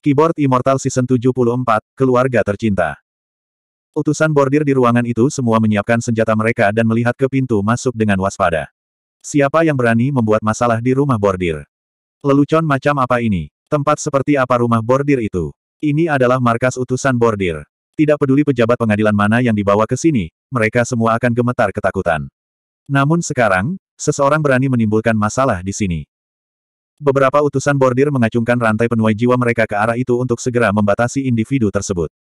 Keyboard Immortal Season 74, Keluarga Tercinta. Utusan bordir di ruangan itu semua menyiapkan senjata mereka dan melihat ke pintu masuk dengan waspada. Siapa yang berani membuat masalah di rumah bordir? Lelucon macam apa ini? Tempat seperti apa rumah bordir itu? Ini adalah markas utusan bordir. Tidak peduli pejabat pengadilan mana yang dibawa ke sini, mereka semua akan gemetar ketakutan. Namun sekarang, seseorang berani menimbulkan masalah di sini. Beberapa utusan bordir mengacungkan rantai penuai jiwa mereka ke arah itu untuk segera membatasi individu tersebut.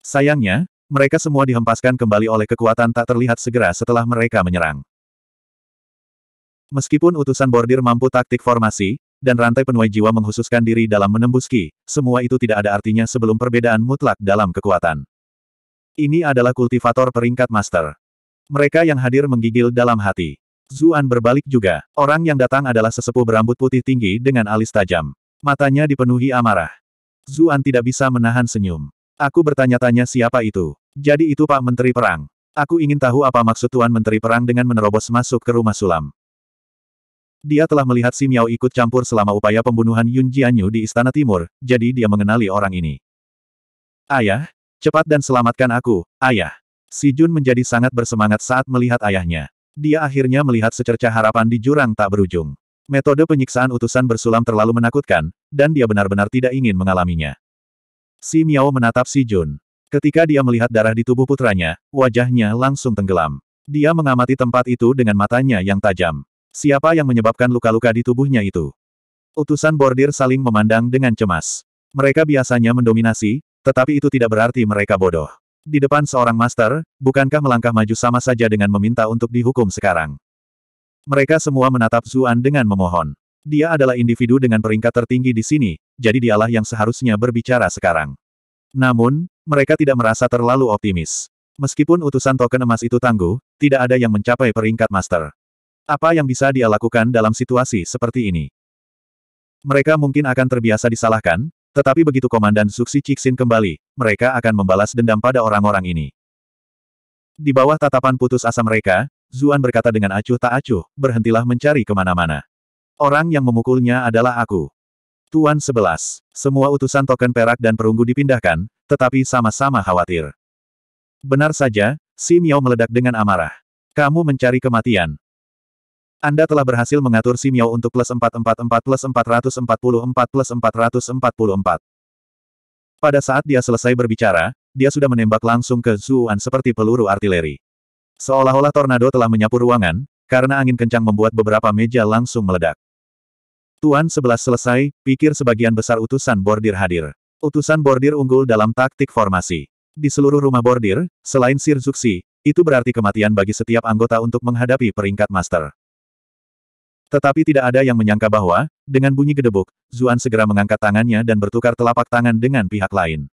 Sayangnya, mereka semua dihempaskan kembali oleh kekuatan tak terlihat segera setelah mereka menyerang. Meskipun utusan bordir mampu taktik formasi, dan rantai penuai jiwa menghususkan diri dalam menembus Ki, semua itu tidak ada artinya sebelum perbedaan mutlak dalam kekuatan. Ini adalah kultivator peringkat master. Mereka yang hadir menggigil dalam hati. Zuan berbalik juga. Orang yang datang adalah sesepuh berambut putih tinggi dengan alis tajam. Matanya dipenuhi amarah. Zuan tidak bisa menahan senyum. Aku bertanya-tanya siapa itu. Jadi itu Pak Menteri Perang. Aku ingin tahu apa maksud Tuan Menteri Perang dengan menerobos masuk ke rumah sulam. Dia telah melihat Si Miao ikut campur selama upaya pembunuhan Yun Jianyu di Istana Timur, jadi dia mengenali orang ini. Ayah, cepat dan selamatkan aku, ayah. Si Jun menjadi sangat bersemangat saat melihat ayahnya. Dia akhirnya melihat secerca harapan di jurang tak berujung. Metode penyiksaan utusan bersulam terlalu menakutkan, dan dia benar-benar tidak ingin mengalaminya. Si Miao menatap Si Jun. Ketika dia melihat darah di tubuh putranya, wajahnya langsung tenggelam. Dia mengamati tempat itu dengan matanya yang tajam. Siapa yang menyebabkan luka-luka di tubuhnya itu? Utusan bordir saling memandang dengan cemas. Mereka biasanya mendominasi, tetapi itu tidak berarti mereka bodoh. Di depan seorang master, bukankah melangkah maju sama saja dengan meminta untuk dihukum sekarang? Mereka semua menatap Zuan dengan memohon. Dia adalah individu dengan peringkat tertinggi di sini, jadi dialah yang seharusnya berbicara sekarang. Namun, mereka tidak merasa terlalu optimis. Meskipun utusan token emas itu tangguh, tidak ada yang mencapai peringkat master. Apa yang bisa dia lakukan dalam situasi seperti ini? Mereka mungkin akan terbiasa disalahkan, tetapi begitu Komandan Suksi Cixin kembali, mereka akan membalas dendam pada orang-orang ini. Di bawah tatapan putus asa mereka, Zuan berkata dengan acuh tak acuh, berhentilah mencari kemana-mana. Orang yang memukulnya adalah aku. Tuan Sebelas. Semua utusan token perak dan perunggu dipindahkan, tetapi sama-sama khawatir. Benar saja, Si Miao meledak dengan amarah. Kamu mencari kematian. Anda telah berhasil mengatur Simiao untuk plus 444 plus 444 plus 444. Pada saat dia selesai berbicara, dia sudah menembak langsung ke Zuan seperti peluru artileri. Seolah-olah tornado telah menyapu ruangan, karena angin kencang membuat beberapa meja langsung meledak. Tuan sebelas selesai, pikir sebagian besar utusan bordir hadir. Utusan bordir unggul dalam taktik formasi. Di seluruh rumah bordir, selain Sir Zuxi, itu berarti kematian bagi setiap anggota untuk menghadapi peringkat master. Tetapi tidak ada yang menyangka bahwa, dengan bunyi gedebuk, Zuan segera mengangkat tangannya dan bertukar telapak tangan dengan pihak lain.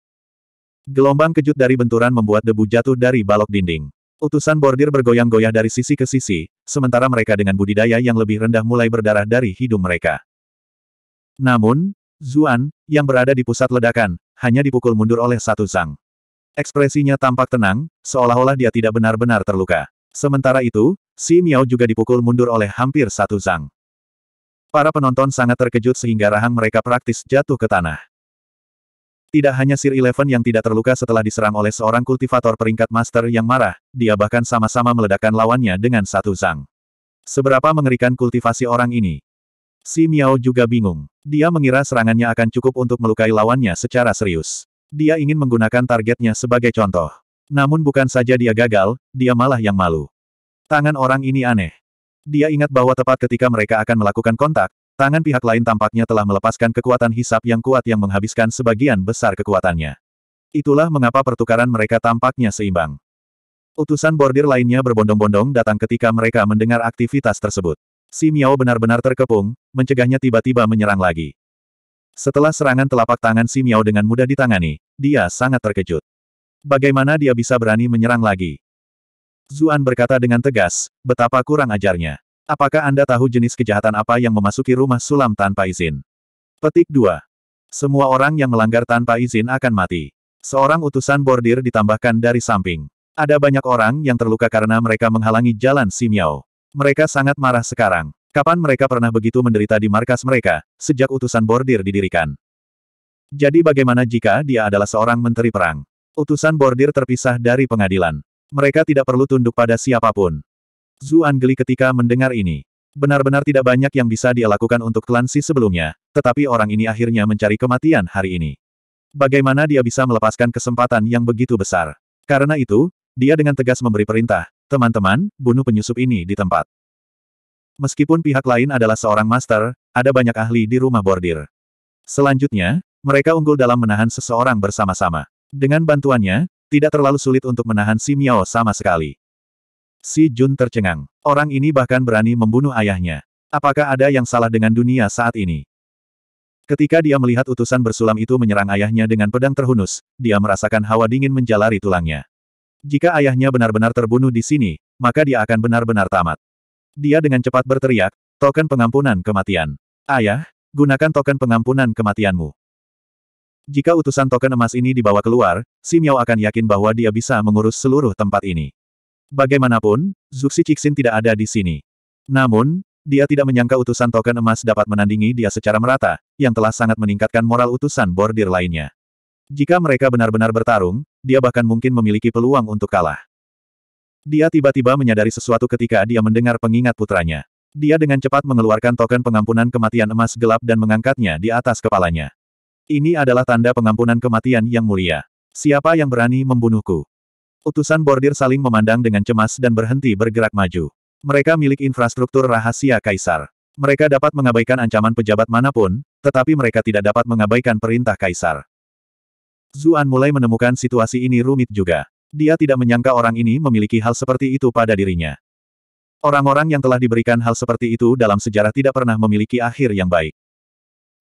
Gelombang kejut dari benturan membuat debu jatuh dari balok dinding. Utusan bordir bergoyang-goyah dari sisi ke sisi, sementara mereka dengan budidaya yang lebih rendah mulai berdarah dari hidung mereka. Namun, Zuan, yang berada di pusat ledakan, hanya dipukul mundur oleh satu sang. Ekspresinya tampak tenang, seolah-olah dia tidak benar-benar terluka. Sementara itu, Si Miao juga dipukul mundur oleh hampir satu zang. Para penonton sangat terkejut sehingga rahang mereka praktis jatuh ke tanah. Tidak hanya Sir Eleven yang tidak terluka setelah diserang oleh seorang kultivator peringkat master yang marah, dia bahkan sama-sama meledakkan lawannya dengan satu zang. Seberapa mengerikan kultivasi orang ini? Si Miao juga bingung. Dia mengira serangannya akan cukup untuk melukai lawannya secara serius. Dia ingin menggunakan targetnya sebagai contoh. Namun bukan saja dia gagal, dia malah yang malu. Tangan orang ini aneh. Dia ingat bahwa tepat ketika mereka akan melakukan kontak, tangan pihak lain tampaknya telah melepaskan kekuatan hisap yang kuat yang menghabiskan sebagian besar kekuatannya. Itulah mengapa pertukaran mereka tampaknya seimbang. Utusan bordir lainnya berbondong-bondong datang ketika mereka mendengar aktivitas tersebut. Si Miao benar-benar terkepung, mencegahnya tiba-tiba menyerang lagi. Setelah serangan telapak tangan Si Miao dengan mudah ditangani, dia sangat terkejut. Bagaimana dia bisa berani menyerang lagi? Zuan berkata dengan tegas, betapa kurang ajarnya. Apakah Anda tahu jenis kejahatan apa yang memasuki rumah sulam tanpa izin? Petik 2. Semua orang yang melanggar tanpa izin akan mati. Seorang utusan bordir ditambahkan dari samping. Ada banyak orang yang terluka karena mereka menghalangi jalan Simiao. Mereka sangat marah sekarang. Kapan mereka pernah begitu menderita di markas mereka, sejak utusan bordir didirikan? Jadi bagaimana jika dia adalah seorang menteri perang? Utusan bordir terpisah dari pengadilan. Mereka tidak perlu tunduk pada siapapun. Zuan geli ketika mendengar ini. Benar-benar tidak banyak yang bisa dia lakukan untuk klan Si sebelumnya, tetapi orang ini akhirnya mencari kematian hari ini. Bagaimana dia bisa melepaskan kesempatan yang begitu besar? Karena itu, dia dengan tegas memberi perintah, teman-teman, bunuh penyusup ini di tempat. Meskipun pihak lain adalah seorang master, ada banyak ahli di rumah bordir. Selanjutnya, mereka unggul dalam menahan seseorang bersama-sama. Dengan bantuannya, tidak terlalu sulit untuk menahan si Miao sama sekali. Si Jun tercengang. Orang ini bahkan berani membunuh ayahnya. Apakah ada yang salah dengan dunia saat ini? Ketika dia melihat utusan bersulam itu menyerang ayahnya dengan pedang terhunus, dia merasakan hawa dingin menjalari tulangnya. Jika ayahnya benar-benar terbunuh di sini, maka dia akan benar-benar tamat. Dia dengan cepat berteriak, token pengampunan kematian. Ayah, gunakan token pengampunan kematianmu. Jika utusan token emas ini dibawa keluar, Si Miao akan yakin bahwa dia bisa mengurus seluruh tempat ini. Bagaimanapun, Zuxi Cixin tidak ada di sini. Namun, dia tidak menyangka utusan token emas dapat menandingi dia secara merata, yang telah sangat meningkatkan moral utusan bordir lainnya. Jika mereka benar-benar bertarung, dia bahkan mungkin memiliki peluang untuk kalah. Dia tiba-tiba menyadari sesuatu ketika dia mendengar pengingat putranya. Dia dengan cepat mengeluarkan token pengampunan kematian emas gelap dan mengangkatnya di atas kepalanya. Ini adalah tanda pengampunan kematian yang mulia. Siapa yang berani membunuhku? Utusan bordir saling memandang dengan cemas dan berhenti bergerak maju. Mereka milik infrastruktur rahasia kaisar. Mereka dapat mengabaikan ancaman pejabat manapun, tetapi mereka tidak dapat mengabaikan perintah kaisar. Zuan mulai menemukan situasi ini rumit juga. Dia tidak menyangka orang ini memiliki hal seperti itu pada dirinya. Orang-orang yang telah diberikan hal seperti itu dalam sejarah tidak pernah memiliki akhir yang baik.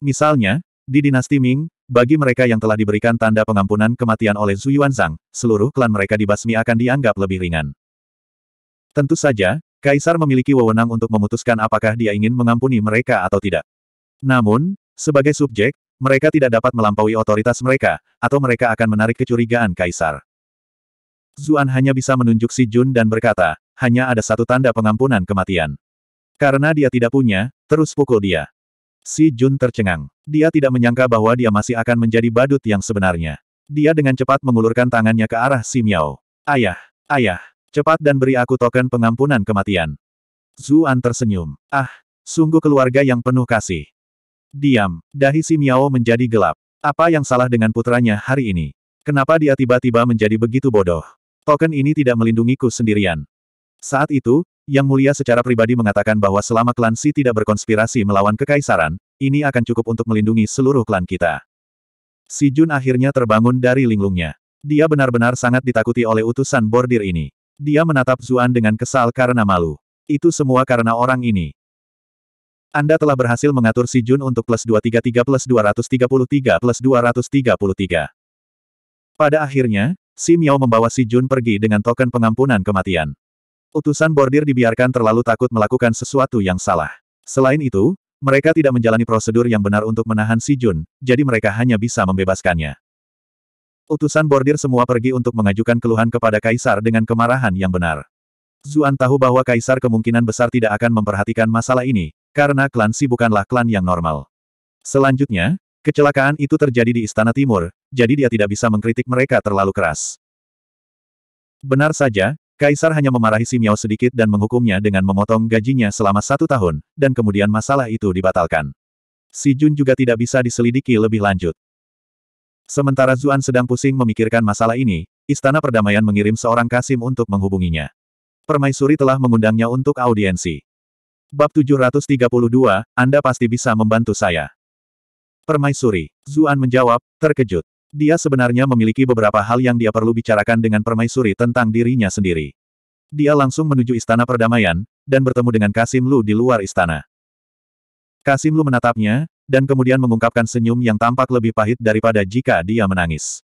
Misalnya, di dinasti Ming, bagi mereka yang telah diberikan tanda pengampunan kematian oleh Zhu Yuanzang, seluruh klan mereka dibasmi akan dianggap lebih ringan. Tentu saja, Kaisar memiliki wewenang untuk memutuskan apakah dia ingin mengampuni mereka atau tidak. Namun, sebagai subjek, mereka tidak dapat melampaui otoritas mereka, atau mereka akan menarik kecurigaan Kaisar. Zuan hanya bisa menunjuk Si Jun dan berkata, hanya ada satu tanda pengampunan kematian. Karena dia tidak punya, terus pukul dia. Si Jun tercengang. Dia tidak menyangka bahwa dia masih akan menjadi badut yang sebenarnya. Dia dengan cepat mengulurkan tangannya ke arah Si Miao. Ayah, ayah, cepat dan beri aku token pengampunan kematian. Zuan tersenyum. Ah, sungguh keluarga yang penuh kasih. Diam, dahi Si Miao menjadi gelap. Apa yang salah dengan putranya hari ini? Kenapa dia tiba-tiba menjadi begitu bodoh? Token ini tidak melindungiku sendirian. Saat itu, yang Mulia secara pribadi mengatakan bahwa selama klan Si tidak berkonspirasi melawan kekaisaran, ini akan cukup untuk melindungi seluruh klan kita. Si Jun akhirnya terbangun dari linglungnya. Dia benar-benar sangat ditakuti oleh utusan bordir ini. Dia menatap Zuan dengan kesal karena malu. Itu semua karena orang ini. Anda telah berhasil mengatur Si Jun untuk plus 233 plus 233 plus 233. Pada akhirnya, Si Miao membawa Si Jun pergi dengan token pengampunan kematian. Utusan bordir dibiarkan terlalu takut melakukan sesuatu yang salah. Selain itu, mereka tidak menjalani prosedur yang benar untuk menahan Si Jun, jadi mereka hanya bisa membebaskannya. Utusan bordir semua pergi untuk mengajukan keluhan kepada Kaisar dengan kemarahan yang benar. Zuan tahu bahwa Kaisar kemungkinan besar tidak akan memperhatikan masalah ini, karena klan Si bukanlah klan yang normal. Selanjutnya, kecelakaan itu terjadi di Istana Timur, jadi dia tidak bisa mengkritik mereka terlalu keras. Benar saja, Kaisar hanya memarahi Simiao sedikit dan menghukumnya dengan memotong gajinya selama satu tahun, dan kemudian masalah itu dibatalkan. Si Jun juga tidak bisa diselidiki lebih lanjut. Sementara Zuan sedang pusing memikirkan masalah ini, Istana Perdamaian mengirim seorang Kasim untuk menghubunginya. Permaisuri telah mengundangnya untuk audiensi. Bab 732, Anda pasti bisa membantu saya. Permaisuri, Zuan menjawab, terkejut. Dia sebenarnya memiliki beberapa hal yang dia perlu bicarakan dengan permaisuri tentang dirinya sendiri. Dia langsung menuju istana perdamaian, dan bertemu dengan Kasim Lu di luar istana. Kasim Lu menatapnya, dan kemudian mengungkapkan senyum yang tampak lebih pahit daripada jika dia menangis.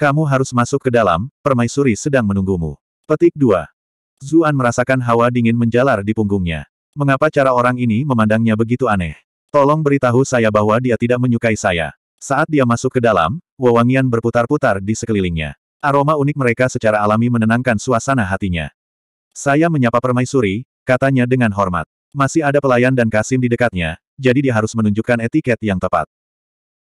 Kamu harus masuk ke dalam, permaisuri sedang menunggumu. Petik 2. Zuan merasakan hawa dingin menjalar di punggungnya. Mengapa cara orang ini memandangnya begitu aneh? Tolong beritahu saya bahwa dia tidak menyukai saya. Saat dia masuk ke dalam, wewangian berputar-putar di sekelilingnya. Aroma unik mereka secara alami menenangkan suasana hatinya. Saya menyapa permaisuri, katanya dengan hormat. Masih ada pelayan dan Kasim di dekatnya, jadi dia harus menunjukkan etiket yang tepat.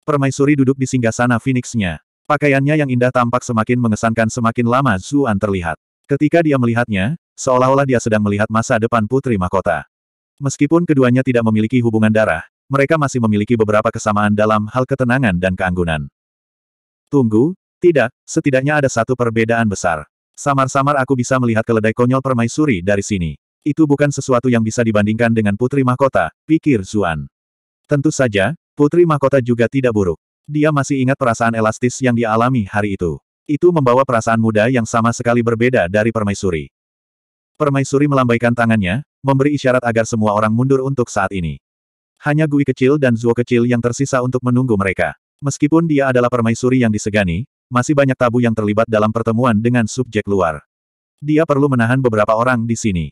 Permaisuri duduk di singgasana Phoenix-nya. Pakaiannya yang indah tampak semakin mengesankan semakin lama Zuan terlihat. Ketika dia melihatnya, seolah-olah dia sedang melihat masa depan putri mahkota. Meskipun keduanya tidak memiliki hubungan darah, mereka masih memiliki beberapa kesamaan dalam hal ketenangan dan keanggunan. Tunggu, tidak, setidaknya ada satu perbedaan besar. Samar-samar aku bisa melihat keledai konyol permaisuri dari sini. Itu bukan sesuatu yang bisa dibandingkan dengan Putri Mahkota, pikir Zuan. Tentu saja, Putri Mahkota juga tidak buruk. Dia masih ingat perasaan elastis yang dialami hari itu. Itu membawa perasaan muda yang sama sekali berbeda dari permaisuri. Permaisuri melambaikan tangannya, memberi isyarat agar semua orang mundur untuk saat ini. Hanya Gui kecil dan Zuo kecil yang tersisa untuk menunggu mereka. Meskipun dia adalah permaisuri yang disegani, masih banyak tabu yang terlibat dalam pertemuan dengan subjek luar. Dia perlu menahan beberapa orang di sini.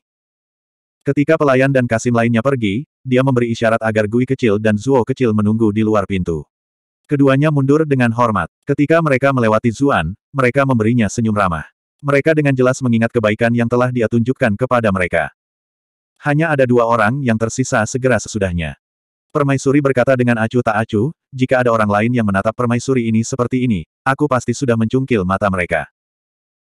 Ketika pelayan dan kasim lainnya pergi, dia memberi isyarat agar Gui kecil dan Zuo kecil menunggu di luar pintu. Keduanya mundur dengan hormat. Ketika mereka melewati Zuan, mereka memberinya senyum ramah. Mereka dengan jelas mengingat kebaikan yang telah dia tunjukkan kepada mereka. Hanya ada dua orang yang tersisa segera sesudahnya. Permaisuri berkata dengan acuh tak acuh, jika ada orang lain yang menatap permaisuri ini seperti ini, aku pasti sudah mencungkil mata mereka.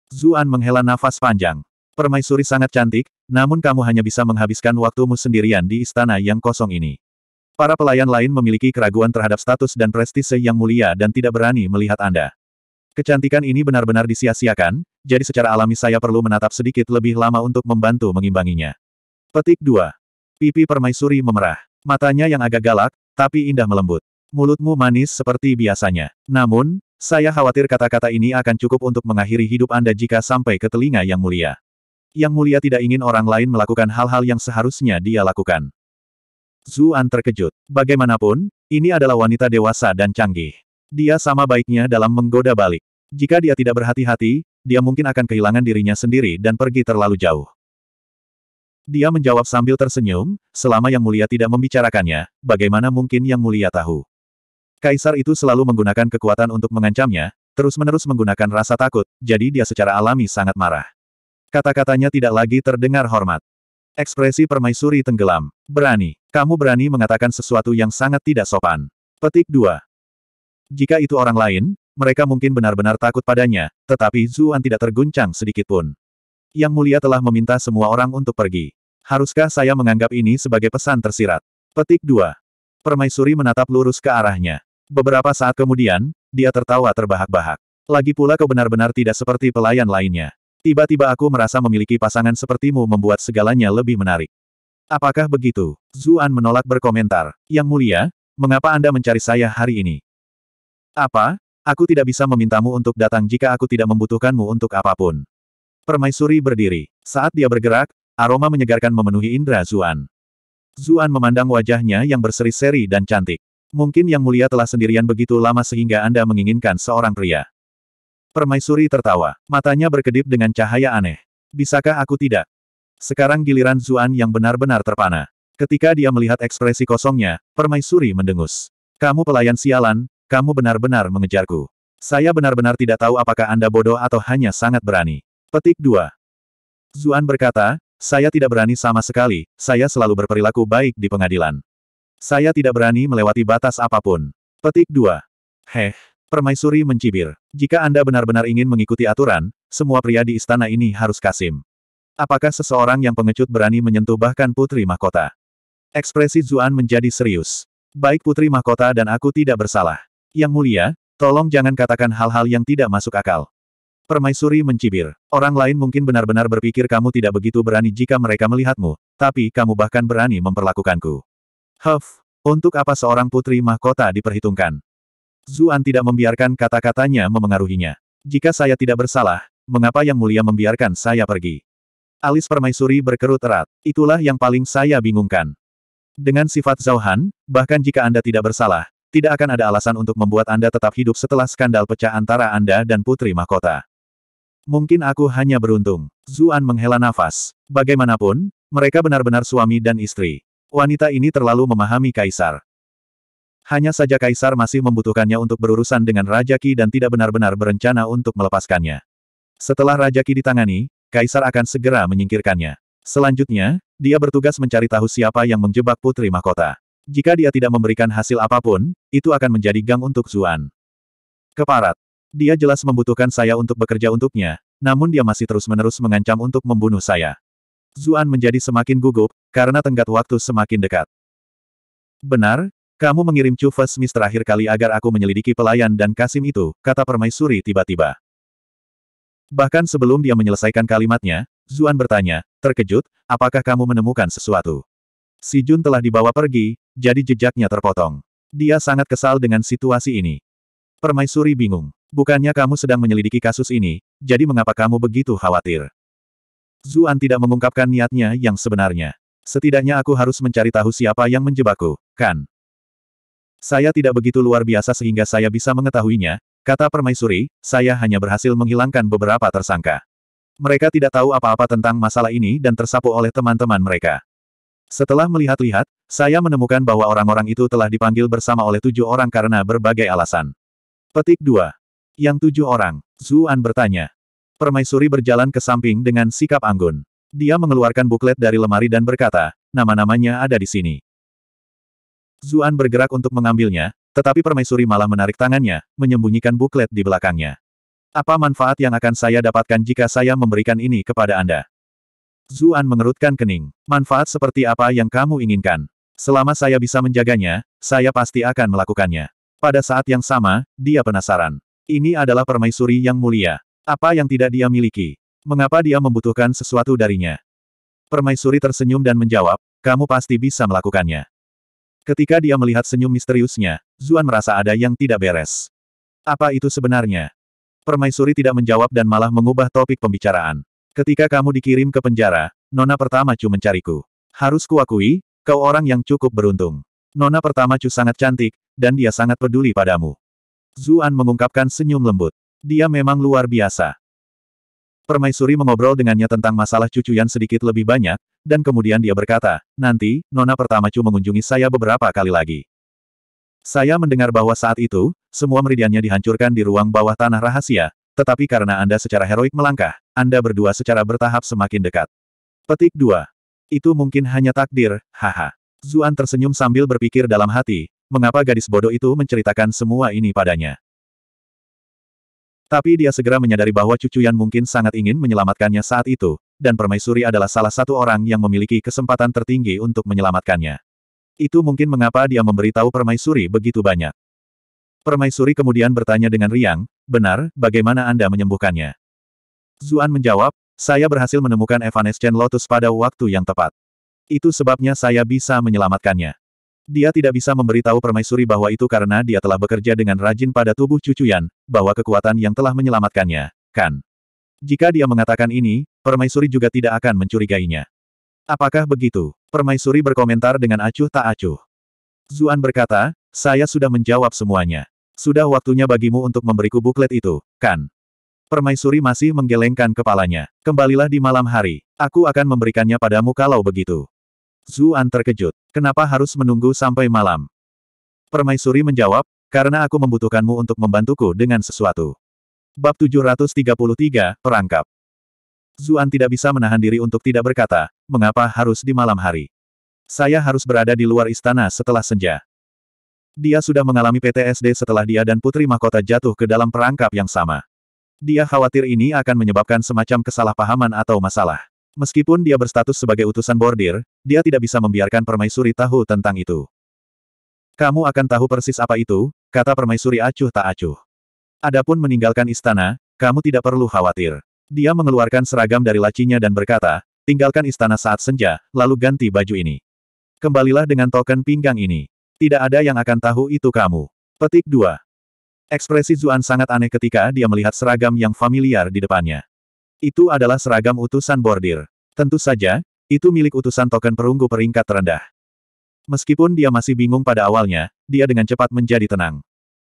Zuan menghela nafas panjang. Permaisuri sangat cantik, namun kamu hanya bisa menghabiskan waktumu sendirian di istana yang kosong ini. Para pelayan lain memiliki keraguan terhadap status dan prestise yang mulia dan tidak berani melihat Anda. Kecantikan ini benar-benar disia-siakan, jadi secara alami saya perlu menatap sedikit lebih lama untuk membantu mengimbanginya. Petik 2. Pipi permaisuri memerah. Matanya yang agak galak, tapi indah melembut. Mulutmu manis seperti biasanya. Namun, saya khawatir kata-kata ini akan cukup untuk mengakhiri hidup Anda jika sampai ke telinga yang mulia. Yang mulia tidak ingin orang lain melakukan hal-hal yang seharusnya dia lakukan. Zuan terkejut. Bagaimanapun, ini adalah wanita dewasa dan canggih. Dia sama baiknya dalam menggoda balik. Jika dia tidak berhati-hati, dia mungkin akan kehilangan dirinya sendiri dan pergi terlalu jauh. Dia menjawab sambil tersenyum, selama Yang Mulia tidak membicarakannya, bagaimana mungkin Yang Mulia tahu? Kaisar itu selalu menggunakan kekuatan untuk mengancamnya, terus-menerus menggunakan rasa takut, jadi dia secara alami sangat marah. Kata-katanya tidak lagi terdengar hormat. Ekspresi permaisuri tenggelam. Berani. Kamu berani mengatakan sesuatu yang sangat tidak sopan. Petik 2. Jika itu orang lain, mereka mungkin benar-benar takut padanya, tetapi Zuan tidak terguncang sedikitpun. Yang Mulia telah meminta semua orang untuk pergi. Haruskah saya menganggap ini sebagai pesan tersirat? Petik 2. Permaisuri menatap lurus ke arahnya. Beberapa saat kemudian, dia tertawa terbahak-bahak. Lagi pula kau benar-benar tidak seperti pelayan lainnya. Tiba-tiba aku merasa memiliki pasangan sepertimu membuat segalanya lebih menarik. Apakah begitu? Zuan menolak berkomentar. Yang mulia, mengapa Anda mencari saya hari ini? Apa? Aku tidak bisa memintamu untuk datang jika aku tidak membutuhkanmu untuk apapun. Permaisuri berdiri. Saat dia bergerak, aroma menyegarkan memenuhi indera Zuan. Zuan memandang wajahnya yang berseri-seri dan cantik. Mungkin Yang Mulia telah sendirian begitu lama sehingga Anda menginginkan seorang pria. Permaisuri tertawa. Matanya berkedip dengan cahaya aneh. Bisakah aku tidak? Sekarang giliran Zuan yang benar-benar terpana. Ketika dia melihat ekspresi kosongnya, permaisuri mendengus. Kamu pelayan sialan, kamu benar-benar mengejarku. Saya benar-benar tidak tahu apakah Anda bodoh atau hanya sangat berani. Petik 2. Zuan berkata, saya tidak berani sama sekali, saya selalu berperilaku baik di pengadilan. Saya tidak berani melewati batas apapun. Petik 2. Heh, permaisuri mencibir. Jika Anda benar-benar ingin mengikuti aturan, semua pria di istana ini harus kasim. Apakah seseorang yang pengecut berani menyentuh bahkan putri mahkota? Ekspresi Zuan menjadi serius. Baik putri mahkota dan aku tidak bersalah. Yang mulia, tolong jangan katakan hal-hal yang tidak masuk akal. Permaisuri mencibir. Orang lain mungkin benar-benar berpikir kamu tidak begitu berani jika mereka melihatmu, tapi kamu bahkan berani memperlakukanku. Huff, untuk apa seorang putri mahkota diperhitungkan? Zuan tidak membiarkan kata-katanya memengaruhinya. Jika saya tidak bersalah, mengapa Yang Mulia membiarkan saya pergi? Alis permaisuri berkerut erat. Itulah yang paling saya bingungkan. Dengan sifat Zauhan, bahkan jika Anda tidak bersalah, tidak akan ada alasan untuk membuat Anda tetap hidup setelah skandal pecah antara Anda dan Putri Mahkota. Mungkin aku hanya beruntung. Zuan menghela nafas. Bagaimanapun, mereka benar-benar suami dan istri. Wanita ini terlalu memahami Kaisar. Hanya saja Kaisar masih membutuhkannya untuk berurusan dengan Raja Ki dan tidak benar-benar berencana untuk melepaskannya. Setelah Raja Ki ditangani, Kaisar akan segera menyingkirkannya. Selanjutnya, dia bertugas mencari tahu siapa yang menjebak Putri Mahkota. Jika dia tidak memberikan hasil apapun, itu akan menjadi gang untuk Zuan. Keparat. Dia jelas membutuhkan saya untuk bekerja untuknya, namun dia masih terus-menerus mengancam untuk membunuh saya. Zuan menjadi semakin gugup, karena tenggat waktu semakin dekat. Benar, kamu mengirim Chu Fesmis terakhir kali agar aku menyelidiki pelayan dan Kasim itu, kata permaisuri tiba-tiba. Bahkan sebelum dia menyelesaikan kalimatnya, Zuan bertanya, terkejut, apakah kamu menemukan sesuatu? Si Jun telah dibawa pergi, jadi jejaknya terpotong. Dia sangat kesal dengan situasi ini. Permaisuri bingung. Bukannya kamu sedang menyelidiki kasus ini, jadi mengapa kamu begitu khawatir? Zuan tidak mengungkapkan niatnya yang sebenarnya. Setidaknya aku harus mencari tahu siapa yang menjebakku, kan? Saya tidak begitu luar biasa sehingga saya bisa mengetahuinya, kata permaisuri, saya hanya berhasil menghilangkan beberapa tersangka. Mereka tidak tahu apa-apa tentang masalah ini dan tersapu oleh teman-teman mereka. Setelah melihat-lihat, saya menemukan bahwa orang-orang itu telah dipanggil bersama oleh tujuh orang karena berbagai alasan. Petik 2. Yang tujuh orang, Zuan bertanya. Permaisuri berjalan ke samping dengan sikap anggun. Dia mengeluarkan buklet dari lemari dan berkata, nama-namanya ada di sini. Zuan bergerak untuk mengambilnya, tetapi permaisuri malah menarik tangannya, menyembunyikan buklet di belakangnya. Apa manfaat yang akan saya dapatkan jika saya memberikan ini kepada Anda? Zuan mengerutkan kening. Manfaat seperti apa yang kamu inginkan? Selama saya bisa menjaganya, saya pasti akan melakukannya. Pada saat yang sama, dia penasaran. Ini adalah permaisuri yang mulia. Apa yang tidak dia miliki? Mengapa dia membutuhkan sesuatu darinya? Permaisuri tersenyum dan menjawab, kamu pasti bisa melakukannya. Ketika dia melihat senyum misteriusnya, Zuan merasa ada yang tidak beres. Apa itu sebenarnya? Permaisuri tidak menjawab dan malah mengubah topik pembicaraan. Ketika kamu dikirim ke penjara, Nona pertama Chu mencariku. Harus kuakui, kau orang yang cukup beruntung. Nona pertama Chu sangat cantik, dan dia sangat peduli padamu. Zuan mengungkapkan senyum lembut. Dia memang luar biasa. Permaisuri mengobrol dengannya tentang masalah cucu cucuyan sedikit lebih banyak, dan kemudian dia berkata, nanti, Nona Pertama Chu mengunjungi saya beberapa kali lagi. Saya mendengar bahwa saat itu, semua meridiannya dihancurkan di ruang bawah tanah rahasia, tetapi karena Anda secara heroik melangkah, Anda berdua secara bertahap semakin dekat. Petik 2. Itu mungkin hanya takdir, haha. Zuan tersenyum sambil berpikir dalam hati, mengapa gadis bodoh itu menceritakan semua ini padanya. Tapi dia segera menyadari bahwa Cucu Yan mungkin sangat ingin menyelamatkannya saat itu, dan Permaisuri adalah salah satu orang yang memiliki kesempatan tertinggi untuk menyelamatkannya. Itu mungkin mengapa dia memberitahu Permaisuri begitu banyak. Permaisuri kemudian bertanya dengan riang, benar, bagaimana Anda menyembuhkannya? Zuan menjawab, saya berhasil menemukan Evanescent Lotus pada waktu yang tepat. Itu sebabnya saya bisa menyelamatkannya. Dia tidak bisa memberitahu permaisuri bahwa itu karena dia telah bekerja dengan rajin pada tubuh cucu Yan, bahwa kekuatan yang telah menyelamatkannya, kan? Jika dia mengatakan ini, permaisuri juga tidak akan mencurigainya. Apakah begitu? Permaisuri berkomentar dengan acuh tak acuh. Zuan berkata, saya sudah menjawab semuanya. Sudah waktunya bagimu untuk memberiku buklet itu, kan? Permaisuri masih menggelengkan kepalanya. Kembalilah di malam hari. Aku akan memberikannya padamu kalau begitu. Zuan terkejut. Kenapa harus menunggu sampai malam? Permaisuri menjawab, karena aku membutuhkanmu untuk membantuku dengan sesuatu. Bab 733, Perangkap Zuan tidak bisa menahan diri untuk tidak berkata, mengapa harus di malam hari. Saya harus berada di luar istana setelah senja. Dia sudah mengalami PTSD setelah dia dan Putri Mahkota jatuh ke dalam perangkap yang sama. Dia khawatir ini akan menyebabkan semacam kesalahpahaman atau masalah. Meskipun dia berstatus sebagai utusan bordir, dia tidak bisa membiarkan permaisuri tahu tentang itu. Kamu akan tahu persis apa itu, kata permaisuri acuh tak acuh. Adapun meninggalkan istana, kamu tidak perlu khawatir. Dia mengeluarkan seragam dari lacinya dan berkata, tinggalkan istana saat senja, lalu ganti baju ini. Kembalilah dengan token pinggang ini. Tidak ada yang akan tahu itu kamu. Petik 2. Ekspresi Zuan sangat aneh ketika dia melihat seragam yang familiar di depannya. Itu adalah seragam utusan bordir. Tentu saja, itu milik utusan token perunggu peringkat terendah. Meskipun dia masih bingung pada awalnya, dia dengan cepat menjadi tenang.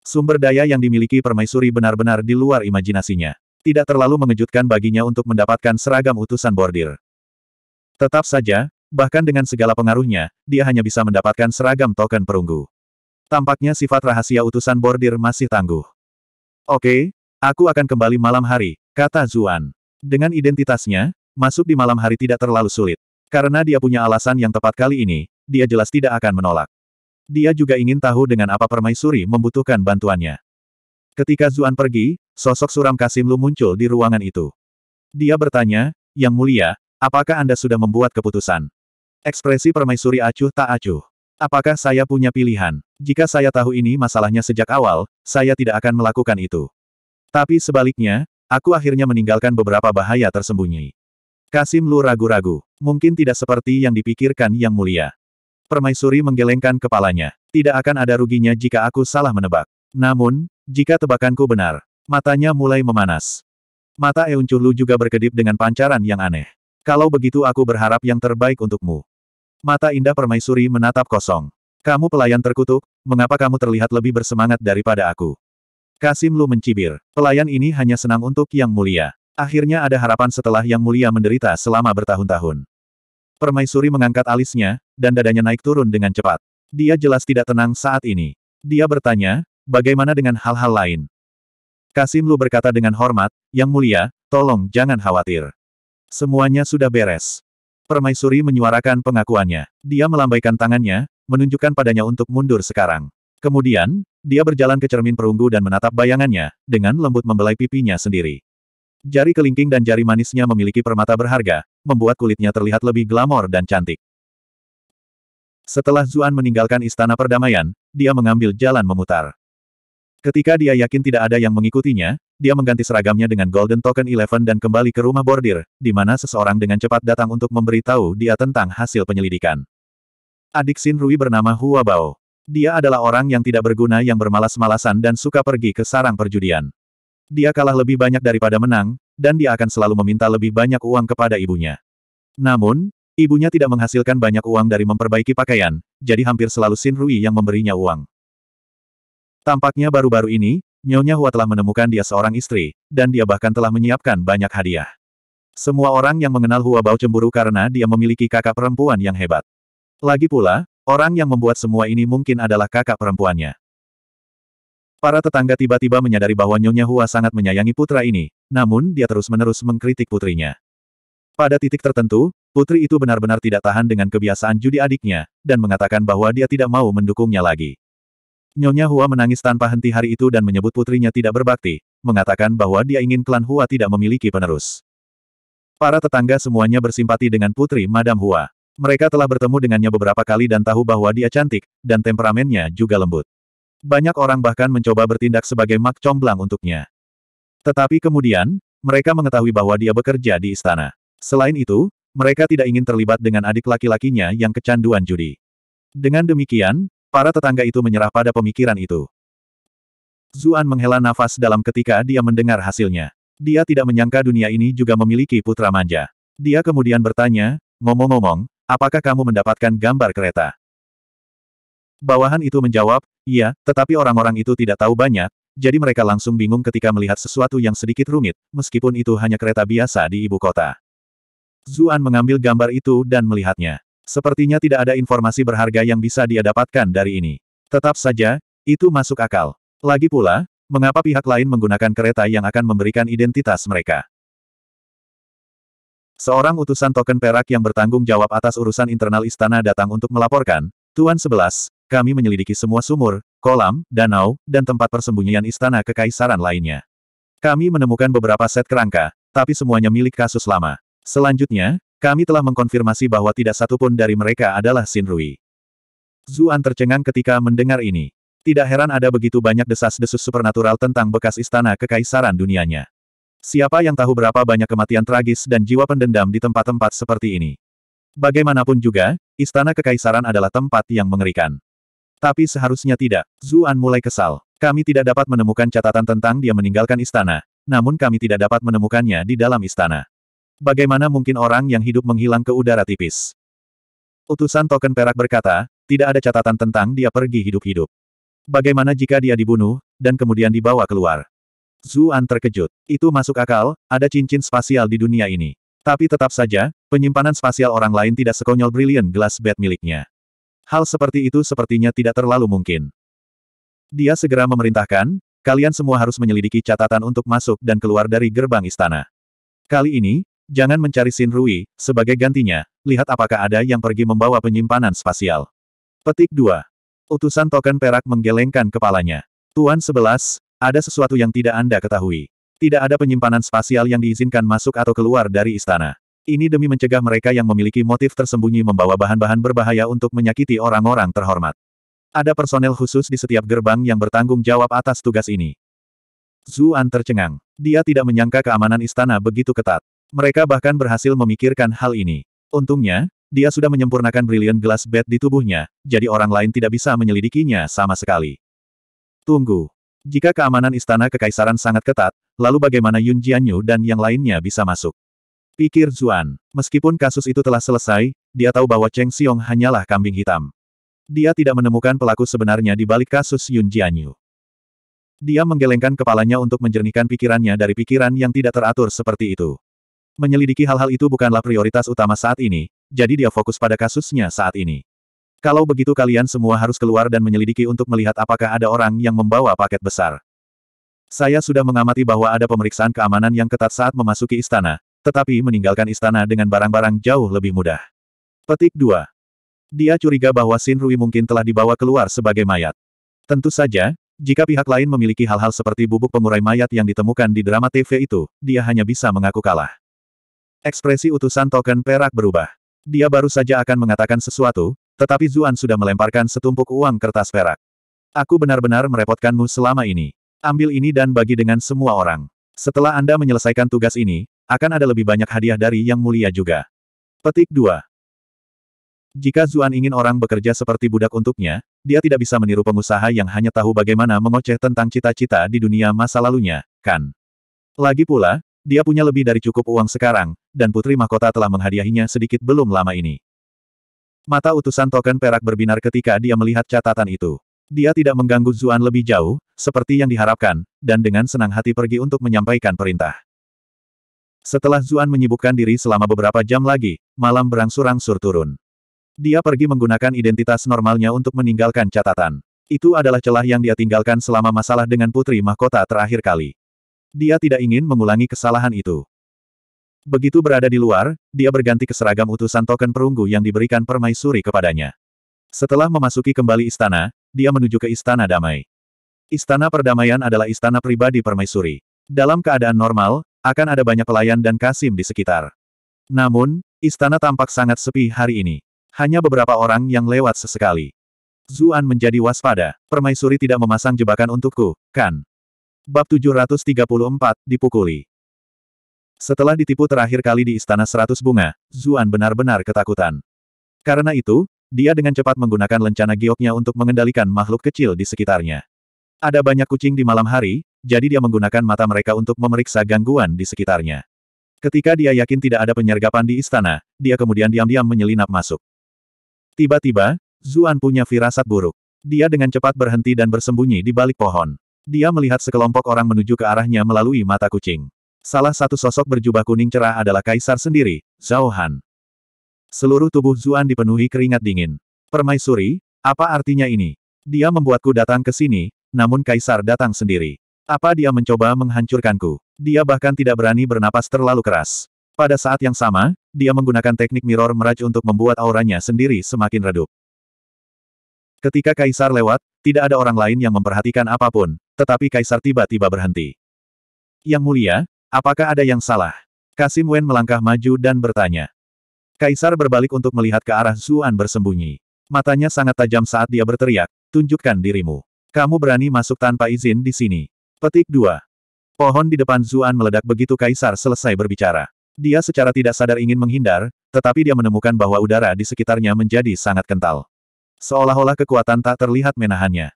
Sumber daya yang dimiliki permaisuri benar-benar di luar imajinasinya. Tidak terlalu mengejutkan baginya untuk mendapatkan seragam utusan bordir. Tetap saja, bahkan dengan segala pengaruhnya, dia hanya bisa mendapatkan seragam token perunggu. Tampaknya sifat rahasia utusan bordir masih tangguh. Oke, aku akan kembali malam hari, kata Zuan. Dengan identitasnya, masuk di malam hari tidak terlalu sulit. Karena dia punya alasan yang tepat kali ini, dia jelas tidak akan menolak. Dia juga ingin tahu dengan apa permaisuri membutuhkan bantuannya. Ketika Zuan pergi, sosok suram Kasim Kasimlu muncul di ruangan itu. Dia bertanya, Yang Mulia, apakah Anda sudah membuat keputusan? Ekspresi permaisuri acuh tak acuh. Apakah saya punya pilihan? Jika saya tahu ini masalahnya sejak awal, saya tidak akan melakukan itu. Tapi sebaliknya, Aku akhirnya meninggalkan beberapa bahaya tersembunyi. Kasim Lu ragu-ragu. Mungkin tidak seperti yang dipikirkan Yang Mulia. Permaisuri menggelengkan kepalanya. Tidak akan ada ruginya jika aku salah menebak. Namun, jika tebakanku benar, matanya mulai memanas. Mata Eun Lu juga berkedip dengan pancaran yang aneh. Kalau begitu aku berharap yang terbaik untukmu. Mata indah permaisuri menatap kosong. Kamu pelayan terkutuk, mengapa kamu terlihat lebih bersemangat daripada aku? Kasim Lu mencibir. Pelayan ini hanya senang untuk Yang Mulia. Akhirnya ada harapan setelah Yang Mulia menderita selama bertahun-tahun. Permaisuri mengangkat alisnya, dan dadanya naik turun dengan cepat. Dia jelas tidak tenang saat ini. Dia bertanya, bagaimana dengan hal-hal lain? Kasim Lu berkata dengan hormat, Yang Mulia, tolong jangan khawatir. Semuanya sudah beres. Permaisuri menyuarakan pengakuannya. Dia melambaikan tangannya, menunjukkan padanya untuk mundur sekarang. Kemudian, dia berjalan ke cermin perunggu dan menatap bayangannya, dengan lembut membelai pipinya sendiri. Jari kelingking dan jari manisnya memiliki permata berharga, membuat kulitnya terlihat lebih glamor dan cantik. Setelah Zuan meninggalkan istana perdamaian, dia mengambil jalan memutar. Ketika dia yakin tidak ada yang mengikutinya, dia mengganti seragamnya dengan Golden Token Eleven dan kembali ke rumah bordir, di mana seseorang dengan cepat datang untuk memberitahu dia tentang hasil penyelidikan. Adik Sin Rui bernama Hua Bao. Dia adalah orang yang tidak berguna yang bermalas-malasan dan suka pergi ke sarang perjudian. Dia kalah lebih banyak daripada menang, dan dia akan selalu meminta lebih banyak uang kepada ibunya. Namun, ibunya tidak menghasilkan banyak uang dari memperbaiki pakaian, jadi hampir selalu Sin Rui yang memberinya uang. Tampaknya baru-baru ini, Nyonya Hua telah menemukan dia seorang istri, dan dia bahkan telah menyiapkan banyak hadiah. Semua orang yang mengenal Hua Bao cemburu karena dia memiliki kakak perempuan yang hebat. Lagi pula, Orang yang membuat semua ini mungkin adalah kakak perempuannya. Para tetangga tiba-tiba menyadari bahwa Nyonya Hua sangat menyayangi putra ini, namun dia terus-menerus mengkritik putrinya. Pada titik tertentu, putri itu benar-benar tidak tahan dengan kebiasaan judi adiknya, dan mengatakan bahwa dia tidak mau mendukungnya lagi. Nyonya Hua menangis tanpa henti hari itu dan menyebut putrinya tidak berbakti, mengatakan bahwa dia ingin klan Hua tidak memiliki penerus. Para tetangga semuanya bersimpati dengan putri Madam Hua. Mereka telah bertemu dengannya beberapa kali dan tahu bahwa dia cantik, dan temperamennya juga lembut. Banyak orang bahkan mencoba bertindak sebagai mak comblang untuknya. Tetapi kemudian, mereka mengetahui bahwa dia bekerja di istana. Selain itu, mereka tidak ingin terlibat dengan adik laki-lakinya yang kecanduan judi. Dengan demikian, para tetangga itu menyerah pada pemikiran itu. Zuan menghela nafas dalam ketika dia mendengar hasilnya. Dia tidak menyangka dunia ini juga memiliki putra manja. Dia kemudian bertanya, ngomong-ngomong, Apakah kamu mendapatkan gambar kereta? Bawahan itu menjawab, iya, tetapi orang-orang itu tidak tahu banyak, jadi mereka langsung bingung ketika melihat sesuatu yang sedikit rumit, meskipun itu hanya kereta biasa di ibu kota. Zuan mengambil gambar itu dan melihatnya. Sepertinya tidak ada informasi berharga yang bisa dia dapatkan dari ini. Tetap saja, itu masuk akal. Lagi pula, mengapa pihak lain menggunakan kereta yang akan memberikan identitas mereka? Seorang utusan token perak yang bertanggung jawab atas urusan internal istana datang untuk melaporkan, Tuan Sebelas, kami menyelidiki semua sumur, kolam, danau, dan tempat persembunyian istana kekaisaran lainnya. Kami menemukan beberapa set kerangka, tapi semuanya milik kasus lama. Selanjutnya, kami telah mengkonfirmasi bahwa tidak satupun dari mereka adalah Rui. Zuan tercengang ketika mendengar ini. Tidak heran ada begitu banyak desas-desus supernatural tentang bekas istana kekaisaran dunianya. Siapa yang tahu berapa banyak kematian tragis dan jiwa pendendam di tempat-tempat seperti ini? Bagaimanapun juga, istana kekaisaran adalah tempat yang mengerikan. Tapi seharusnya tidak. Zuan mulai kesal. Kami tidak dapat menemukan catatan tentang dia meninggalkan istana, namun kami tidak dapat menemukannya di dalam istana. Bagaimana mungkin orang yang hidup menghilang ke udara tipis? Utusan token perak berkata, tidak ada catatan tentang dia pergi hidup-hidup. Bagaimana jika dia dibunuh, dan kemudian dibawa keluar? Zuan terkejut. Itu masuk akal, ada cincin spasial di dunia ini. Tapi tetap saja, penyimpanan spasial orang lain tidak sekonyol brilian glass bed miliknya. Hal seperti itu sepertinya tidak terlalu mungkin. Dia segera memerintahkan, kalian semua harus menyelidiki catatan untuk masuk dan keluar dari gerbang istana. Kali ini, jangan mencari Sin Rui, sebagai gantinya, lihat apakah ada yang pergi membawa penyimpanan spasial. Petik 2. Utusan token perak menggelengkan kepalanya. Tuan sebelas. Ada sesuatu yang tidak Anda ketahui. Tidak ada penyimpanan spasial yang diizinkan masuk atau keluar dari istana. Ini demi mencegah mereka yang memiliki motif tersembunyi membawa bahan-bahan berbahaya untuk menyakiti orang-orang terhormat. Ada personel khusus di setiap gerbang yang bertanggung jawab atas tugas ini. Zuan tercengang. Dia tidak menyangka keamanan istana begitu ketat. Mereka bahkan berhasil memikirkan hal ini. Untungnya, dia sudah menyempurnakan Brilliant Glass bed di tubuhnya, jadi orang lain tidak bisa menyelidikinya sama sekali. Tunggu, jika keamanan istana kekaisaran sangat ketat, lalu bagaimana Yun Jianyu dan yang lainnya bisa masuk? Pikir Zuan. Meskipun kasus itu telah selesai, dia tahu bahwa Cheng Xiong hanyalah kambing hitam. Dia tidak menemukan pelaku sebenarnya di balik kasus Yun Jianyu. Dia menggelengkan kepalanya untuk menjernihkan pikirannya dari pikiran yang tidak teratur seperti itu. Menyelidiki hal-hal itu bukanlah prioritas utama saat ini, jadi dia fokus pada kasusnya saat ini. Kalau begitu kalian semua harus keluar dan menyelidiki untuk melihat apakah ada orang yang membawa paket besar. Saya sudah mengamati bahwa ada pemeriksaan keamanan yang ketat saat memasuki istana, tetapi meninggalkan istana dengan barang-barang jauh lebih mudah. Petik 2. Dia curiga bahwa Sin Rui mungkin telah dibawa keluar sebagai mayat. Tentu saja, jika pihak lain memiliki hal-hal seperti bubuk pengurai mayat yang ditemukan di drama TV itu, dia hanya bisa mengaku kalah. Ekspresi utusan token perak berubah. Dia baru saja akan mengatakan sesuatu, tetapi Zuan sudah melemparkan setumpuk uang kertas perak. Aku benar-benar merepotkanmu selama ini. Ambil ini dan bagi dengan semua orang. Setelah Anda menyelesaikan tugas ini, akan ada lebih banyak hadiah dari Yang Mulia juga. Petik 2. Jika Zuan ingin orang bekerja seperti budak untuknya, dia tidak bisa meniru pengusaha yang hanya tahu bagaimana mengoceh tentang cita-cita di dunia masa lalunya, kan? Lagi pula, dia punya lebih dari cukup uang sekarang, dan Putri Mahkota telah menghadiahinya sedikit belum lama ini. Mata utusan token perak berbinar ketika dia melihat catatan itu. Dia tidak mengganggu Zuan lebih jauh, seperti yang diharapkan, dan dengan senang hati pergi untuk menyampaikan perintah. Setelah Zuan menyibukkan diri selama beberapa jam lagi, malam berangsur-angsur turun. Dia pergi menggunakan identitas normalnya untuk meninggalkan catatan. Itu adalah celah yang dia tinggalkan selama masalah dengan Putri Mahkota terakhir kali. Dia tidak ingin mengulangi kesalahan itu. Begitu berada di luar, dia berganti ke seragam utusan token perunggu yang diberikan permaisuri kepadanya. Setelah memasuki kembali istana, dia menuju ke istana damai. Istana perdamaian adalah istana pribadi permaisuri. Dalam keadaan normal, akan ada banyak pelayan dan kasim di sekitar. Namun, istana tampak sangat sepi hari ini. Hanya beberapa orang yang lewat sesekali. Zuan menjadi waspada. Permaisuri tidak memasang jebakan untukku, kan? Bab 734, dipukuli. Setelah ditipu terakhir kali di Istana Seratus Bunga, Zuan benar-benar ketakutan. Karena itu, dia dengan cepat menggunakan lencana gioknya untuk mengendalikan makhluk kecil di sekitarnya. Ada banyak kucing di malam hari, jadi dia menggunakan mata mereka untuk memeriksa gangguan di sekitarnya. Ketika dia yakin tidak ada penyergapan di istana, dia kemudian diam-diam menyelinap masuk. Tiba-tiba, Zuan punya firasat buruk. Dia dengan cepat berhenti dan bersembunyi di balik pohon. Dia melihat sekelompok orang menuju ke arahnya melalui mata kucing. Salah satu sosok berjubah kuning cerah adalah kaisar sendiri, Zhao Han. Seluruh tubuh Zuan dipenuhi keringat dingin. Permaisuri, apa artinya ini? Dia membuatku datang ke sini, namun kaisar datang sendiri. Apa dia mencoba menghancurkanku? Dia bahkan tidak berani bernapas terlalu keras. Pada saat yang sama, dia menggunakan teknik mirror meraj untuk membuat auranya sendiri semakin redup. Ketika Kaisar lewat, tidak ada orang lain yang memperhatikan apapun, tetapi Kaisar tiba-tiba berhenti. Yang mulia, Apakah ada yang salah? Kasim Wen melangkah maju dan bertanya. Kaisar berbalik untuk melihat ke arah Zuan bersembunyi. Matanya sangat tajam saat dia berteriak, tunjukkan dirimu. Kamu berani masuk tanpa izin di sini. Petik 2. Pohon di depan Zuan meledak begitu Kaisar selesai berbicara. Dia secara tidak sadar ingin menghindar, tetapi dia menemukan bahwa udara di sekitarnya menjadi sangat kental. Seolah-olah kekuatan tak terlihat menahannya.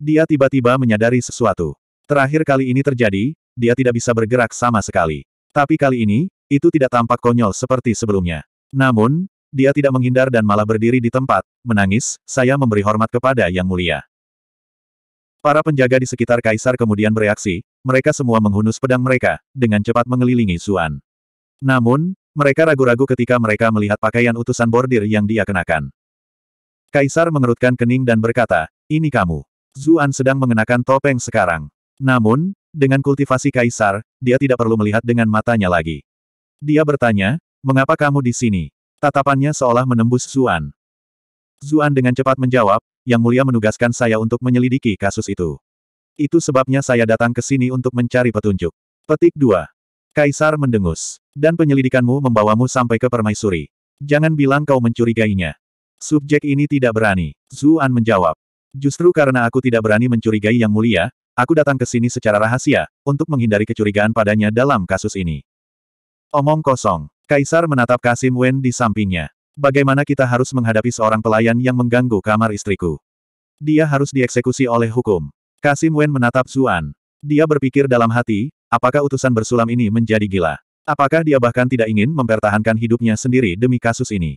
Dia tiba-tiba menyadari sesuatu. Terakhir kali ini terjadi, dia tidak bisa bergerak sama sekali. Tapi kali ini, itu tidak tampak konyol seperti sebelumnya. Namun, dia tidak menghindar dan malah berdiri di tempat, menangis, saya memberi hormat kepada Yang Mulia. Para penjaga di sekitar kaisar kemudian bereaksi, mereka semua menghunus pedang mereka, dengan cepat mengelilingi Zuan. Namun, mereka ragu-ragu ketika mereka melihat pakaian utusan bordir yang dia kenakan. Kaisar mengerutkan kening dan berkata, ini kamu. Zuan sedang mengenakan topeng sekarang. Namun, dengan kultivasi kaisar, dia tidak perlu melihat dengan matanya lagi. Dia bertanya, mengapa kamu di sini? Tatapannya seolah menembus Zuan. Zuan dengan cepat menjawab, Yang Mulia menugaskan saya untuk menyelidiki kasus itu. Itu sebabnya saya datang ke sini untuk mencari petunjuk. Petik 2. Kaisar mendengus. Dan penyelidikanmu membawamu sampai ke permaisuri. Jangan bilang kau mencurigainya. Subjek ini tidak berani. Zuan menjawab. Justru karena aku tidak berani mencurigai Yang Mulia, Aku datang ke sini secara rahasia, untuk menghindari kecurigaan padanya dalam kasus ini. Omong kosong. Kaisar menatap Kasim Wen di sampingnya. Bagaimana kita harus menghadapi seorang pelayan yang mengganggu kamar istriku? Dia harus dieksekusi oleh hukum. Kasim Wen menatap Zuan. Dia berpikir dalam hati, apakah utusan bersulam ini menjadi gila? Apakah dia bahkan tidak ingin mempertahankan hidupnya sendiri demi kasus ini?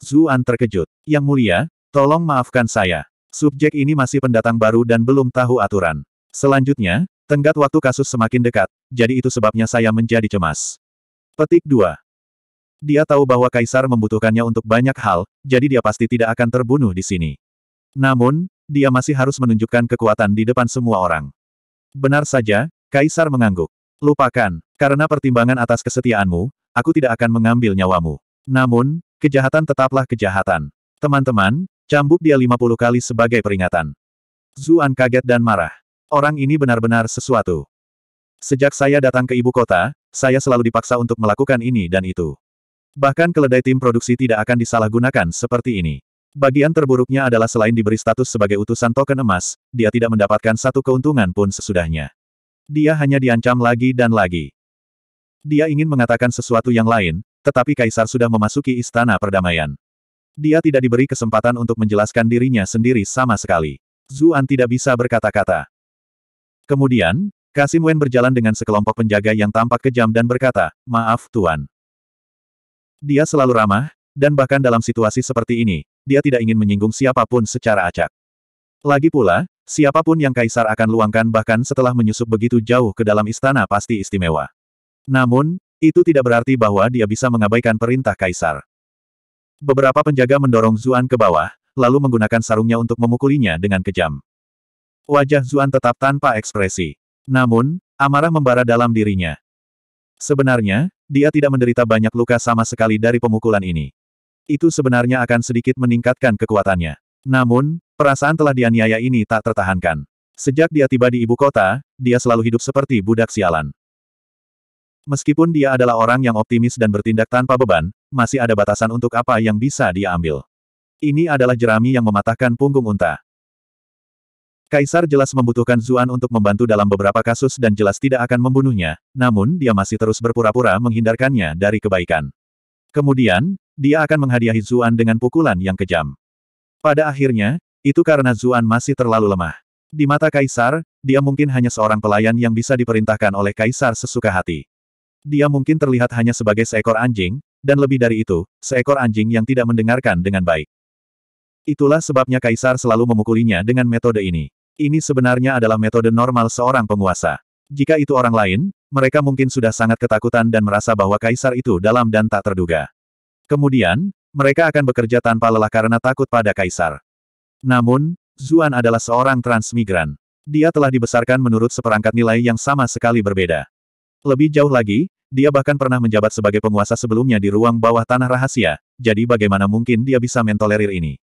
Zuan terkejut. Yang mulia, tolong maafkan saya. Subjek ini masih pendatang baru dan belum tahu aturan. Selanjutnya, tenggat waktu kasus semakin dekat, jadi itu sebabnya saya menjadi cemas. Petik 2. Dia tahu bahwa Kaisar membutuhkannya untuk banyak hal, jadi dia pasti tidak akan terbunuh di sini. Namun, dia masih harus menunjukkan kekuatan di depan semua orang. Benar saja, Kaisar mengangguk. Lupakan, karena pertimbangan atas kesetiaanmu, aku tidak akan mengambil nyawamu. Namun, kejahatan tetaplah kejahatan. Teman-teman, cambuk dia 50 kali sebagai peringatan. Zuan kaget dan marah. Orang ini benar-benar sesuatu. Sejak saya datang ke ibu kota, saya selalu dipaksa untuk melakukan ini dan itu. Bahkan keledai tim produksi tidak akan disalahgunakan seperti ini. Bagian terburuknya adalah selain diberi status sebagai utusan token emas, dia tidak mendapatkan satu keuntungan pun sesudahnya. Dia hanya diancam lagi dan lagi. Dia ingin mengatakan sesuatu yang lain, tetapi Kaisar sudah memasuki istana perdamaian. Dia tidak diberi kesempatan untuk menjelaskan dirinya sendiri sama sekali. Zuan tidak bisa berkata-kata. Kemudian, Kasim Wen berjalan dengan sekelompok penjaga yang tampak kejam dan berkata, Maaf, Tuan. Dia selalu ramah, dan bahkan dalam situasi seperti ini, dia tidak ingin menyinggung siapapun secara acak. Lagi pula, siapapun yang kaisar akan luangkan bahkan setelah menyusup begitu jauh ke dalam istana pasti istimewa. Namun, itu tidak berarti bahwa dia bisa mengabaikan perintah kaisar. Beberapa penjaga mendorong Zuan ke bawah, lalu menggunakan sarungnya untuk memukulinya dengan kejam. Wajah Zuan tetap tanpa ekspresi. Namun, amarah membara dalam dirinya. Sebenarnya, dia tidak menderita banyak luka sama sekali dari pemukulan ini. Itu sebenarnya akan sedikit meningkatkan kekuatannya. Namun, perasaan telah dianiaya ini tak tertahankan. Sejak dia tiba di ibu kota, dia selalu hidup seperti budak sialan. Meskipun dia adalah orang yang optimis dan bertindak tanpa beban, masih ada batasan untuk apa yang bisa dia ambil. Ini adalah jerami yang mematahkan punggung unta. Kaisar jelas membutuhkan Zuan untuk membantu dalam beberapa kasus dan jelas tidak akan membunuhnya, namun dia masih terus berpura-pura menghindarkannya dari kebaikan. Kemudian, dia akan menghadiahi Zuan dengan pukulan yang kejam. Pada akhirnya, itu karena Zuan masih terlalu lemah. Di mata Kaisar, dia mungkin hanya seorang pelayan yang bisa diperintahkan oleh Kaisar sesuka hati. Dia mungkin terlihat hanya sebagai seekor anjing, dan lebih dari itu, seekor anjing yang tidak mendengarkan dengan baik. Itulah sebabnya Kaisar selalu memukulinya dengan metode ini. Ini sebenarnya adalah metode normal seorang penguasa. Jika itu orang lain, mereka mungkin sudah sangat ketakutan dan merasa bahwa kaisar itu dalam dan tak terduga. Kemudian, mereka akan bekerja tanpa lelah karena takut pada kaisar. Namun, Zuan adalah seorang transmigran. Dia telah dibesarkan menurut seperangkat nilai yang sama sekali berbeda. Lebih jauh lagi, dia bahkan pernah menjabat sebagai penguasa sebelumnya di ruang bawah tanah rahasia, jadi bagaimana mungkin dia bisa mentolerir ini?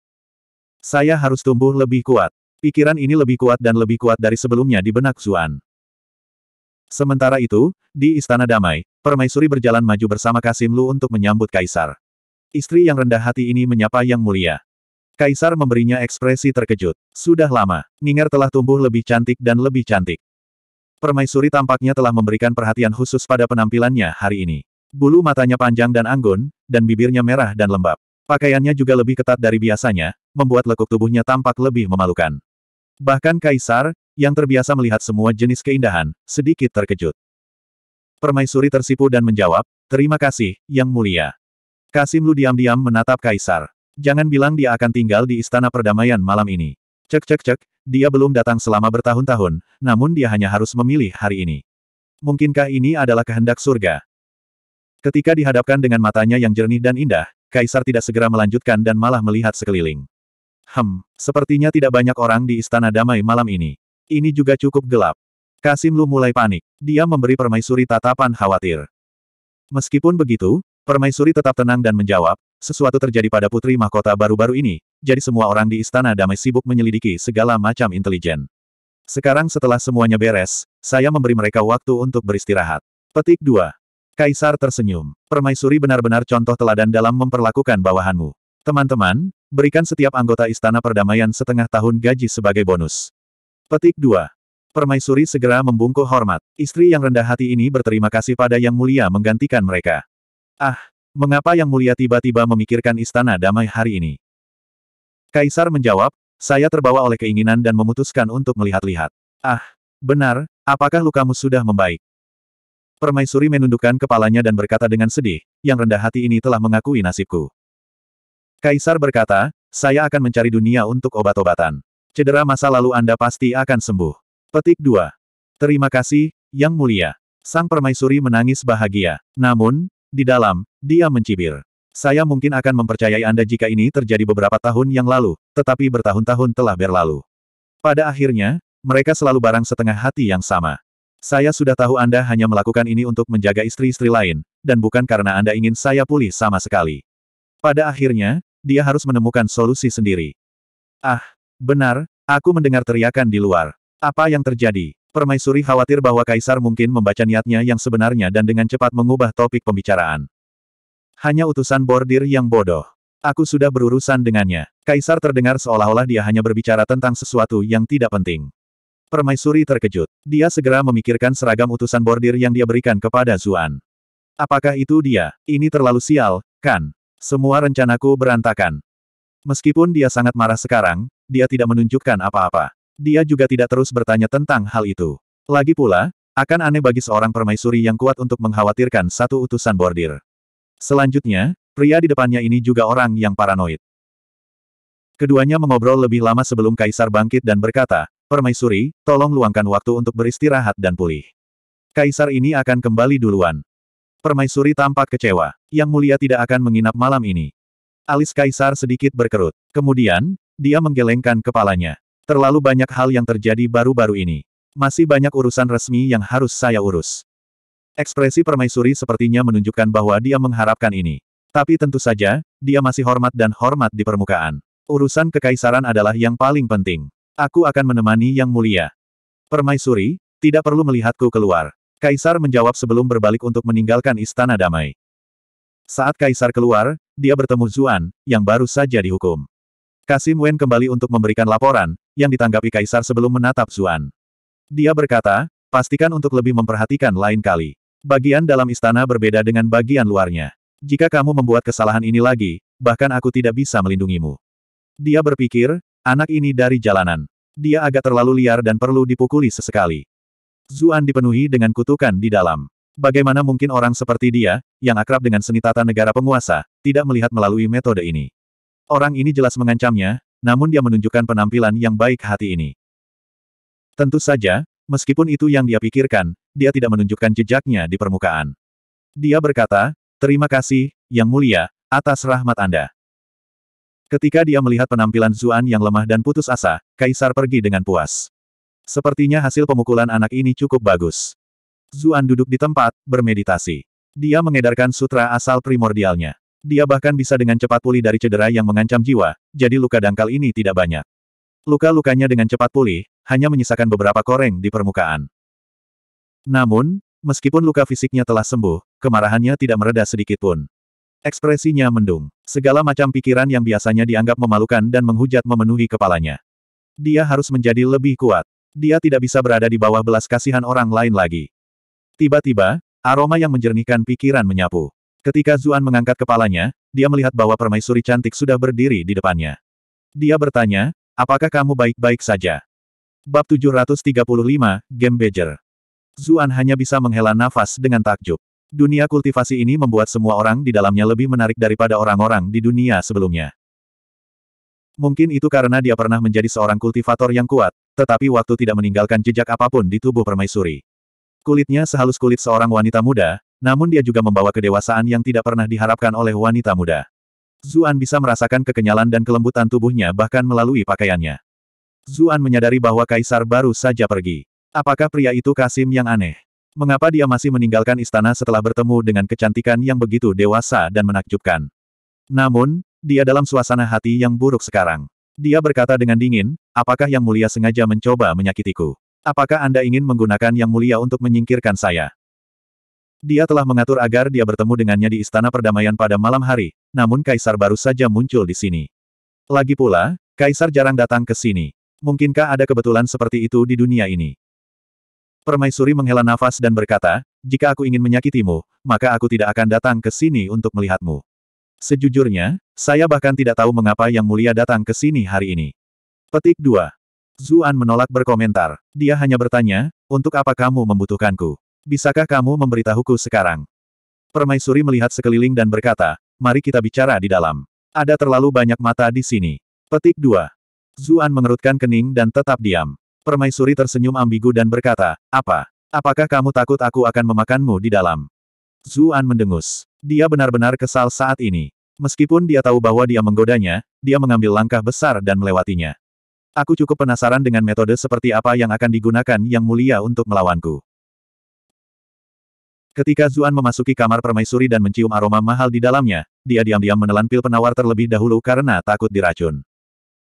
Saya harus tumbuh lebih kuat. Pikiran ini lebih kuat dan lebih kuat dari sebelumnya di benak Zuan. Sementara itu, di Istana Damai, Permaisuri berjalan maju bersama Kasim Lu untuk menyambut Kaisar. Istri yang rendah hati ini menyapa Yang Mulia. Kaisar memberinya ekspresi terkejut. Sudah lama, Ninger telah tumbuh lebih cantik dan lebih cantik. Permaisuri tampaknya telah memberikan perhatian khusus pada penampilannya hari ini. Bulu matanya panjang dan anggun, dan bibirnya merah dan lembab. Pakaiannya juga lebih ketat dari biasanya, membuat lekuk tubuhnya tampak lebih memalukan. Bahkan Kaisar, yang terbiasa melihat semua jenis keindahan, sedikit terkejut. Permaisuri tersipu dan menjawab, Terima kasih, Yang Mulia. Kasimlu diam-diam menatap Kaisar. Jangan bilang dia akan tinggal di Istana Perdamaian malam ini. Cek cek cek, dia belum datang selama bertahun-tahun, namun dia hanya harus memilih hari ini. Mungkinkah ini adalah kehendak surga? Ketika dihadapkan dengan matanya yang jernih dan indah, Kaisar tidak segera melanjutkan dan malah melihat sekeliling. Hem, sepertinya tidak banyak orang di Istana Damai malam ini. Ini juga cukup gelap. Kasim Lu mulai panik. Dia memberi permaisuri tatapan khawatir. Meskipun begitu, permaisuri tetap tenang dan menjawab, sesuatu terjadi pada putri mahkota baru-baru ini, jadi semua orang di Istana Damai sibuk menyelidiki segala macam intelijen. Sekarang setelah semuanya beres, saya memberi mereka waktu untuk beristirahat. Petik 2. Kaisar tersenyum. Permaisuri benar-benar contoh teladan dalam memperlakukan bawahanmu. Teman-teman, Berikan setiap anggota Istana Perdamaian setengah tahun gaji sebagai bonus. Petik 2. Permaisuri segera membungkuk hormat. Istri yang rendah hati ini berterima kasih pada Yang Mulia menggantikan mereka. Ah, mengapa Yang Mulia tiba-tiba memikirkan Istana Damai hari ini? Kaisar menjawab, saya terbawa oleh keinginan dan memutuskan untuk melihat-lihat. Ah, benar, apakah lukamu sudah membaik? Permaisuri menundukkan kepalanya dan berkata dengan sedih, yang rendah hati ini telah mengakui nasibku. Kaisar berkata, saya akan mencari dunia untuk obat-obatan. Cedera masa lalu Anda pasti akan sembuh. Petik 2. Terima kasih, Yang Mulia. Sang Permaisuri menangis bahagia. Namun, di dalam, dia mencibir. Saya mungkin akan mempercayai Anda jika ini terjadi beberapa tahun yang lalu, tetapi bertahun-tahun telah berlalu. Pada akhirnya, mereka selalu barang setengah hati yang sama. Saya sudah tahu Anda hanya melakukan ini untuk menjaga istri-istri lain, dan bukan karena Anda ingin saya pulih sama sekali. Pada akhirnya, dia harus menemukan solusi sendiri. Ah, benar, aku mendengar teriakan di luar. Apa yang terjadi? Permaisuri khawatir bahwa kaisar mungkin membaca niatnya yang sebenarnya dan dengan cepat mengubah topik pembicaraan. Hanya utusan bordir yang bodoh. Aku sudah berurusan dengannya. Kaisar terdengar seolah-olah dia hanya berbicara tentang sesuatu yang tidak penting. Permaisuri terkejut. Dia segera memikirkan seragam utusan bordir yang dia berikan kepada Zuan. Apakah itu dia? Ini terlalu sial, kan? Semua rencanaku berantakan. Meskipun dia sangat marah sekarang, dia tidak menunjukkan apa-apa. Dia juga tidak terus bertanya tentang hal itu. Lagi pula, akan aneh bagi seorang permaisuri yang kuat untuk mengkhawatirkan satu utusan bordir. Selanjutnya, pria di depannya ini juga orang yang paranoid. Keduanya mengobrol lebih lama sebelum Kaisar bangkit dan berkata, Permaisuri, tolong luangkan waktu untuk beristirahat dan pulih. Kaisar ini akan kembali duluan. Permaisuri tampak kecewa. Yang mulia tidak akan menginap malam ini. Alis kaisar sedikit berkerut. Kemudian, dia menggelengkan kepalanya. Terlalu banyak hal yang terjadi baru-baru ini. Masih banyak urusan resmi yang harus saya urus. Ekspresi permaisuri sepertinya menunjukkan bahwa dia mengharapkan ini. Tapi tentu saja, dia masih hormat dan hormat di permukaan. Urusan kekaisaran adalah yang paling penting. Aku akan menemani yang mulia. Permaisuri, tidak perlu melihatku keluar. Kaisar menjawab sebelum berbalik untuk meninggalkan Istana Damai. Saat Kaisar keluar, dia bertemu Zuan, yang baru saja dihukum. Kasim Wen kembali untuk memberikan laporan, yang ditanggapi Kaisar sebelum menatap Zuan. Dia berkata, pastikan untuk lebih memperhatikan lain kali. Bagian dalam istana berbeda dengan bagian luarnya. Jika kamu membuat kesalahan ini lagi, bahkan aku tidak bisa melindungimu. Dia berpikir, anak ini dari jalanan. Dia agak terlalu liar dan perlu dipukuli sesekali. Zuan dipenuhi dengan kutukan di dalam. Bagaimana mungkin orang seperti dia, yang akrab dengan seni tata negara penguasa, tidak melihat melalui metode ini? Orang ini jelas mengancamnya, namun dia menunjukkan penampilan yang baik hati ini. Tentu saja, meskipun itu yang dia pikirkan, dia tidak menunjukkan jejaknya di permukaan. Dia berkata, Terima kasih, Yang Mulia, atas rahmat Anda. Ketika dia melihat penampilan Zuan yang lemah dan putus asa, Kaisar pergi dengan puas. Sepertinya hasil pemukulan anak ini cukup bagus. Zuan duduk di tempat, bermeditasi. Dia mengedarkan sutra asal primordialnya. Dia bahkan bisa dengan cepat pulih dari cedera yang mengancam jiwa, jadi luka dangkal ini tidak banyak. Luka-lukanya dengan cepat pulih, hanya menyisakan beberapa koreng di permukaan. Namun, meskipun luka fisiknya telah sembuh, kemarahannya tidak mereda sedikit pun. Ekspresinya mendung. Segala macam pikiran yang biasanya dianggap memalukan dan menghujat memenuhi kepalanya. Dia harus menjadi lebih kuat. Dia tidak bisa berada di bawah belas kasihan orang lain lagi. Tiba-tiba, aroma yang menjernihkan pikiran menyapu. Ketika Zuan mengangkat kepalanya, dia melihat bahwa permaisuri cantik sudah berdiri di depannya. Dia bertanya, apakah kamu baik-baik saja? Bab 735, Game Badger. Zuan hanya bisa menghela nafas dengan takjub. Dunia kultivasi ini membuat semua orang di dalamnya lebih menarik daripada orang-orang di dunia sebelumnya. Mungkin itu karena dia pernah menjadi seorang kultivator yang kuat, tetapi waktu tidak meninggalkan jejak apapun di tubuh permaisuri. Kulitnya sehalus kulit seorang wanita muda, namun dia juga membawa kedewasaan yang tidak pernah diharapkan oleh wanita muda. Zuan bisa merasakan kekenyalan dan kelembutan tubuhnya bahkan melalui pakaiannya. Zuan menyadari bahwa Kaisar baru saja pergi. Apakah pria itu Kasim yang aneh? Mengapa dia masih meninggalkan istana setelah bertemu dengan kecantikan yang begitu dewasa dan menakjubkan? Namun, dia dalam suasana hati yang buruk sekarang. Dia berkata dengan dingin, apakah Yang Mulia sengaja mencoba menyakitiku? Apakah Anda ingin menggunakan Yang Mulia untuk menyingkirkan saya? Dia telah mengatur agar dia bertemu dengannya di Istana Perdamaian pada malam hari, namun Kaisar baru saja muncul di sini. Lagi pula, Kaisar jarang datang ke sini. Mungkinkah ada kebetulan seperti itu di dunia ini? Permaisuri menghela nafas dan berkata, jika aku ingin menyakitimu, maka aku tidak akan datang ke sini untuk melihatmu. Sejujurnya, saya bahkan tidak tahu mengapa Yang Mulia datang ke sini hari ini. Petik 2. Zuan menolak berkomentar. Dia hanya bertanya, untuk apa kamu membutuhkanku? Bisakah kamu memberitahuku sekarang? Permaisuri melihat sekeliling dan berkata, mari kita bicara di dalam. Ada terlalu banyak mata di sini. Petik 2. Zuan mengerutkan kening dan tetap diam. Permaisuri tersenyum ambigu dan berkata, apa? Apakah kamu takut aku akan memakanmu di dalam? Zuan mendengus. Dia benar-benar kesal saat ini. Meskipun dia tahu bahwa dia menggodanya, dia mengambil langkah besar dan melewatinya. Aku cukup penasaran dengan metode seperti apa yang akan digunakan Yang Mulia untuk melawanku. Ketika Zuan memasuki kamar permaisuri dan mencium aroma mahal di dalamnya, dia diam-diam menelan pil penawar terlebih dahulu karena takut diracun.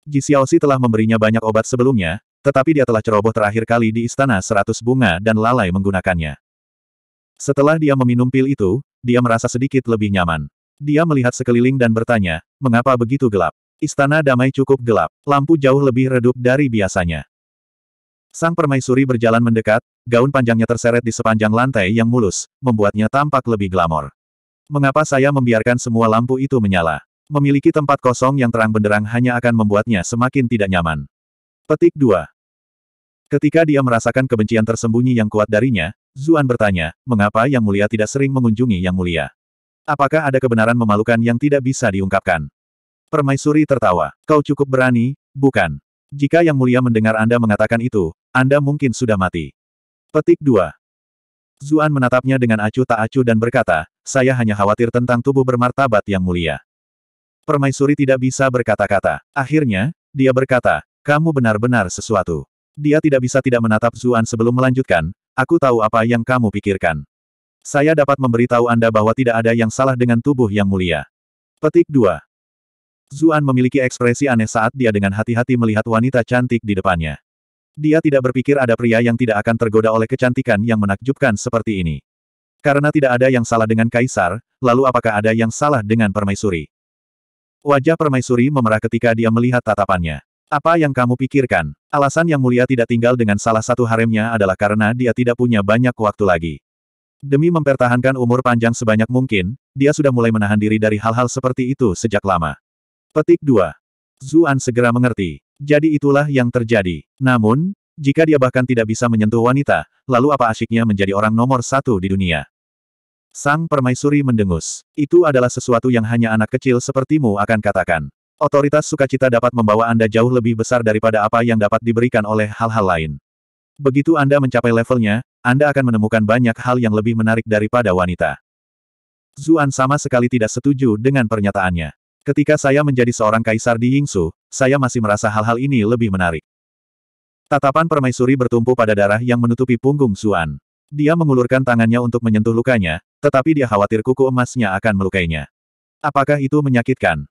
Ji Xiaoxi telah memberinya banyak obat sebelumnya, tetapi dia telah ceroboh terakhir kali di Istana Seratus Bunga dan lalai menggunakannya. Setelah dia meminum pil itu, dia merasa sedikit lebih nyaman. Dia melihat sekeliling dan bertanya, mengapa begitu gelap? Istana damai cukup gelap, lampu jauh lebih redup dari biasanya. Sang permaisuri berjalan mendekat, gaun panjangnya terseret di sepanjang lantai yang mulus, membuatnya tampak lebih glamor. Mengapa saya membiarkan semua lampu itu menyala? Memiliki tempat kosong yang terang benderang hanya akan membuatnya semakin tidak nyaman. Petik 2. Ketika dia merasakan kebencian tersembunyi yang kuat darinya, Zuan bertanya, mengapa Yang Mulia tidak sering mengunjungi Yang Mulia? Apakah ada kebenaran memalukan yang tidak bisa diungkapkan? Permaisuri tertawa. Kau cukup berani, bukan? Jika Yang Mulia mendengar Anda mengatakan itu, Anda mungkin sudah mati. Petik 2. Zuan menatapnya dengan acuh tak acuh dan berkata, saya hanya khawatir tentang tubuh bermartabat Yang Mulia. Permaisuri tidak bisa berkata-kata. Akhirnya, dia berkata, kamu benar-benar sesuatu. Dia tidak bisa tidak menatap Zuan sebelum melanjutkan, aku tahu apa yang kamu pikirkan. Saya dapat memberitahu Anda bahwa tidak ada yang salah dengan tubuh yang mulia. Petik 2. Zuan memiliki ekspresi aneh saat dia dengan hati-hati melihat wanita cantik di depannya. Dia tidak berpikir ada pria yang tidak akan tergoda oleh kecantikan yang menakjubkan seperti ini. Karena tidak ada yang salah dengan kaisar, lalu apakah ada yang salah dengan permaisuri? Wajah permaisuri memerah ketika dia melihat tatapannya. Apa yang kamu pikirkan? Alasan yang mulia tidak tinggal dengan salah satu haremnya adalah karena dia tidak punya banyak waktu lagi. Demi mempertahankan umur panjang sebanyak mungkin, dia sudah mulai menahan diri dari hal-hal seperti itu sejak lama. Petik 2. Zuan segera mengerti. Jadi itulah yang terjadi. Namun, jika dia bahkan tidak bisa menyentuh wanita, lalu apa asyiknya menjadi orang nomor satu di dunia? Sang permaisuri mendengus. Itu adalah sesuatu yang hanya anak kecil sepertimu akan katakan. Otoritas sukacita dapat membawa Anda jauh lebih besar daripada apa yang dapat diberikan oleh hal-hal lain. Begitu Anda mencapai levelnya, Anda akan menemukan banyak hal yang lebih menarik daripada wanita. Zuan sama sekali tidak setuju dengan pernyataannya. Ketika saya menjadi seorang kaisar di Yingsu, saya masih merasa hal-hal ini lebih menarik. Tatapan permaisuri bertumpu pada darah yang menutupi punggung Zuan. Dia mengulurkan tangannya untuk menyentuh lukanya, tetapi dia khawatir kuku emasnya akan melukainya. Apakah itu menyakitkan?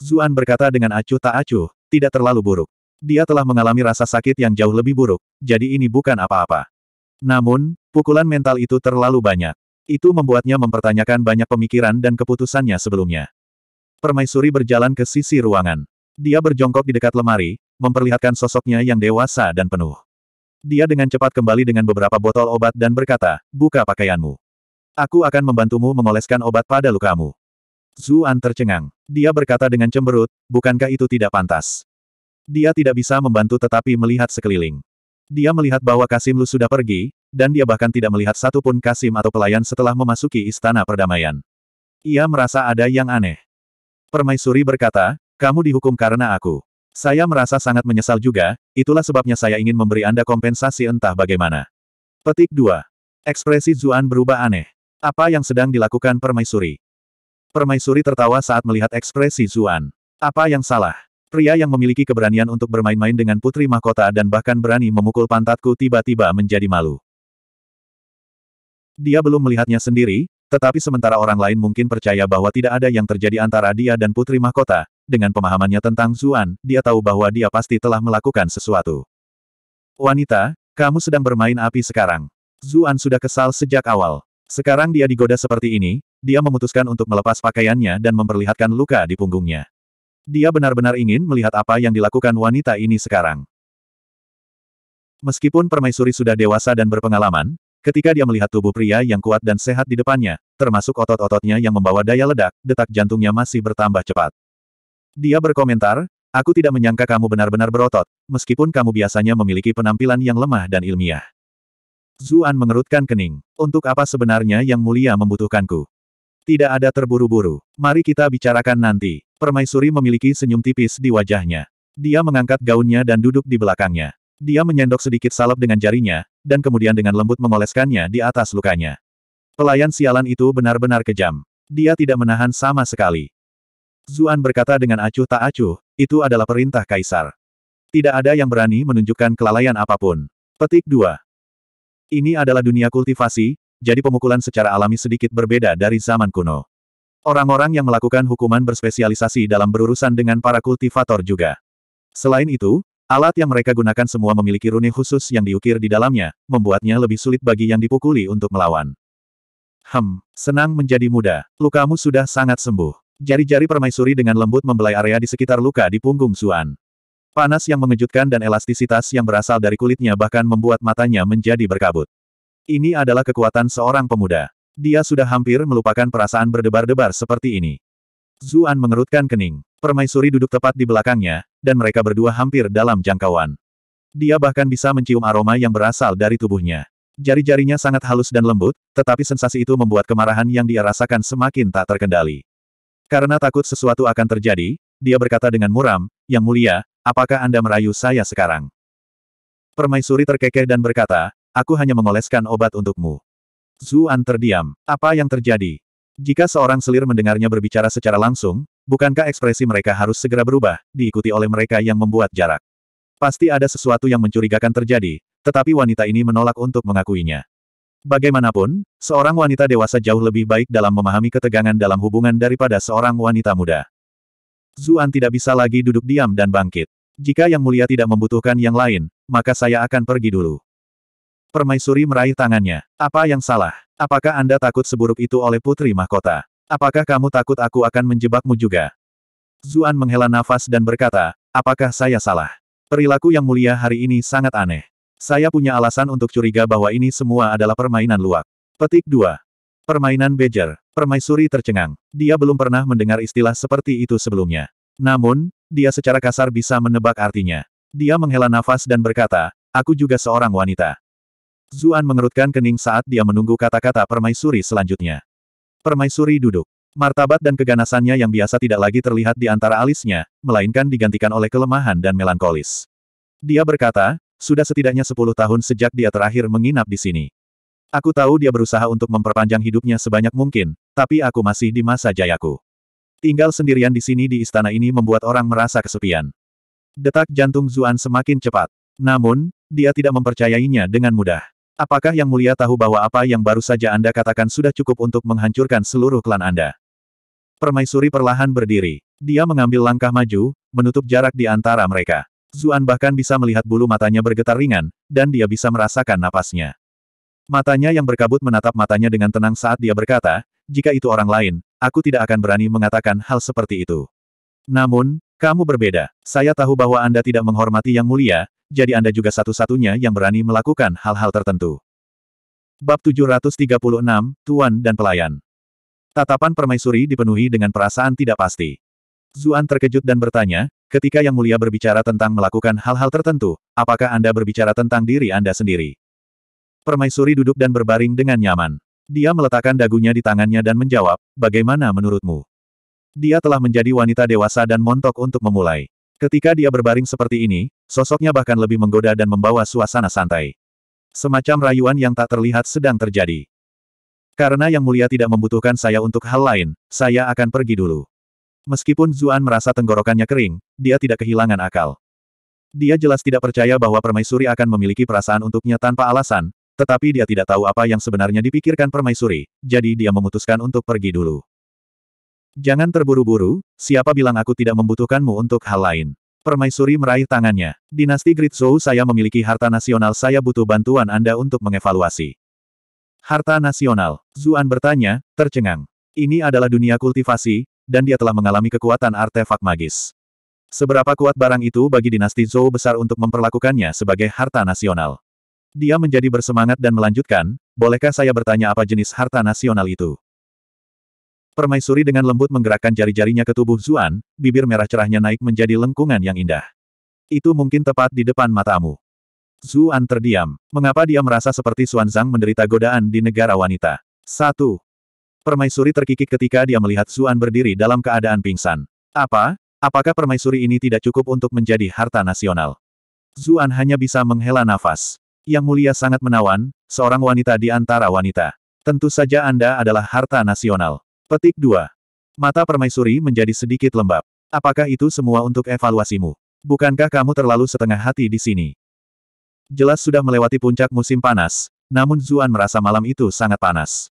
Zuan berkata dengan acuh tak acuh, tidak terlalu buruk. Dia telah mengalami rasa sakit yang jauh lebih buruk, jadi ini bukan apa-apa. Namun, pukulan mental itu terlalu banyak. Itu membuatnya mempertanyakan banyak pemikiran dan keputusannya sebelumnya. Permaisuri berjalan ke sisi ruangan. Dia berjongkok di dekat lemari, memperlihatkan sosoknya yang dewasa dan penuh. Dia dengan cepat kembali dengan beberapa botol obat dan berkata, buka pakaianmu. Aku akan membantumu mengoleskan obat pada lukamu. Zuan tercengang. Dia berkata dengan cemberut, bukankah itu tidak pantas? Dia tidak bisa membantu tetapi melihat sekeliling. Dia melihat bahwa Kasim Lu sudah pergi, dan dia bahkan tidak melihat satupun Kasim atau pelayan setelah memasuki Istana Perdamaian. Ia merasa ada yang aneh. Permaisuri berkata, kamu dihukum karena aku. Saya merasa sangat menyesal juga, itulah sebabnya saya ingin memberi Anda kompensasi entah bagaimana. Petik 2. Ekspresi Zuan berubah aneh. Apa yang sedang dilakukan permaisuri? Permaisuri tertawa saat melihat ekspresi Zuan. Apa yang salah? Pria yang memiliki keberanian untuk bermain-main dengan putri mahkota dan bahkan berani memukul pantatku tiba-tiba menjadi malu. Dia belum melihatnya sendiri, tetapi sementara orang lain mungkin percaya bahwa tidak ada yang terjadi antara dia dan putri mahkota, dengan pemahamannya tentang Zuan, dia tahu bahwa dia pasti telah melakukan sesuatu. Wanita, kamu sedang bermain api sekarang. Zuan sudah kesal sejak awal. Sekarang dia digoda seperti ini, dia memutuskan untuk melepas pakaiannya dan memperlihatkan luka di punggungnya. Dia benar-benar ingin melihat apa yang dilakukan wanita ini sekarang. Meskipun permaisuri sudah dewasa dan berpengalaman, ketika dia melihat tubuh pria yang kuat dan sehat di depannya, termasuk otot-ototnya yang membawa daya ledak, detak jantungnya masih bertambah cepat. Dia berkomentar, aku tidak menyangka kamu benar-benar berotot, meskipun kamu biasanya memiliki penampilan yang lemah dan ilmiah. Zuan mengerutkan kening. Untuk apa sebenarnya yang mulia membutuhkanku? Tidak ada terburu-buru. Mari kita bicarakan nanti. Permaisuri memiliki senyum tipis di wajahnya. Dia mengangkat gaunnya dan duduk di belakangnya. Dia menyendok sedikit salep dengan jarinya, dan kemudian dengan lembut mengoleskannya di atas lukanya. Pelayan sialan itu benar-benar kejam. Dia tidak menahan sama sekali. Zuan berkata dengan acuh tak acuh, itu adalah perintah kaisar. Tidak ada yang berani menunjukkan kelalaian apapun. Petik 2. Ini adalah dunia kultivasi, jadi pemukulan secara alami sedikit berbeda dari zaman kuno. Orang-orang yang melakukan hukuman berspesialisasi dalam berurusan dengan para kultivator juga. Selain itu, alat yang mereka gunakan semua memiliki rune khusus yang diukir di dalamnya, membuatnya lebih sulit bagi yang dipukuli untuk melawan. Hem, senang menjadi muda. Lukamu sudah sangat sembuh. Jari-jari permaisuri dengan lembut membelai area di sekitar luka di punggung Suan. Panas yang mengejutkan dan elastisitas yang berasal dari kulitnya bahkan membuat matanya menjadi berkabut. Ini adalah kekuatan seorang pemuda. Dia sudah hampir melupakan perasaan berdebar-debar seperti ini. Zuan mengerutkan kening. Permaisuri duduk tepat di belakangnya, dan mereka berdua hampir dalam jangkauan. Dia bahkan bisa mencium aroma yang berasal dari tubuhnya. Jari-jarinya sangat halus dan lembut, tetapi sensasi itu membuat kemarahan yang dia rasakan semakin tak terkendali. Karena takut sesuatu akan terjadi, dia berkata dengan muram, Yang mulia, apakah Anda merayu saya sekarang? Permaisuri terkekeh dan berkata, Aku hanya mengoleskan obat untukmu. Zuan terdiam. Apa yang terjadi? Jika seorang selir mendengarnya berbicara secara langsung, bukankah ekspresi mereka harus segera berubah, diikuti oleh mereka yang membuat jarak? Pasti ada sesuatu yang mencurigakan terjadi, tetapi wanita ini menolak untuk mengakuinya. Bagaimanapun, seorang wanita dewasa jauh lebih baik dalam memahami ketegangan dalam hubungan daripada seorang wanita muda. Zuan tidak bisa lagi duduk diam dan bangkit. Jika Yang Mulia tidak membutuhkan yang lain, maka saya akan pergi dulu. Permaisuri meraih tangannya. Apa yang salah? Apakah Anda takut seburuk itu oleh Putri Mahkota? Apakah kamu takut aku akan menjebakmu juga? Zuan menghela nafas dan berkata, apakah saya salah? Perilaku yang mulia hari ini sangat aneh. Saya punya alasan untuk curiga bahwa ini semua adalah permainan luak." Petik 2. Permainan bejer. Permaisuri tercengang. Dia belum pernah mendengar istilah seperti itu sebelumnya. Namun, dia secara kasar bisa menebak artinya. Dia menghela nafas dan berkata, aku juga seorang wanita. Zuan mengerutkan kening saat dia menunggu kata-kata permaisuri selanjutnya. Permaisuri duduk. Martabat dan keganasannya yang biasa tidak lagi terlihat di antara alisnya, melainkan digantikan oleh kelemahan dan melankolis. Dia berkata, sudah setidaknya sepuluh tahun sejak dia terakhir menginap di sini. Aku tahu dia berusaha untuk memperpanjang hidupnya sebanyak mungkin, tapi aku masih di masa jayaku. Tinggal sendirian di sini di istana ini membuat orang merasa kesepian. Detak jantung Zuan semakin cepat. Namun, dia tidak mempercayainya dengan mudah. Apakah Yang Mulia tahu bahwa apa yang baru saja Anda katakan sudah cukup untuk menghancurkan seluruh klan Anda? Permaisuri perlahan berdiri. Dia mengambil langkah maju, menutup jarak di antara mereka. Zuan bahkan bisa melihat bulu matanya bergetar ringan, dan dia bisa merasakan napasnya. Matanya yang berkabut menatap matanya dengan tenang saat dia berkata, jika itu orang lain, aku tidak akan berani mengatakan hal seperti itu. Namun, kamu berbeda. Saya tahu bahwa Anda tidak menghormati Yang Mulia, jadi Anda juga satu-satunya yang berani melakukan hal-hal tertentu. Bab 736, Tuan dan Pelayan Tatapan permaisuri dipenuhi dengan perasaan tidak pasti. Zuan terkejut dan bertanya, ketika Yang Mulia berbicara tentang melakukan hal-hal tertentu, apakah Anda berbicara tentang diri Anda sendiri? Permaisuri duduk dan berbaring dengan nyaman. Dia meletakkan dagunya di tangannya dan menjawab, bagaimana menurutmu? Dia telah menjadi wanita dewasa dan montok untuk memulai. Ketika dia berbaring seperti ini, sosoknya bahkan lebih menggoda dan membawa suasana santai. Semacam rayuan yang tak terlihat sedang terjadi. Karena Yang Mulia tidak membutuhkan saya untuk hal lain, saya akan pergi dulu. Meskipun Zuan merasa tenggorokannya kering, dia tidak kehilangan akal. Dia jelas tidak percaya bahwa permaisuri akan memiliki perasaan untuknya tanpa alasan, tetapi dia tidak tahu apa yang sebenarnya dipikirkan permaisuri, jadi dia memutuskan untuk pergi dulu. Jangan terburu-buru, siapa bilang aku tidak membutuhkanmu untuk hal lain. Permaisuri meraih tangannya. Dinasti Great Zhou saya memiliki harta nasional saya butuh bantuan Anda untuk mengevaluasi. Harta nasional. Zuan bertanya, tercengang. Ini adalah dunia kultivasi, dan dia telah mengalami kekuatan artefak magis. Seberapa kuat barang itu bagi dinasti Zhou besar untuk memperlakukannya sebagai harta nasional. Dia menjadi bersemangat dan melanjutkan, bolehkah saya bertanya apa jenis harta nasional itu? Permaisuri dengan lembut menggerakkan jari-jarinya ke tubuh Zuan, bibir merah cerahnya naik menjadi lengkungan yang indah. Itu mungkin tepat di depan matamu. Zuan terdiam. Mengapa dia merasa seperti Zhang menderita godaan di negara wanita? Satu. Permaisuri terkikik ketika dia melihat Zuan berdiri dalam keadaan pingsan. Apa? Apakah permaisuri ini tidak cukup untuk menjadi harta nasional? Zuan hanya bisa menghela nafas. Yang mulia sangat menawan, seorang wanita di antara wanita. Tentu saja Anda adalah harta nasional. Petik 2. Mata permaisuri menjadi sedikit lembab. Apakah itu semua untuk evaluasimu? Bukankah kamu terlalu setengah hati di sini? Jelas sudah melewati puncak musim panas, namun Zuan merasa malam itu sangat panas.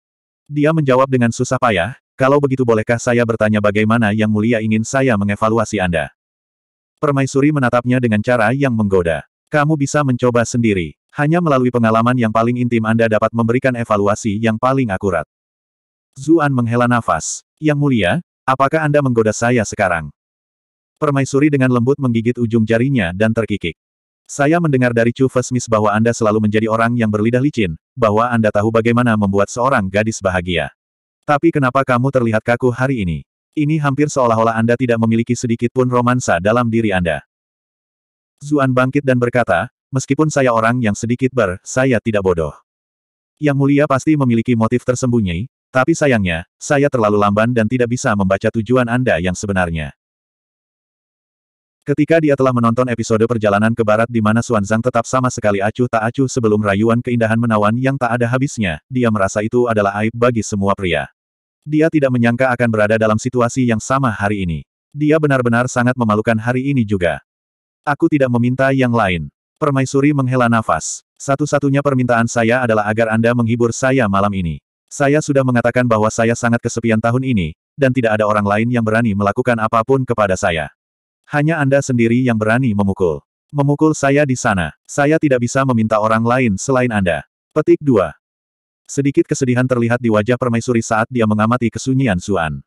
Dia menjawab dengan susah payah, kalau begitu bolehkah saya bertanya bagaimana yang mulia ingin saya mengevaluasi Anda? Permaisuri menatapnya dengan cara yang menggoda. Kamu bisa mencoba sendiri. Hanya melalui pengalaman yang paling intim Anda dapat memberikan evaluasi yang paling akurat. Zuan menghela nafas. Yang mulia, apakah Anda menggoda saya sekarang? Permaisuri dengan lembut menggigit ujung jarinya dan terkikik. Saya mendengar dari Chu Fesmis bahwa Anda selalu menjadi orang yang berlidah licin, bahwa Anda tahu bagaimana membuat seorang gadis bahagia. Tapi kenapa kamu terlihat kaku hari ini? Ini hampir seolah-olah Anda tidak memiliki sedikit pun romansa dalam diri Anda. Zuan bangkit dan berkata, meskipun saya orang yang sedikit ber, saya tidak bodoh. Yang mulia pasti memiliki motif tersembunyi, tapi sayangnya, saya terlalu lamban dan tidak bisa membaca tujuan Anda yang sebenarnya. Ketika dia telah menonton episode perjalanan ke barat di mana Xuanzang tetap sama sekali acuh tak acuh sebelum rayuan keindahan menawan yang tak ada habisnya, dia merasa itu adalah aib bagi semua pria. Dia tidak menyangka akan berada dalam situasi yang sama hari ini. Dia benar-benar sangat memalukan hari ini juga. Aku tidak meminta yang lain. Permaisuri menghela nafas. Satu-satunya permintaan saya adalah agar Anda menghibur saya malam ini. Saya sudah mengatakan bahwa saya sangat kesepian tahun ini, dan tidak ada orang lain yang berani melakukan apapun kepada saya. Hanya Anda sendiri yang berani memukul. Memukul saya di sana. Saya tidak bisa meminta orang lain selain Anda. Petik 2. Sedikit kesedihan terlihat di wajah permaisuri saat dia mengamati kesunyian Suan.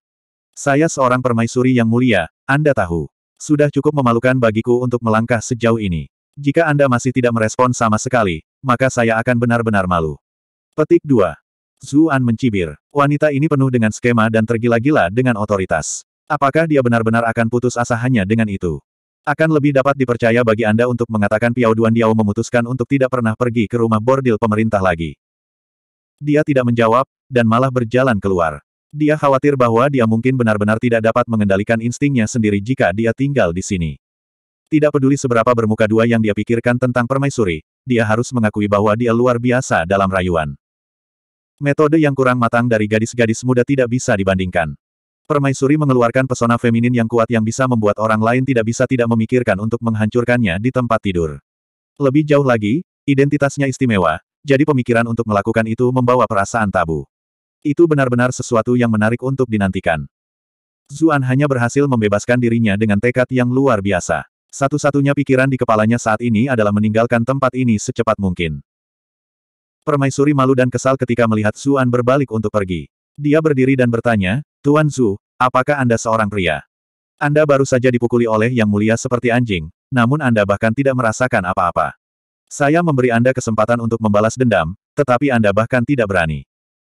Saya seorang permaisuri yang mulia, Anda tahu. Sudah cukup memalukan bagiku untuk melangkah sejauh ini. Jika Anda masih tidak merespon sama sekali, maka saya akan benar-benar malu. Petik 2. Zuan mencibir. Wanita ini penuh dengan skema dan tergila-gila dengan otoritas. Apakah dia benar-benar akan putus asa hanya dengan itu? Akan lebih dapat dipercaya bagi Anda untuk mengatakan Piao Duan Diao memutuskan untuk tidak pernah pergi ke rumah bordil pemerintah lagi. Dia tidak menjawab, dan malah berjalan keluar. Dia khawatir bahwa dia mungkin benar-benar tidak dapat mengendalikan instingnya sendiri jika dia tinggal di sini. Tidak peduli seberapa bermuka dua yang dia pikirkan tentang permaisuri, dia harus mengakui bahwa dia luar biasa dalam rayuan. Metode yang kurang matang dari gadis-gadis muda tidak bisa dibandingkan. Permaisuri mengeluarkan pesona feminin yang kuat yang bisa membuat orang lain tidak bisa tidak memikirkan untuk menghancurkannya di tempat tidur. Lebih jauh lagi, identitasnya istimewa, jadi pemikiran untuk melakukan itu membawa perasaan tabu. Itu benar-benar sesuatu yang menarik untuk dinantikan. Zuan hanya berhasil membebaskan dirinya dengan tekad yang luar biasa. Satu-satunya pikiran di kepalanya saat ini adalah meninggalkan tempat ini secepat mungkin permaisuri malu dan kesal ketika melihat Zuan berbalik untuk pergi. Dia berdiri dan bertanya, Tuan Zu, apakah Anda seorang pria? Anda baru saja dipukuli oleh yang mulia seperti anjing, namun Anda bahkan tidak merasakan apa-apa. Saya memberi Anda kesempatan untuk membalas dendam, tetapi Anda bahkan tidak berani.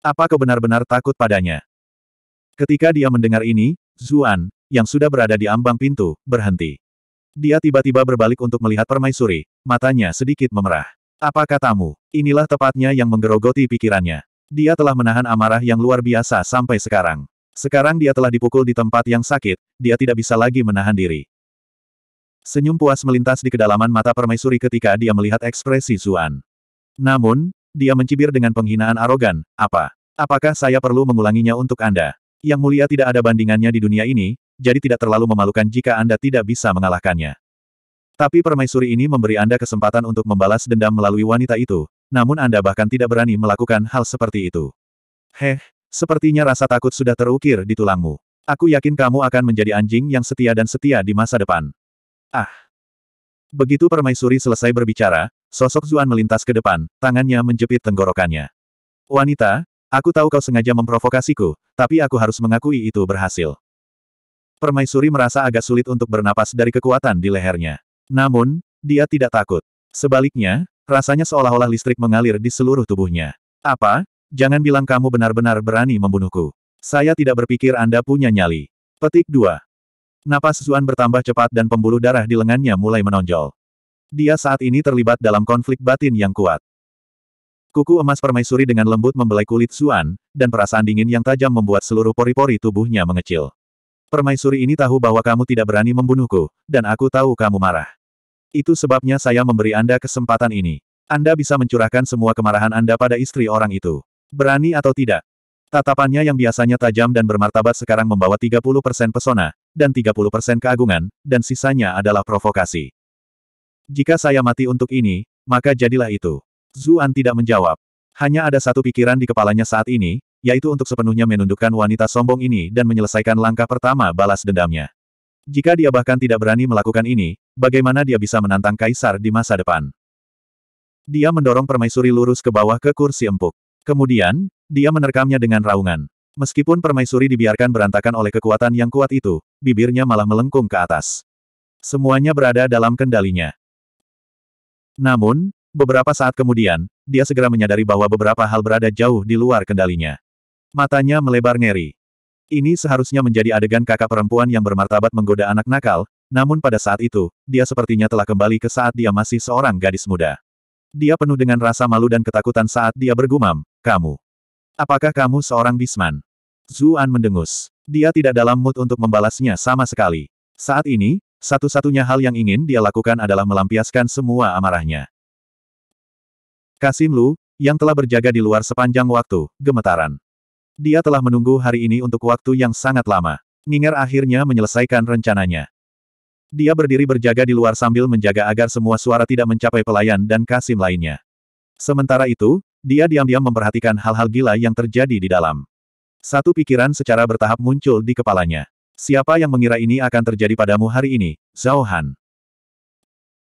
Apa kau benar-benar takut padanya? Ketika dia mendengar ini, Zuan, yang sudah berada di ambang pintu, berhenti. Dia tiba-tiba berbalik untuk melihat permaisuri, matanya sedikit memerah. Apa katamu? Inilah tepatnya yang menggerogoti pikirannya. Dia telah menahan amarah yang luar biasa sampai sekarang. Sekarang dia telah dipukul di tempat yang sakit, dia tidak bisa lagi menahan diri. Senyum puas melintas di kedalaman mata permaisuri ketika dia melihat ekspresi Zuan. Namun, dia mencibir dengan penghinaan arogan, apa? Apakah saya perlu mengulanginya untuk Anda? Yang mulia tidak ada bandingannya di dunia ini, jadi tidak terlalu memalukan jika Anda tidak bisa mengalahkannya. Tapi permaisuri ini memberi Anda kesempatan untuk membalas dendam melalui wanita itu, namun Anda bahkan tidak berani melakukan hal seperti itu. Heh, sepertinya rasa takut sudah terukir di tulangmu. Aku yakin kamu akan menjadi anjing yang setia dan setia di masa depan. Ah. Begitu permaisuri selesai berbicara, sosok Zuan melintas ke depan, tangannya menjepit tenggorokannya. Wanita, aku tahu kau sengaja memprovokasiku, tapi aku harus mengakui itu berhasil. Permaisuri merasa agak sulit untuk bernapas dari kekuatan di lehernya. Namun, dia tidak takut. Sebaliknya, rasanya seolah-olah listrik mengalir di seluruh tubuhnya. Apa? Jangan bilang kamu benar-benar berani membunuhku. Saya tidak berpikir Anda punya nyali. Petik 2. Napas Zuan bertambah cepat dan pembuluh darah di lengannya mulai menonjol. Dia saat ini terlibat dalam konflik batin yang kuat. Kuku emas permaisuri dengan lembut membelai kulit Zuan, dan perasaan dingin yang tajam membuat seluruh pori-pori tubuhnya mengecil. Permaisuri ini tahu bahwa kamu tidak berani membunuhku, dan aku tahu kamu marah. Itu sebabnya saya memberi Anda kesempatan ini. Anda bisa mencurahkan semua kemarahan Anda pada istri orang itu. Berani atau tidak? Tatapannya yang biasanya tajam dan bermartabat sekarang membawa 30% pesona, dan 30% keagungan, dan sisanya adalah provokasi. Jika saya mati untuk ini, maka jadilah itu. Zuan tidak menjawab. Hanya ada satu pikiran di kepalanya saat ini, yaitu untuk sepenuhnya menundukkan wanita sombong ini dan menyelesaikan langkah pertama balas dendamnya. Jika dia bahkan tidak berani melakukan ini, bagaimana dia bisa menantang kaisar di masa depan? Dia mendorong permaisuri lurus ke bawah ke kursi empuk. Kemudian, dia menerkamnya dengan raungan. Meskipun permaisuri dibiarkan berantakan oleh kekuatan yang kuat itu, bibirnya malah melengkung ke atas. Semuanya berada dalam kendalinya. Namun, beberapa saat kemudian, dia segera menyadari bahwa beberapa hal berada jauh di luar kendalinya. Matanya melebar ngeri. Ini seharusnya menjadi adegan kakak perempuan yang bermartabat menggoda anak nakal, namun pada saat itu, dia sepertinya telah kembali ke saat dia masih seorang gadis muda. Dia penuh dengan rasa malu dan ketakutan saat dia bergumam, kamu. Apakah kamu seorang bisman? Zuan mendengus. Dia tidak dalam mood untuk membalasnya sama sekali. Saat ini, satu-satunya hal yang ingin dia lakukan adalah melampiaskan semua amarahnya. Kasim Lu, yang telah berjaga di luar sepanjang waktu, gemetaran. Dia telah menunggu hari ini untuk waktu yang sangat lama. Ning'er akhirnya menyelesaikan rencananya. Dia berdiri berjaga di luar sambil menjaga agar semua suara tidak mencapai pelayan dan kasim lainnya. Sementara itu, dia diam-diam memperhatikan hal-hal gila yang terjadi di dalam. Satu pikiran secara bertahap muncul di kepalanya. Siapa yang mengira ini akan terjadi padamu hari ini, Zhao Han?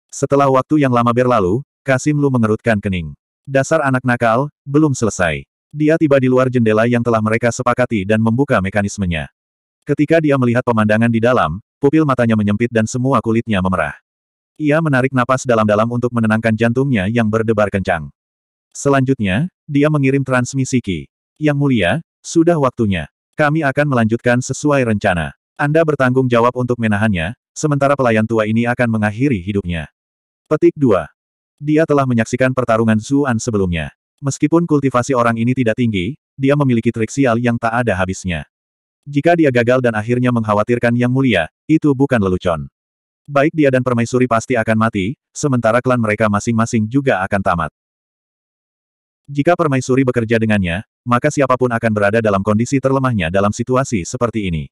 Setelah waktu yang lama berlalu, Kasim Lu mengerutkan kening. Dasar anak nakal, belum selesai. Dia tiba di luar jendela yang telah mereka sepakati dan membuka mekanismenya. Ketika dia melihat pemandangan di dalam, pupil matanya menyempit dan semua kulitnya memerah. Ia menarik napas dalam-dalam untuk menenangkan jantungnya yang berdebar kencang. Selanjutnya, dia mengirim transmisi Ki. Yang mulia, sudah waktunya. Kami akan melanjutkan sesuai rencana. Anda bertanggung jawab untuk menahannya, sementara pelayan tua ini akan mengakhiri hidupnya. Petik 2. Dia telah menyaksikan pertarungan Zuan sebelumnya. Meskipun kultivasi orang ini tidak tinggi, dia memiliki trik sial yang tak ada habisnya. Jika dia gagal dan akhirnya mengkhawatirkan Yang Mulia, itu bukan lelucon. Baik dia dan permaisuri pasti akan mati, sementara klan mereka masing-masing juga akan tamat. Jika permaisuri bekerja dengannya, maka siapapun akan berada dalam kondisi terlemahnya dalam situasi seperti ini.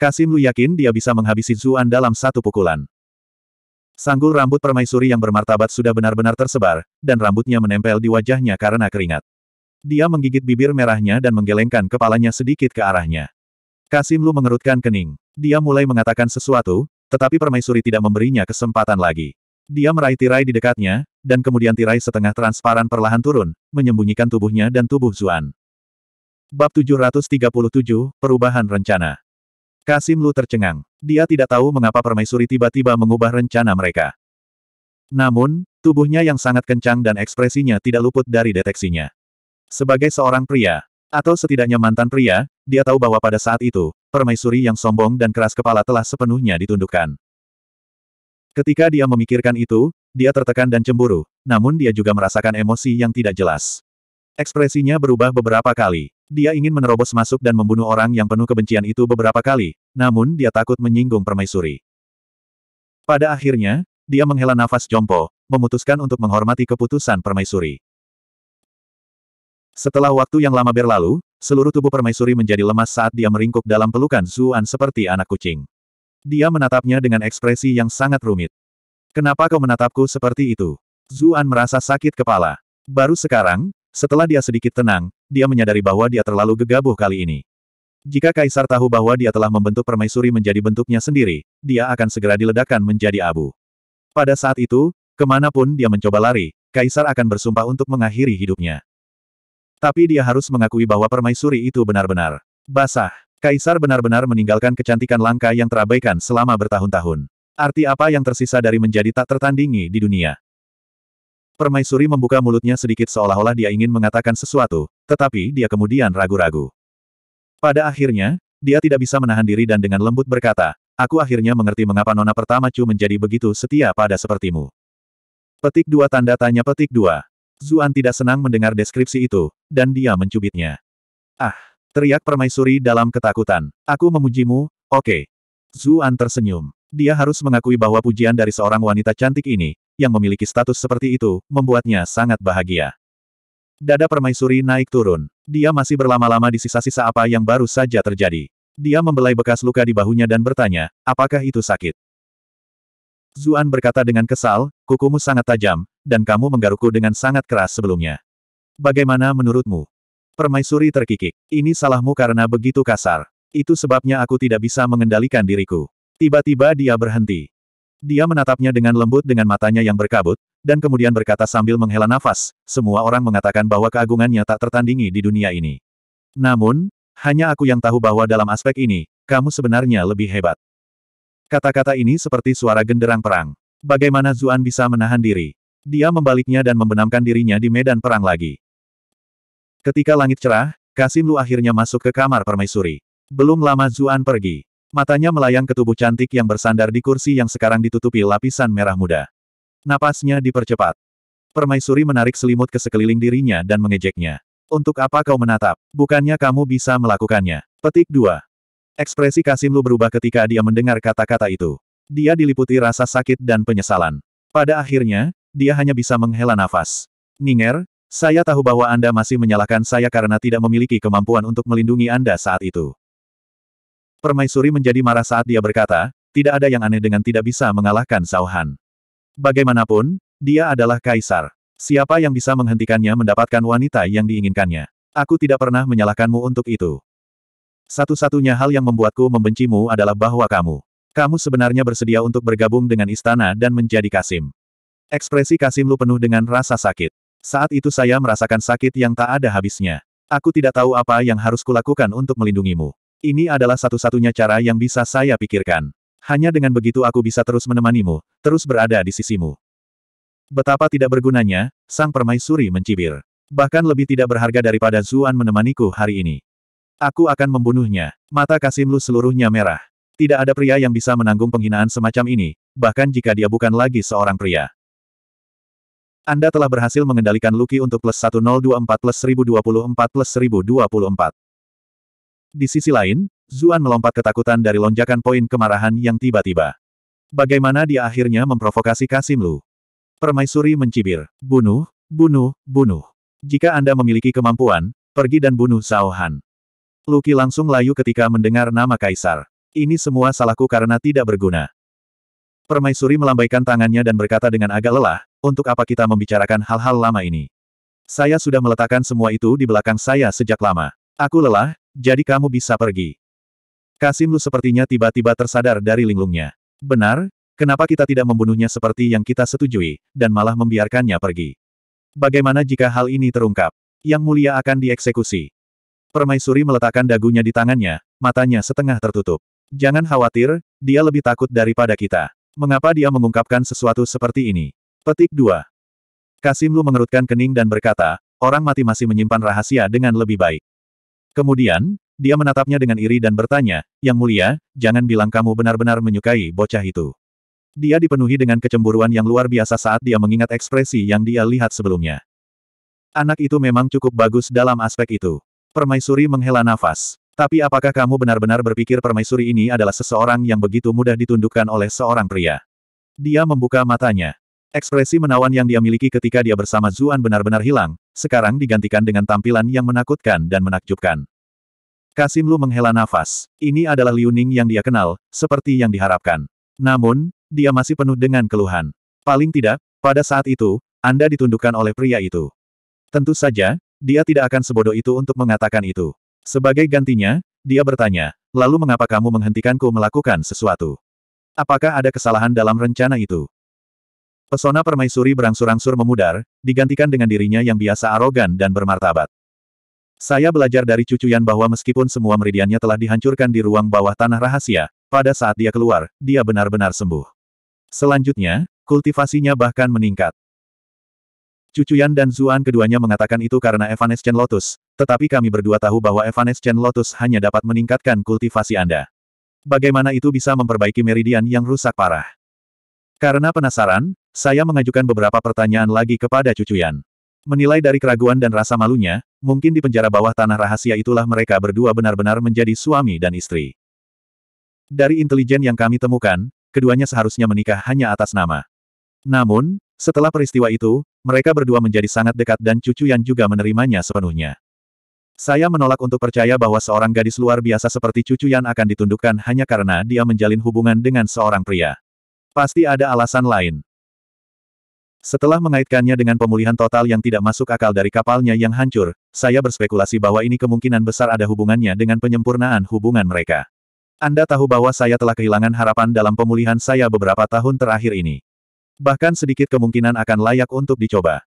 Kasim Lu yakin dia bisa menghabisi Zuan dalam satu pukulan. Sanggul rambut permaisuri yang bermartabat sudah benar-benar tersebar, dan rambutnya menempel di wajahnya karena keringat. Dia menggigit bibir merahnya dan menggelengkan kepalanya sedikit ke arahnya. Kasim Lu mengerutkan kening. Dia mulai mengatakan sesuatu, tetapi permaisuri tidak memberinya kesempatan lagi. Dia meraih tirai di dekatnya, dan kemudian tirai setengah transparan perlahan turun, menyembunyikan tubuhnya dan tubuh Zuan. Bab 737, Perubahan Rencana Kasim Lu tercengang. Dia tidak tahu mengapa permaisuri tiba-tiba mengubah rencana mereka. Namun, tubuhnya yang sangat kencang dan ekspresinya tidak luput dari deteksinya. Sebagai seorang pria, atau setidaknya mantan pria, dia tahu bahwa pada saat itu, permaisuri yang sombong dan keras kepala telah sepenuhnya ditundukkan. Ketika dia memikirkan itu, dia tertekan dan cemburu, namun dia juga merasakan emosi yang tidak jelas. Ekspresinya berubah beberapa kali. Dia ingin menerobos masuk dan membunuh orang yang penuh kebencian itu beberapa kali, namun dia takut menyinggung permaisuri. Pada akhirnya, dia menghela nafas jompo, memutuskan untuk menghormati keputusan permaisuri. Setelah waktu yang lama berlalu, seluruh tubuh permaisuri menjadi lemas saat dia meringkuk dalam pelukan Zuan seperti anak kucing. Dia menatapnya dengan ekspresi yang sangat rumit. Kenapa kau menatapku seperti itu? Zuan merasa sakit kepala. Baru sekarang, setelah dia sedikit tenang, dia menyadari bahwa dia terlalu gegabah kali ini. Jika Kaisar tahu bahwa dia telah membentuk permaisuri menjadi bentuknya sendiri, dia akan segera diledakkan menjadi abu. Pada saat itu, kemanapun dia mencoba lari, Kaisar akan bersumpah untuk mengakhiri hidupnya. Tapi dia harus mengakui bahwa permaisuri itu benar-benar basah. Kaisar benar-benar meninggalkan kecantikan langka yang terabaikan selama bertahun-tahun. Arti apa yang tersisa dari menjadi tak tertandingi di dunia? Permaisuri membuka mulutnya sedikit seolah-olah dia ingin mengatakan sesuatu, tetapi dia kemudian ragu-ragu. Pada akhirnya, dia tidak bisa menahan diri dan dengan lembut berkata, aku akhirnya mengerti mengapa Nona Pertama Chu menjadi begitu setia pada sepertimu. Petik dua tanda tanya petik dua. Zuan tidak senang mendengar deskripsi itu, dan dia mencubitnya. Ah, teriak permaisuri dalam ketakutan. Aku memujimu, oke. Okay. Zuan tersenyum. Dia harus mengakui bahwa pujian dari seorang wanita cantik ini, yang memiliki status seperti itu, membuatnya sangat bahagia. Dada permaisuri naik turun. Dia masih berlama-lama di sisa-sisa apa yang baru saja terjadi. Dia membelai bekas luka di bahunya dan bertanya, apakah itu sakit? Zuan berkata dengan kesal, kukumu sangat tajam, dan kamu menggarukku dengan sangat keras sebelumnya. Bagaimana menurutmu? Permaisuri terkikik. Ini salahmu karena begitu kasar. Itu sebabnya aku tidak bisa mengendalikan diriku. Tiba-tiba dia berhenti. Dia menatapnya dengan lembut dengan matanya yang berkabut, dan kemudian berkata sambil menghela nafas, semua orang mengatakan bahwa keagungannya tak tertandingi di dunia ini. Namun, hanya aku yang tahu bahwa dalam aspek ini, kamu sebenarnya lebih hebat. Kata-kata ini seperti suara genderang perang. Bagaimana Zuan bisa menahan diri? Dia membaliknya dan membenamkan dirinya di medan perang lagi. Ketika langit cerah, Kasim Lu akhirnya masuk ke kamar permaisuri. Belum lama Zuan pergi. Matanya melayang ke tubuh cantik yang bersandar di kursi yang sekarang ditutupi lapisan merah muda. Napasnya dipercepat. Permaisuri menarik selimut ke sekeliling dirinya dan mengejeknya. Untuk apa kau menatap? Bukannya kamu bisa melakukannya. Petik 2. Ekspresi Kasimlu berubah ketika dia mendengar kata-kata itu. Dia diliputi rasa sakit dan penyesalan. Pada akhirnya, dia hanya bisa menghela nafas. Ninger, saya tahu bahwa Anda masih menyalahkan saya karena tidak memiliki kemampuan untuk melindungi Anda saat itu. Permaisuri menjadi marah saat dia berkata, tidak ada yang aneh dengan tidak bisa mengalahkan Zhao Han. Bagaimanapun, dia adalah kaisar. Siapa yang bisa menghentikannya mendapatkan wanita yang diinginkannya? Aku tidak pernah menyalahkanmu untuk itu. Satu-satunya hal yang membuatku membencimu adalah bahwa kamu. Kamu sebenarnya bersedia untuk bergabung dengan istana dan menjadi Kasim. Ekspresi Kasim lu penuh dengan rasa sakit. Saat itu saya merasakan sakit yang tak ada habisnya. Aku tidak tahu apa yang harus kulakukan untuk melindungimu. Ini adalah satu-satunya cara yang bisa saya pikirkan. Hanya dengan begitu aku bisa terus menemanimu, terus berada di sisimu. Betapa tidak bergunanya, sang permaisuri mencibir. Bahkan lebih tidak berharga daripada Zuan menemaniku hari ini. Aku akan membunuhnya. Mata Kasimlu seluruhnya merah. Tidak ada pria yang bisa menanggung penghinaan semacam ini, bahkan jika dia bukan lagi seorang pria. Anda telah berhasil mengendalikan Lucky untuk plus 1024 plus 1024 plus 1024. Di sisi lain, Zuan melompat ketakutan dari lonjakan poin kemarahan yang tiba-tiba. Bagaimana dia akhirnya memprovokasi Kasim Lu? Permaisuri mencibir, bunuh, bunuh, bunuh. Jika Anda memiliki kemampuan, pergi dan bunuh Zhao Han. Luki langsung layu ketika mendengar nama Kaisar. Ini semua salahku karena tidak berguna. Permaisuri melambaikan tangannya dan berkata dengan agak lelah, untuk apa kita membicarakan hal-hal lama ini? Saya sudah meletakkan semua itu di belakang saya sejak lama. Aku lelah, jadi kamu bisa pergi. Kasim Lu sepertinya tiba-tiba tersadar dari linglungnya. Benar, kenapa kita tidak membunuhnya seperti yang kita setujui, dan malah membiarkannya pergi? Bagaimana jika hal ini terungkap? Yang mulia akan dieksekusi. Permaisuri meletakkan dagunya di tangannya, matanya setengah tertutup. Jangan khawatir, dia lebih takut daripada kita. Mengapa dia mengungkapkan sesuatu seperti ini? Petik 2. Kasim Lu mengerutkan kening dan berkata, orang mati masih menyimpan rahasia dengan lebih baik. Kemudian, dia menatapnya dengan iri dan bertanya, Yang mulia, jangan bilang kamu benar-benar menyukai bocah itu. Dia dipenuhi dengan kecemburuan yang luar biasa saat dia mengingat ekspresi yang dia lihat sebelumnya. Anak itu memang cukup bagus dalam aspek itu. Permaisuri menghela nafas. Tapi apakah kamu benar-benar berpikir permaisuri ini adalah seseorang yang begitu mudah ditundukkan oleh seorang pria? Dia membuka matanya. Ekspresi menawan yang dia miliki ketika dia bersama Zuan benar-benar hilang, sekarang digantikan dengan tampilan yang menakutkan dan menakjubkan. Kasim Lu menghela nafas. Ini adalah Liu Ning yang dia kenal, seperti yang diharapkan. Namun, dia masih penuh dengan keluhan. Paling tidak, pada saat itu, Anda ditundukkan oleh pria itu. Tentu saja, dia tidak akan sebodoh itu untuk mengatakan itu. Sebagai gantinya, dia bertanya, lalu mengapa kamu menghentikanku melakukan sesuatu? Apakah ada kesalahan dalam rencana itu? Pesona permaisuri berangsur-angsur memudar, digantikan dengan dirinya yang biasa arogan dan bermartabat. Saya belajar dari cucuyan bahwa meskipun semua meridiannya telah dihancurkan di ruang bawah tanah rahasia, pada saat dia keluar, dia benar-benar sembuh. Selanjutnya, kultivasinya bahkan meningkat. Cucuyan dan Zuan keduanya mengatakan itu karena Evanescent Lotus, tetapi kami berdua tahu bahwa Evanescent Lotus hanya dapat meningkatkan kultivasi Anda. Bagaimana itu bisa memperbaiki meridian yang rusak parah? Karena penasaran, saya mengajukan beberapa pertanyaan lagi kepada cucu Yan. Menilai dari keraguan dan rasa malunya, mungkin di penjara bawah tanah rahasia itulah mereka berdua benar-benar menjadi suami dan istri. Dari intelijen yang kami temukan, keduanya seharusnya menikah hanya atas nama. Namun, setelah peristiwa itu, mereka berdua menjadi sangat dekat dan cucu Yan juga menerimanya sepenuhnya. Saya menolak untuk percaya bahwa seorang gadis luar biasa seperti cucu Yan akan ditundukkan hanya karena dia menjalin hubungan dengan seorang pria. Pasti ada alasan lain. Setelah mengaitkannya dengan pemulihan total yang tidak masuk akal dari kapalnya yang hancur, saya berspekulasi bahwa ini kemungkinan besar ada hubungannya dengan penyempurnaan hubungan mereka. Anda tahu bahwa saya telah kehilangan harapan dalam pemulihan saya beberapa tahun terakhir ini. Bahkan sedikit kemungkinan akan layak untuk dicoba.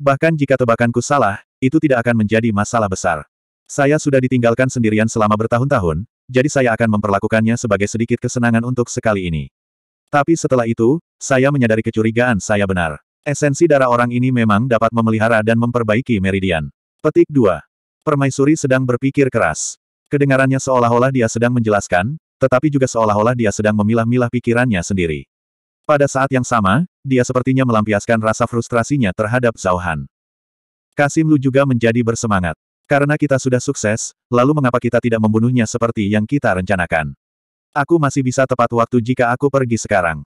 Bahkan jika tebakanku salah, itu tidak akan menjadi masalah besar. Saya sudah ditinggalkan sendirian selama bertahun-tahun, jadi saya akan memperlakukannya sebagai sedikit kesenangan untuk sekali ini. Tapi setelah itu, saya menyadari kecurigaan saya benar. Esensi darah orang ini memang dapat memelihara dan memperbaiki meridian. Petik 2. Permaisuri sedang berpikir keras. Kedengarannya seolah-olah dia sedang menjelaskan, tetapi juga seolah-olah dia sedang memilah-milah pikirannya sendiri. Pada saat yang sama, dia sepertinya melampiaskan rasa frustrasinya terhadap Zhao Han. Kasim Lu juga menjadi bersemangat. Karena kita sudah sukses, lalu mengapa kita tidak membunuhnya seperti yang kita rencanakan? Aku masih bisa tepat waktu jika aku pergi sekarang.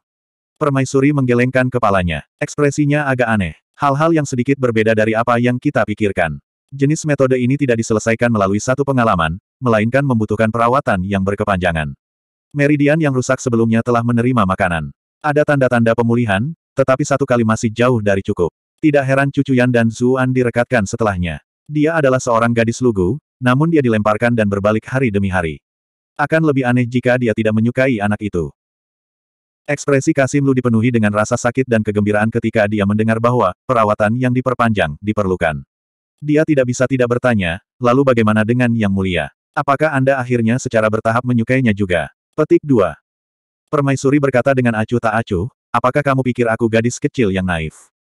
Permaisuri menggelengkan kepalanya. Ekspresinya agak aneh. Hal-hal yang sedikit berbeda dari apa yang kita pikirkan. Jenis metode ini tidak diselesaikan melalui satu pengalaman, melainkan membutuhkan perawatan yang berkepanjangan. Meridian yang rusak sebelumnya telah menerima makanan. Ada tanda-tanda pemulihan, tetapi satu kali masih jauh dari cukup. Tidak heran cucu Yan dan Zuan direkatkan setelahnya. Dia adalah seorang gadis lugu, namun dia dilemparkan dan berbalik hari demi hari. Akan lebih aneh jika dia tidak menyukai anak itu. Ekspresi Kasim Lu dipenuhi dengan rasa sakit dan kegembiraan ketika dia mendengar bahwa perawatan yang diperpanjang diperlukan. Dia tidak bisa tidak bertanya, lalu bagaimana dengan Yang Mulia? Apakah Anda akhirnya secara bertahap menyukainya juga? Petik 2. Permaisuri berkata dengan acuh tak acuh, apakah kamu pikir aku gadis kecil yang naif?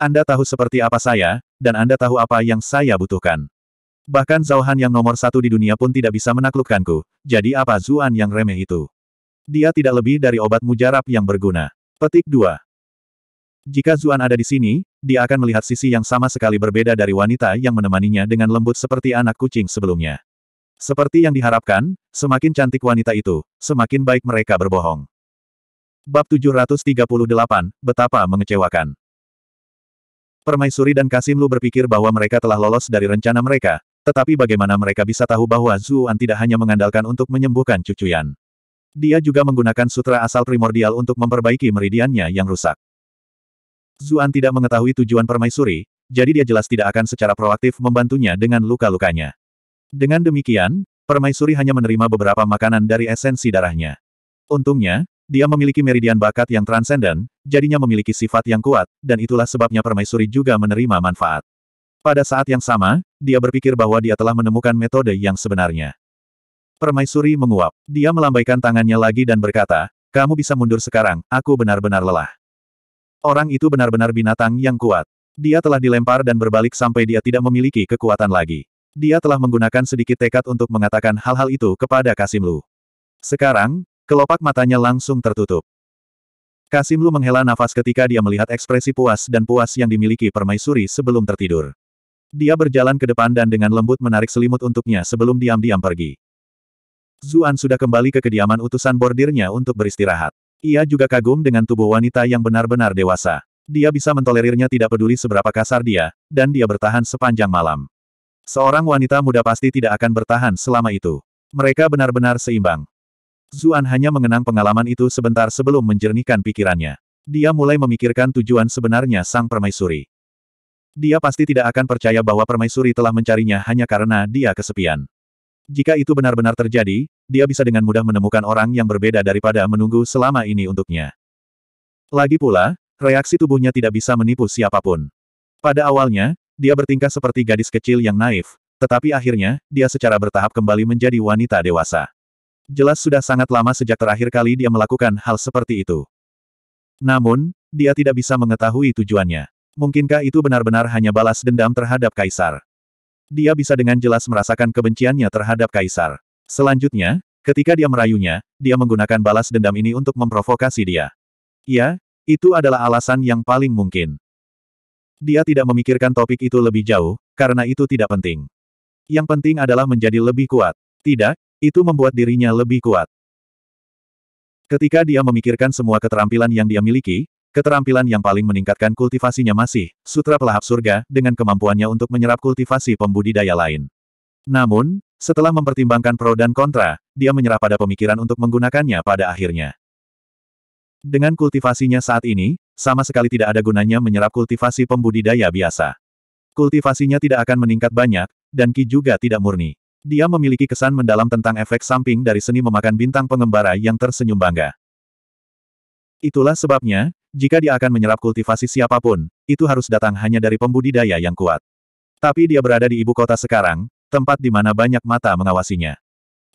Anda tahu seperti apa saya, dan Anda tahu apa yang saya butuhkan. Bahkan Zhao Han yang nomor satu di dunia pun tidak bisa menaklukkanku, jadi apa Zuan yang remeh itu? Dia tidak lebih dari obat mujarab yang berguna. Petik 2. Jika Zuan ada di sini, dia akan melihat sisi yang sama sekali berbeda dari wanita yang menemaninya dengan lembut seperti anak kucing sebelumnya. Seperti yang diharapkan, semakin cantik wanita itu, semakin baik mereka berbohong. Bab 738, Betapa Mengecewakan Permaisuri dan Kasimlu berpikir bahwa mereka telah lolos dari rencana mereka, tetapi bagaimana mereka bisa tahu bahwa Zuan tidak hanya mengandalkan untuk menyembuhkan cucuyan? Dia juga menggunakan sutra asal primordial untuk memperbaiki meridiannya yang rusak. Zuan tidak mengetahui tujuan permaisuri, jadi dia jelas tidak akan secara proaktif membantunya dengan luka-lukanya. Dengan demikian, permaisuri hanya menerima beberapa makanan dari esensi darahnya. Untungnya, dia memiliki meridian bakat yang transenden, jadinya memiliki sifat yang kuat, dan itulah sebabnya permaisuri juga menerima manfaat. Pada saat yang sama, dia berpikir bahwa dia telah menemukan metode yang sebenarnya. Permaisuri menguap. Dia melambaikan tangannya lagi dan berkata, kamu bisa mundur sekarang, aku benar-benar lelah. Orang itu benar-benar binatang yang kuat. Dia telah dilempar dan berbalik sampai dia tidak memiliki kekuatan lagi. Dia telah menggunakan sedikit tekad untuk mengatakan hal-hal itu kepada Kasimlu. Sekarang, kelopak matanya langsung tertutup. Kasimlu menghela nafas ketika dia melihat ekspresi puas dan puas yang dimiliki permaisuri sebelum tertidur. Dia berjalan ke depan dan dengan lembut menarik selimut untuknya sebelum diam-diam pergi. Zuan sudah kembali ke kediaman utusan bordirnya untuk beristirahat. Ia juga kagum dengan tubuh wanita yang benar-benar dewasa. Dia bisa mentolerirnya tidak peduli seberapa kasar dia, dan dia bertahan sepanjang malam. Seorang wanita muda pasti tidak akan bertahan selama itu. Mereka benar-benar seimbang. Zuan hanya mengenang pengalaman itu sebentar sebelum menjernihkan pikirannya. Dia mulai memikirkan tujuan sebenarnya sang permaisuri. Dia pasti tidak akan percaya bahwa permaisuri telah mencarinya hanya karena dia kesepian. Jika itu benar-benar terjadi, dia bisa dengan mudah menemukan orang yang berbeda daripada menunggu selama ini untuknya. Lagi pula, reaksi tubuhnya tidak bisa menipu siapapun. Pada awalnya, dia bertingkah seperti gadis kecil yang naif, tetapi akhirnya, dia secara bertahap kembali menjadi wanita dewasa. Jelas sudah sangat lama sejak terakhir kali dia melakukan hal seperti itu. Namun, dia tidak bisa mengetahui tujuannya. Mungkinkah itu benar-benar hanya balas dendam terhadap Kaisar? Dia bisa dengan jelas merasakan kebenciannya terhadap Kaisar. Selanjutnya, ketika dia merayunya, dia menggunakan balas dendam ini untuk memprovokasi dia. Ya, itu adalah alasan yang paling mungkin. Dia tidak memikirkan topik itu lebih jauh, karena itu tidak penting. Yang penting adalah menjadi lebih kuat. Tidak, itu membuat dirinya lebih kuat. Ketika dia memikirkan semua keterampilan yang dia miliki, Keterampilan yang paling meningkatkan kultivasinya masih, Sutra Pelahap Surga, dengan kemampuannya untuk menyerap kultivasi pembudidaya lain. Namun, setelah mempertimbangkan pro dan kontra, dia menyerah pada pemikiran untuk menggunakannya pada akhirnya. Dengan kultivasinya saat ini, sama sekali tidak ada gunanya menyerap kultivasi pembudidaya biasa. Kultivasinya tidak akan meningkat banyak, dan Ki juga tidak murni. Dia memiliki kesan mendalam tentang efek samping dari seni memakan bintang pengembara yang tersenyum bangga. Itulah sebabnya, jika dia akan menyerap kultivasi siapapun, itu harus datang hanya dari pembudidaya yang kuat. Tapi dia berada di ibu kota sekarang, tempat di mana banyak mata mengawasinya.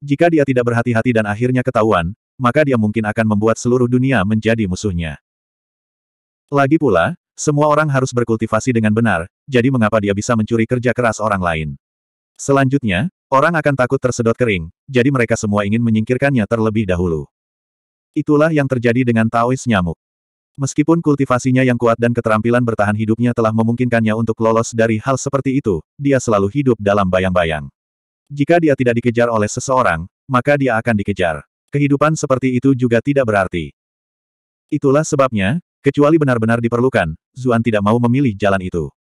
Jika dia tidak berhati-hati dan akhirnya ketahuan, maka dia mungkin akan membuat seluruh dunia menjadi musuhnya. Lagi pula, semua orang harus berkultivasi dengan benar, jadi mengapa dia bisa mencuri kerja keras orang lain. Selanjutnya, orang akan takut tersedot kering, jadi mereka semua ingin menyingkirkannya terlebih dahulu. Itulah yang terjadi dengan Taois nyamuk. Meskipun kultivasinya yang kuat dan keterampilan bertahan hidupnya telah memungkinkannya untuk lolos dari hal seperti itu, dia selalu hidup dalam bayang-bayang. Jika dia tidak dikejar oleh seseorang, maka dia akan dikejar. Kehidupan seperti itu juga tidak berarti. Itulah sebabnya, kecuali benar-benar diperlukan, Zuan tidak mau memilih jalan itu.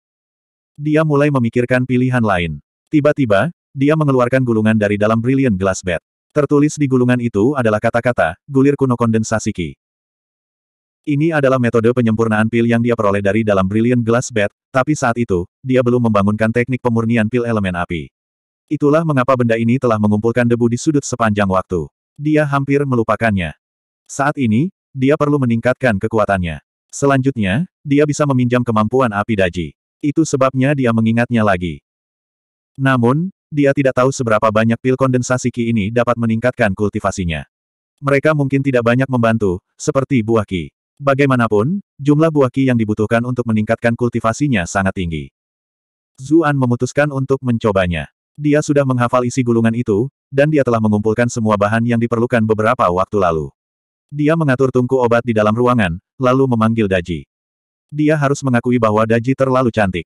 Dia mulai memikirkan pilihan lain. Tiba-tiba, dia mengeluarkan gulungan dari dalam Brilliant Glass Bed. Tertulis di gulungan itu adalah kata-kata, gulir kuno kondensasi ki. Ini adalah metode penyempurnaan pil yang dia peroleh dari dalam Brilliant Glass Bed, tapi saat itu, dia belum membangunkan teknik pemurnian pil elemen api. Itulah mengapa benda ini telah mengumpulkan debu di sudut sepanjang waktu. Dia hampir melupakannya. Saat ini, dia perlu meningkatkan kekuatannya. Selanjutnya, dia bisa meminjam kemampuan api daji. Itu sebabnya dia mengingatnya lagi. Namun, dia tidak tahu seberapa banyak pil kondensasi Ki ini dapat meningkatkan kultivasinya. Mereka mungkin tidak banyak membantu, seperti buah Ki. Bagaimanapun, jumlah buah ki yang dibutuhkan untuk meningkatkan kultivasinya sangat tinggi. Zuan memutuskan untuk mencobanya. Dia sudah menghafal isi gulungan itu, dan dia telah mengumpulkan semua bahan yang diperlukan beberapa waktu lalu. Dia mengatur tungku obat di dalam ruangan, lalu memanggil Daji. Dia harus mengakui bahwa Daji terlalu cantik.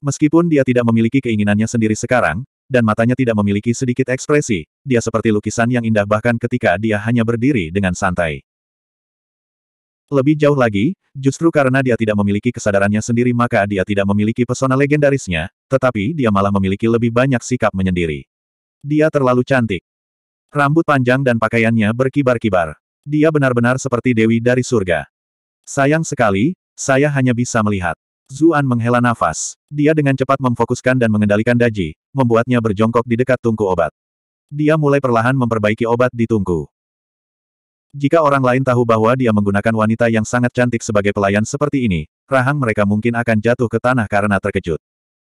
Meskipun dia tidak memiliki keinginannya sendiri sekarang, dan matanya tidak memiliki sedikit ekspresi, dia seperti lukisan yang indah bahkan ketika dia hanya berdiri dengan santai. Lebih jauh lagi, justru karena dia tidak memiliki kesadarannya sendiri maka dia tidak memiliki pesona legendarisnya, tetapi dia malah memiliki lebih banyak sikap menyendiri. Dia terlalu cantik. Rambut panjang dan pakaiannya berkibar-kibar. Dia benar-benar seperti dewi dari surga. Sayang sekali, saya hanya bisa melihat. Zuan menghela nafas. Dia dengan cepat memfokuskan dan mengendalikan daji, membuatnya berjongkok di dekat tungku obat. Dia mulai perlahan memperbaiki obat di tungku. Jika orang lain tahu bahwa dia menggunakan wanita yang sangat cantik sebagai pelayan seperti ini, rahang mereka mungkin akan jatuh ke tanah karena terkejut.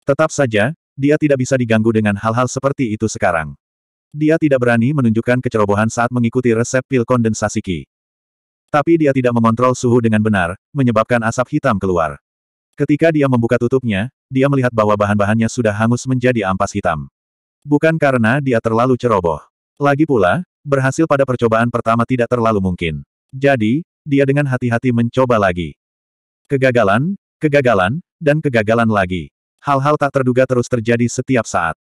Tetap saja, dia tidak bisa diganggu dengan hal-hal seperti itu sekarang. Dia tidak berani menunjukkan kecerobohan saat mengikuti resep pil kondensasi Ki. Tapi dia tidak mengontrol suhu dengan benar, menyebabkan asap hitam keluar. Ketika dia membuka tutupnya, dia melihat bahwa bahan-bahannya sudah hangus menjadi ampas hitam. Bukan karena dia terlalu ceroboh. Lagi pula, Berhasil pada percobaan pertama tidak terlalu mungkin. Jadi, dia dengan hati-hati mencoba lagi. Kegagalan, kegagalan, dan kegagalan lagi. Hal-hal tak terduga terus terjadi setiap saat.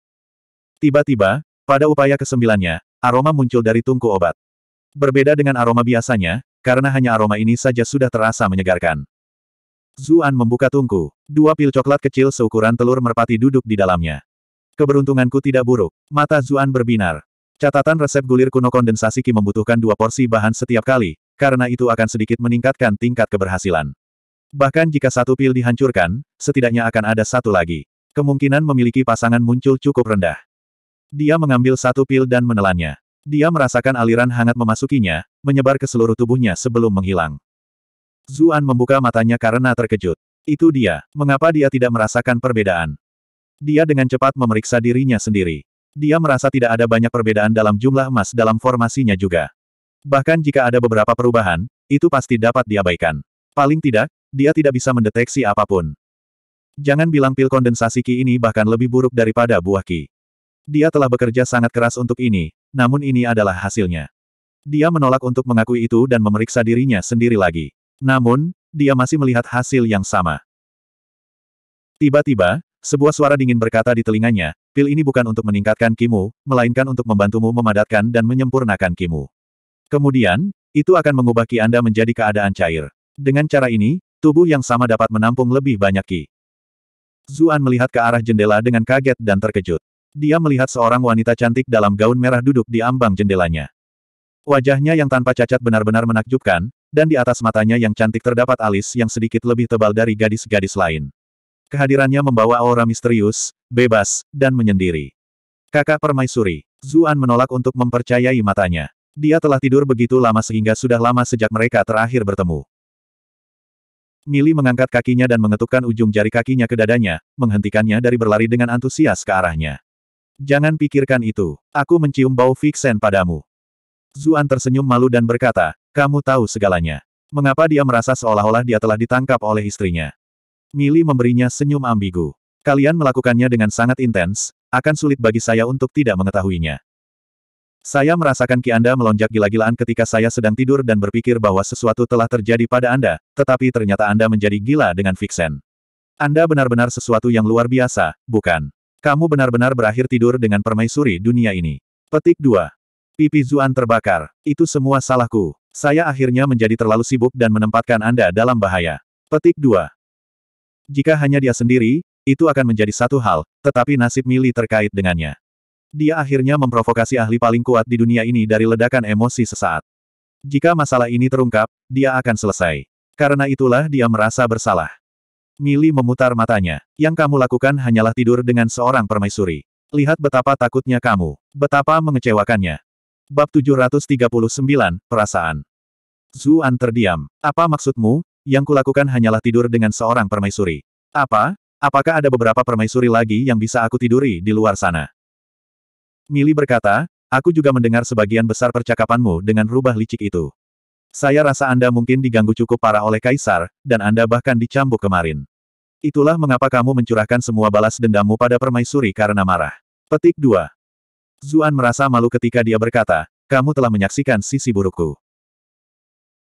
Tiba-tiba, pada upaya kesembilannya, aroma muncul dari tungku obat. Berbeda dengan aroma biasanya, karena hanya aroma ini saja sudah terasa menyegarkan. Zuan membuka tungku. Dua pil coklat kecil seukuran telur merpati duduk di dalamnya. Keberuntunganku tidak buruk. Mata Zuan berbinar. Catatan resep gulir kuno kondensasi Ki membutuhkan dua porsi bahan setiap kali, karena itu akan sedikit meningkatkan tingkat keberhasilan. Bahkan jika satu pil dihancurkan, setidaknya akan ada satu lagi. Kemungkinan memiliki pasangan muncul cukup rendah. Dia mengambil satu pil dan menelannya. Dia merasakan aliran hangat memasukinya, menyebar ke seluruh tubuhnya sebelum menghilang. Zuan membuka matanya karena terkejut. Itu dia, mengapa dia tidak merasakan perbedaan. Dia dengan cepat memeriksa dirinya sendiri. Dia merasa tidak ada banyak perbedaan dalam jumlah emas dalam formasinya juga. Bahkan jika ada beberapa perubahan, itu pasti dapat diabaikan. Paling tidak, dia tidak bisa mendeteksi apapun. Jangan bilang pil kondensasi Ki ini bahkan lebih buruk daripada buah Ki. Dia telah bekerja sangat keras untuk ini, namun ini adalah hasilnya. Dia menolak untuk mengakui itu dan memeriksa dirinya sendiri lagi. Namun, dia masih melihat hasil yang sama. Tiba-tiba, sebuah suara dingin berkata di telinganya, pil ini bukan untuk meningkatkan kimu, melainkan untuk membantumu memadatkan dan menyempurnakan kimu. Kemudian, itu akan mengubah ki Anda menjadi keadaan cair. Dengan cara ini, tubuh yang sama dapat menampung lebih banyak ki. Zuan melihat ke arah jendela dengan kaget dan terkejut. Dia melihat seorang wanita cantik dalam gaun merah duduk di ambang jendelanya. Wajahnya yang tanpa cacat benar-benar menakjubkan, dan di atas matanya yang cantik terdapat alis yang sedikit lebih tebal dari gadis-gadis lain. Kehadirannya membawa aura misterius, bebas, dan menyendiri. Kakak permaisuri, Zuan menolak untuk mempercayai matanya. Dia telah tidur begitu lama sehingga sudah lama sejak mereka terakhir bertemu. Mili mengangkat kakinya dan mengetukkan ujung jari kakinya ke dadanya, menghentikannya dari berlari dengan antusias ke arahnya. Jangan pikirkan itu. Aku mencium bau Vixen padamu. Zuan tersenyum malu dan berkata, kamu tahu segalanya. Mengapa dia merasa seolah-olah dia telah ditangkap oleh istrinya? Mili memberinya senyum ambigu. Kalian melakukannya dengan sangat intens, akan sulit bagi saya untuk tidak mengetahuinya. Saya merasakan ki Anda melonjak gila-gilaan ketika saya sedang tidur dan berpikir bahwa sesuatu telah terjadi pada Anda, tetapi ternyata Anda menjadi gila dengan Vixen. Anda benar-benar sesuatu yang luar biasa, bukan? Kamu benar-benar berakhir tidur dengan permaisuri dunia ini. Petik 2. Pipi Zuan terbakar. Itu semua salahku. Saya akhirnya menjadi terlalu sibuk dan menempatkan Anda dalam bahaya. Petik 2. Jika hanya dia sendiri, itu akan menjadi satu hal, tetapi nasib Mili terkait dengannya. Dia akhirnya memprovokasi ahli paling kuat di dunia ini dari ledakan emosi sesaat. Jika masalah ini terungkap, dia akan selesai. Karena itulah dia merasa bersalah. Mili memutar matanya. Yang kamu lakukan hanyalah tidur dengan seorang permaisuri. Lihat betapa takutnya kamu. Betapa mengecewakannya. Bab 739, Perasaan. Zuan terdiam. Apa maksudmu, yang kulakukan hanyalah tidur dengan seorang permaisuri. Apa? Apakah ada beberapa permaisuri lagi yang bisa aku tiduri di luar sana? Mili berkata, aku juga mendengar sebagian besar percakapanmu dengan rubah licik itu. Saya rasa Anda mungkin diganggu cukup parah oleh Kaisar, dan Anda bahkan dicambuk kemarin. Itulah mengapa kamu mencurahkan semua balas dendammu pada permaisuri karena marah. Petik 2. Zuan merasa malu ketika dia berkata, kamu telah menyaksikan sisi burukku.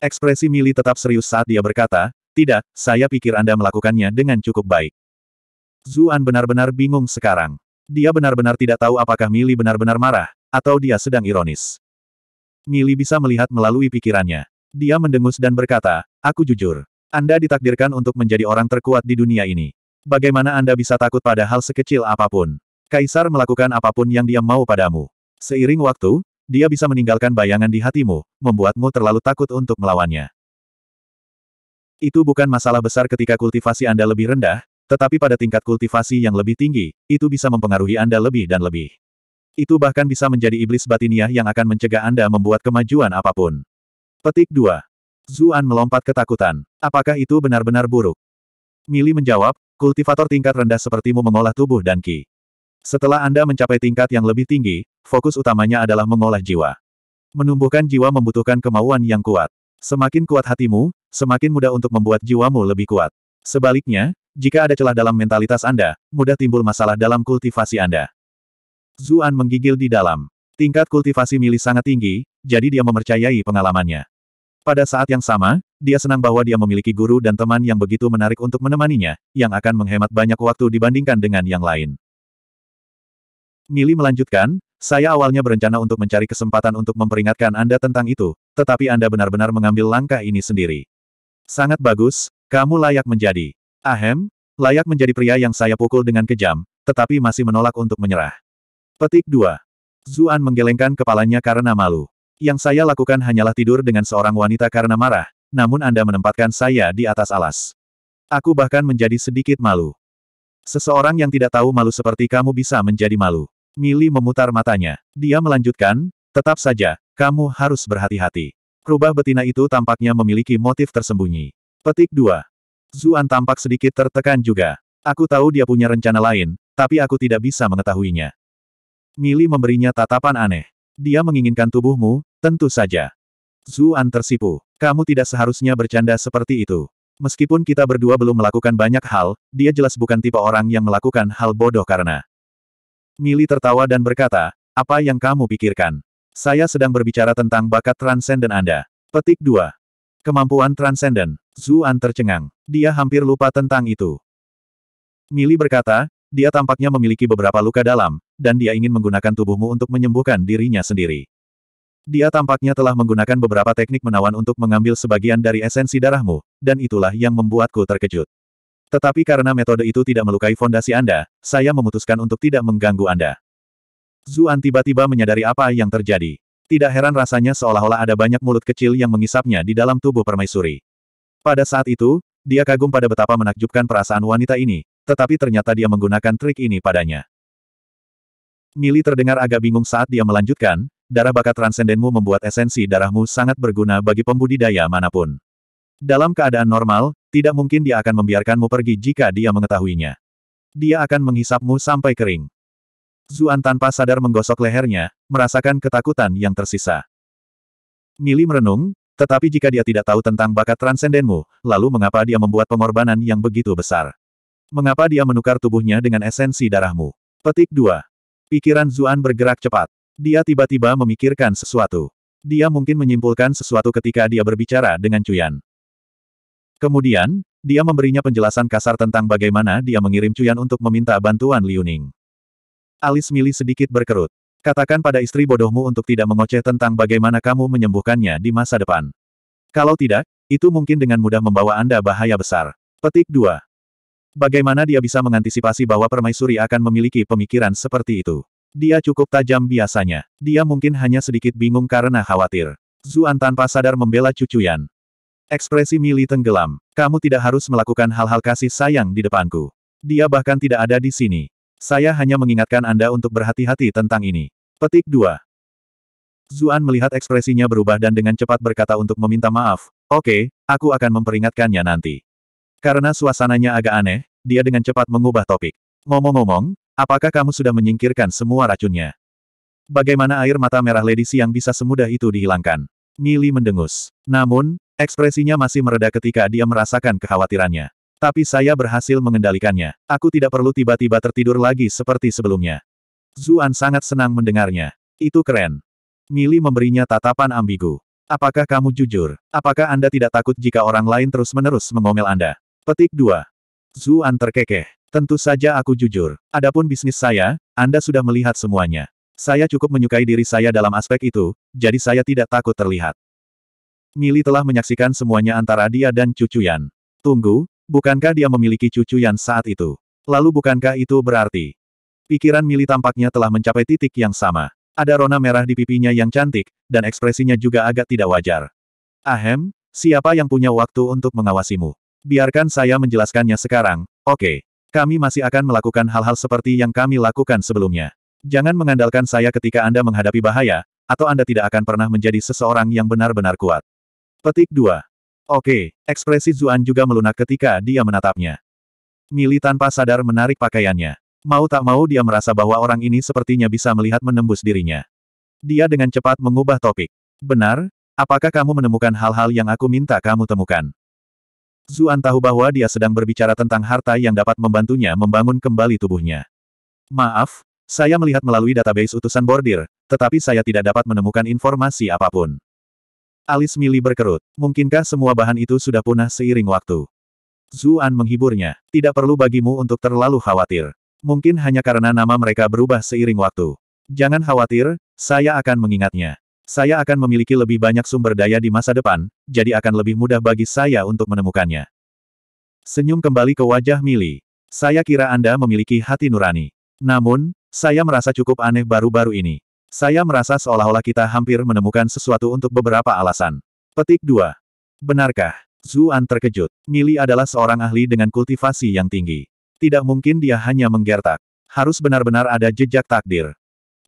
Ekspresi Mili tetap serius saat dia berkata, tidak, saya pikir Anda melakukannya dengan cukup baik. Zuan benar-benar bingung sekarang. Dia benar-benar tidak tahu apakah Mili benar-benar marah, atau dia sedang ironis. Mili bisa melihat melalui pikirannya. Dia mendengus dan berkata, aku jujur. Anda ditakdirkan untuk menjadi orang terkuat di dunia ini. Bagaimana Anda bisa takut pada hal sekecil apapun? Kaisar melakukan apapun yang dia mau padamu. Seiring waktu, dia bisa meninggalkan bayangan di hatimu, membuatmu terlalu takut untuk melawannya. Itu bukan masalah besar ketika kultivasi Anda lebih rendah, tetapi pada tingkat kultivasi yang lebih tinggi, itu bisa mempengaruhi Anda lebih dan lebih. Itu bahkan bisa menjadi iblis batiniah yang akan mencegah Anda membuat kemajuan apapun. Petik 2. Zuan melompat ketakutan. Apakah itu benar-benar buruk? Mili menjawab, kultivator tingkat rendah sepertimu mengolah tubuh dan ki. Setelah Anda mencapai tingkat yang lebih tinggi, fokus utamanya adalah mengolah jiwa. Menumbuhkan jiwa membutuhkan kemauan yang kuat. Semakin kuat hatimu, semakin mudah untuk membuat jiwamu lebih kuat. Sebaliknya, jika ada celah dalam mentalitas Anda, mudah timbul masalah dalam kultivasi Anda. Zuan menggigil di dalam. Tingkat kultivasi milih sangat tinggi, jadi dia memercayai pengalamannya. Pada saat yang sama, dia senang bahwa dia memiliki guru dan teman yang begitu menarik untuk menemaninya, yang akan menghemat banyak waktu dibandingkan dengan yang lain. Mili melanjutkan, saya awalnya berencana untuk mencari kesempatan untuk memperingatkan Anda tentang itu, tetapi Anda benar-benar mengambil langkah ini sendiri. Sangat bagus, kamu layak menjadi. Ahem, layak menjadi pria yang saya pukul dengan kejam, tetapi masih menolak untuk menyerah. Petik 2. Zuan menggelengkan kepalanya karena malu. Yang saya lakukan hanyalah tidur dengan seorang wanita karena marah, namun Anda menempatkan saya di atas alas. Aku bahkan menjadi sedikit malu. Seseorang yang tidak tahu malu seperti kamu bisa menjadi malu. Mili memutar matanya. Dia melanjutkan, tetap saja, kamu harus berhati-hati. Rubah betina itu tampaknya memiliki motif tersembunyi. Petik 2. Zuan tampak sedikit tertekan juga. Aku tahu dia punya rencana lain, tapi aku tidak bisa mengetahuinya. Mili memberinya tatapan aneh. Dia menginginkan tubuhmu, tentu saja. Zuan tersipu. Kamu tidak seharusnya bercanda seperti itu. Meskipun kita berdua belum melakukan banyak hal, dia jelas bukan tipe orang yang melakukan hal bodoh karena Mili tertawa dan berkata, apa yang kamu pikirkan? Saya sedang berbicara tentang bakat transenden Anda. Petik 2. Kemampuan transenden. Zuan tercengang. Dia hampir lupa tentang itu. Mili berkata, dia tampaknya memiliki beberapa luka dalam, dan dia ingin menggunakan tubuhmu untuk menyembuhkan dirinya sendiri. Dia tampaknya telah menggunakan beberapa teknik menawan untuk mengambil sebagian dari esensi darahmu, dan itulah yang membuatku terkejut. Tetapi karena metode itu tidak melukai fondasi Anda, saya memutuskan untuk tidak mengganggu Anda. Zuan tiba-tiba menyadari apa yang terjadi. Tidak heran rasanya seolah-olah ada banyak mulut kecil yang mengisapnya di dalam tubuh permaisuri. Pada saat itu, dia kagum pada betapa menakjubkan perasaan wanita ini, tetapi ternyata dia menggunakan trik ini padanya. Mili terdengar agak bingung saat dia melanjutkan, darah bakat transendenmu membuat esensi darahmu sangat berguna bagi pembudidaya manapun. Dalam keadaan normal, tidak mungkin dia akan membiarkanmu pergi jika dia mengetahuinya. Dia akan menghisapmu sampai kering. Zuan tanpa sadar menggosok lehernya, merasakan ketakutan yang tersisa. Mili merenung, tetapi jika dia tidak tahu tentang bakat transendenmu, lalu mengapa dia membuat pengorbanan yang begitu besar? Mengapa dia menukar tubuhnya dengan esensi darahmu? Petik 2. Pikiran Zuan bergerak cepat. Dia tiba-tiba memikirkan sesuatu. Dia mungkin menyimpulkan sesuatu ketika dia berbicara dengan Cuyan. Kemudian, dia memberinya penjelasan kasar tentang bagaimana dia mengirim Cuyan untuk meminta bantuan Liuning. Alis Mili sedikit berkerut. Katakan pada istri bodohmu untuk tidak mengoceh tentang bagaimana kamu menyembuhkannya di masa depan. Kalau tidak, itu mungkin dengan mudah membawa Anda bahaya besar. Petik 2. Bagaimana dia bisa mengantisipasi bahwa permaisuri akan memiliki pemikiran seperti itu? Dia cukup tajam biasanya. Dia mungkin hanya sedikit bingung karena khawatir. Zuan tanpa sadar membela cucuyan. Ekspresi Mili tenggelam. Kamu tidak harus melakukan hal-hal kasih sayang di depanku. Dia bahkan tidak ada di sini. Saya hanya mengingatkan Anda untuk berhati-hati tentang ini. Petik 2. Zuan melihat ekspresinya berubah dan dengan cepat berkata untuk meminta maaf. Oke, okay, aku akan memperingatkannya nanti. Karena suasananya agak aneh, dia dengan cepat mengubah topik. Ngomong-ngomong, apakah kamu sudah menyingkirkan semua racunnya? Bagaimana air mata merah Lady Siang bisa semudah itu dihilangkan? Mili mendengus. Namun, Ekspresinya masih mereda ketika dia merasakan kekhawatirannya. Tapi saya berhasil mengendalikannya. Aku tidak perlu tiba-tiba tertidur lagi seperti sebelumnya. Zuan sangat senang mendengarnya. Itu keren. Mili memberinya tatapan ambigu. Apakah kamu jujur? Apakah Anda tidak takut jika orang lain terus-menerus mengomel Anda? Petik 2. Zuan terkekeh. Tentu saja aku jujur. Adapun bisnis saya, Anda sudah melihat semuanya. Saya cukup menyukai diri saya dalam aspek itu, jadi saya tidak takut terlihat. Mili telah menyaksikan semuanya antara dia dan cucu Yan. Tunggu, bukankah dia memiliki cucu Yan saat itu? Lalu bukankah itu berarti? Pikiran Mili tampaknya telah mencapai titik yang sama. Ada rona merah di pipinya yang cantik, dan ekspresinya juga agak tidak wajar. Ahem, siapa yang punya waktu untuk mengawasimu? Biarkan saya menjelaskannya sekarang, oke. Okay. Kami masih akan melakukan hal-hal seperti yang kami lakukan sebelumnya. Jangan mengandalkan saya ketika Anda menghadapi bahaya, atau Anda tidak akan pernah menjadi seseorang yang benar-benar kuat. Petik 2. Oke, ekspresi Zuan juga melunak ketika dia menatapnya. Mili tanpa sadar menarik pakaiannya. Mau tak mau dia merasa bahwa orang ini sepertinya bisa melihat menembus dirinya. Dia dengan cepat mengubah topik. Benar, apakah kamu menemukan hal-hal yang aku minta kamu temukan? Zuan tahu bahwa dia sedang berbicara tentang harta yang dapat membantunya membangun kembali tubuhnya. Maaf, saya melihat melalui database utusan bordir, tetapi saya tidak dapat menemukan informasi apapun. Alis Mili berkerut. Mungkinkah semua bahan itu sudah punah seiring waktu? Zuan menghiburnya. Tidak perlu bagimu untuk terlalu khawatir. Mungkin hanya karena nama mereka berubah seiring waktu. Jangan khawatir, saya akan mengingatnya. Saya akan memiliki lebih banyak sumber daya di masa depan, jadi akan lebih mudah bagi saya untuk menemukannya. Senyum kembali ke wajah Mili. Saya kira Anda memiliki hati nurani. Namun, saya merasa cukup aneh baru-baru ini. Saya merasa seolah-olah kita hampir menemukan sesuatu untuk beberapa alasan. Petik 2. Benarkah? Zuan terkejut. Mili adalah seorang ahli dengan kultivasi yang tinggi. Tidak mungkin dia hanya menggertak. Harus benar-benar ada jejak takdir.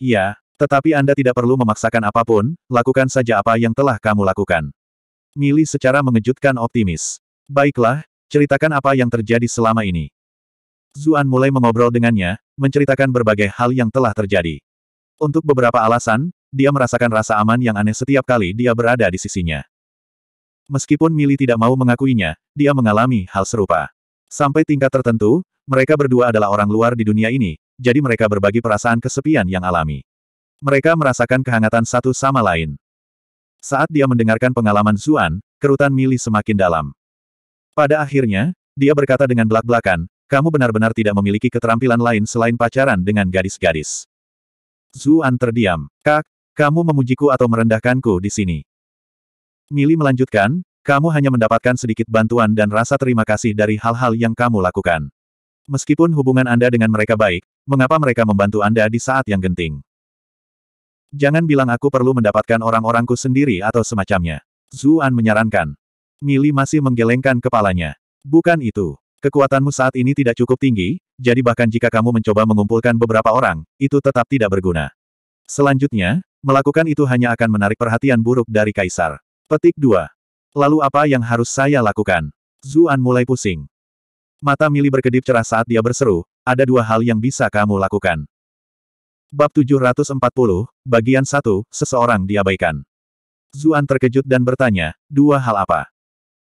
Iya, tetapi Anda tidak perlu memaksakan apapun, lakukan saja apa yang telah kamu lakukan. Mili secara mengejutkan optimis. Baiklah, ceritakan apa yang terjadi selama ini. Zuan mulai mengobrol dengannya, menceritakan berbagai hal yang telah terjadi. Untuk beberapa alasan, dia merasakan rasa aman yang aneh setiap kali dia berada di sisinya. Meskipun Mili tidak mau mengakuinya, dia mengalami hal serupa. Sampai tingkat tertentu, mereka berdua adalah orang luar di dunia ini, jadi mereka berbagi perasaan kesepian yang alami. Mereka merasakan kehangatan satu sama lain. Saat dia mendengarkan pengalaman Zuan, kerutan Mili semakin dalam. Pada akhirnya, dia berkata dengan belak-belakan, kamu benar-benar tidak memiliki keterampilan lain selain pacaran dengan gadis-gadis. Zuan terdiam. Kak, kamu memujiku atau merendahkanku di sini. Mili melanjutkan, kamu hanya mendapatkan sedikit bantuan dan rasa terima kasih dari hal-hal yang kamu lakukan. Meskipun hubungan Anda dengan mereka baik, mengapa mereka membantu Anda di saat yang genting? Jangan bilang aku perlu mendapatkan orang-orangku sendiri atau semacamnya. Zuan menyarankan. Mili masih menggelengkan kepalanya. Bukan itu. Kekuatanmu saat ini tidak cukup tinggi, jadi bahkan jika kamu mencoba mengumpulkan beberapa orang, itu tetap tidak berguna. Selanjutnya, melakukan itu hanya akan menarik perhatian buruk dari Kaisar. Petik 2. Lalu apa yang harus saya lakukan? Zuan mulai pusing. Mata Mili berkedip cerah saat dia berseru, ada dua hal yang bisa kamu lakukan. Bab 740, bagian 1, seseorang diabaikan. Zuan terkejut dan bertanya, dua hal apa?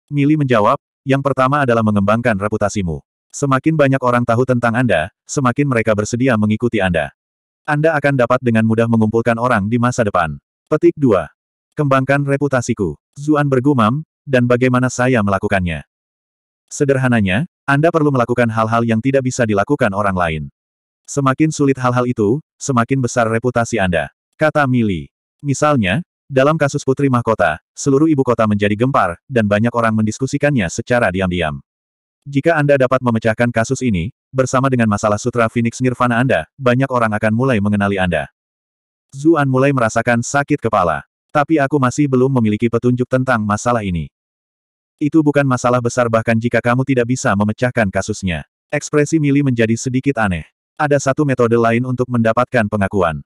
Mili menjawab, yang pertama adalah mengembangkan reputasimu. Semakin banyak orang tahu tentang Anda, semakin mereka bersedia mengikuti Anda. Anda akan dapat dengan mudah mengumpulkan orang di masa depan. Petik 2. Kembangkan reputasiku. Zuan bergumam, dan bagaimana saya melakukannya. Sederhananya, Anda perlu melakukan hal-hal yang tidak bisa dilakukan orang lain. Semakin sulit hal-hal itu, semakin besar reputasi Anda. Kata Mili. Misalnya, dalam kasus Putri Mahkota, seluruh ibu kota menjadi gempar, dan banyak orang mendiskusikannya secara diam-diam. Jika Anda dapat memecahkan kasus ini, bersama dengan masalah Sutra Phoenix Nirvana Anda, banyak orang akan mulai mengenali Anda. Zuan mulai merasakan sakit kepala. Tapi aku masih belum memiliki petunjuk tentang masalah ini. Itu bukan masalah besar bahkan jika kamu tidak bisa memecahkan kasusnya. Ekspresi Mili menjadi sedikit aneh. Ada satu metode lain untuk mendapatkan pengakuan.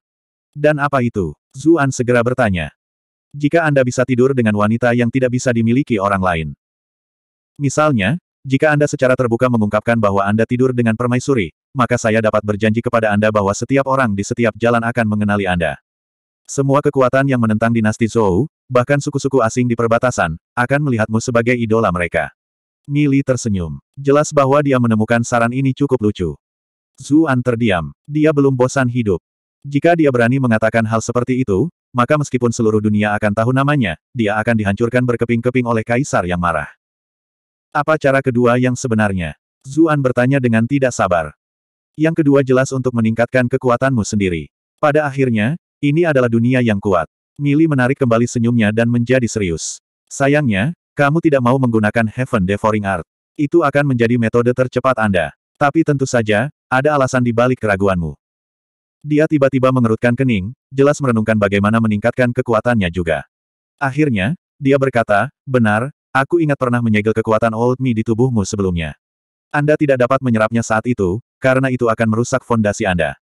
Dan apa itu? Zuan segera bertanya. Jika Anda bisa tidur dengan wanita yang tidak bisa dimiliki orang lain. Misalnya, jika Anda secara terbuka mengungkapkan bahwa Anda tidur dengan permaisuri, maka saya dapat berjanji kepada Anda bahwa setiap orang di setiap jalan akan mengenali Anda. Semua kekuatan yang menentang dinasti Zhou, bahkan suku-suku asing di perbatasan, akan melihatmu sebagai idola mereka. Mili tersenyum. Jelas bahwa dia menemukan saran ini cukup lucu. Zuan terdiam. Dia belum bosan hidup. Jika dia berani mengatakan hal seperti itu, maka meskipun seluruh dunia akan tahu namanya, dia akan dihancurkan berkeping-keping oleh kaisar yang marah. Apa cara kedua yang sebenarnya? Zuan bertanya dengan tidak sabar. Yang kedua jelas untuk meningkatkan kekuatanmu sendiri. Pada akhirnya, ini adalah dunia yang kuat. Mili menarik kembali senyumnya dan menjadi serius. Sayangnya, kamu tidak mau menggunakan Heaven Devouring Art. Itu akan menjadi metode tercepat Anda. Tapi tentu saja, ada alasan di balik keraguanmu. Dia tiba-tiba mengerutkan kening, jelas merenungkan bagaimana meningkatkan kekuatannya juga. Akhirnya, dia berkata, benar, aku ingat pernah menyegel kekuatan Old Me di tubuhmu sebelumnya. Anda tidak dapat menyerapnya saat itu, karena itu akan merusak fondasi Anda.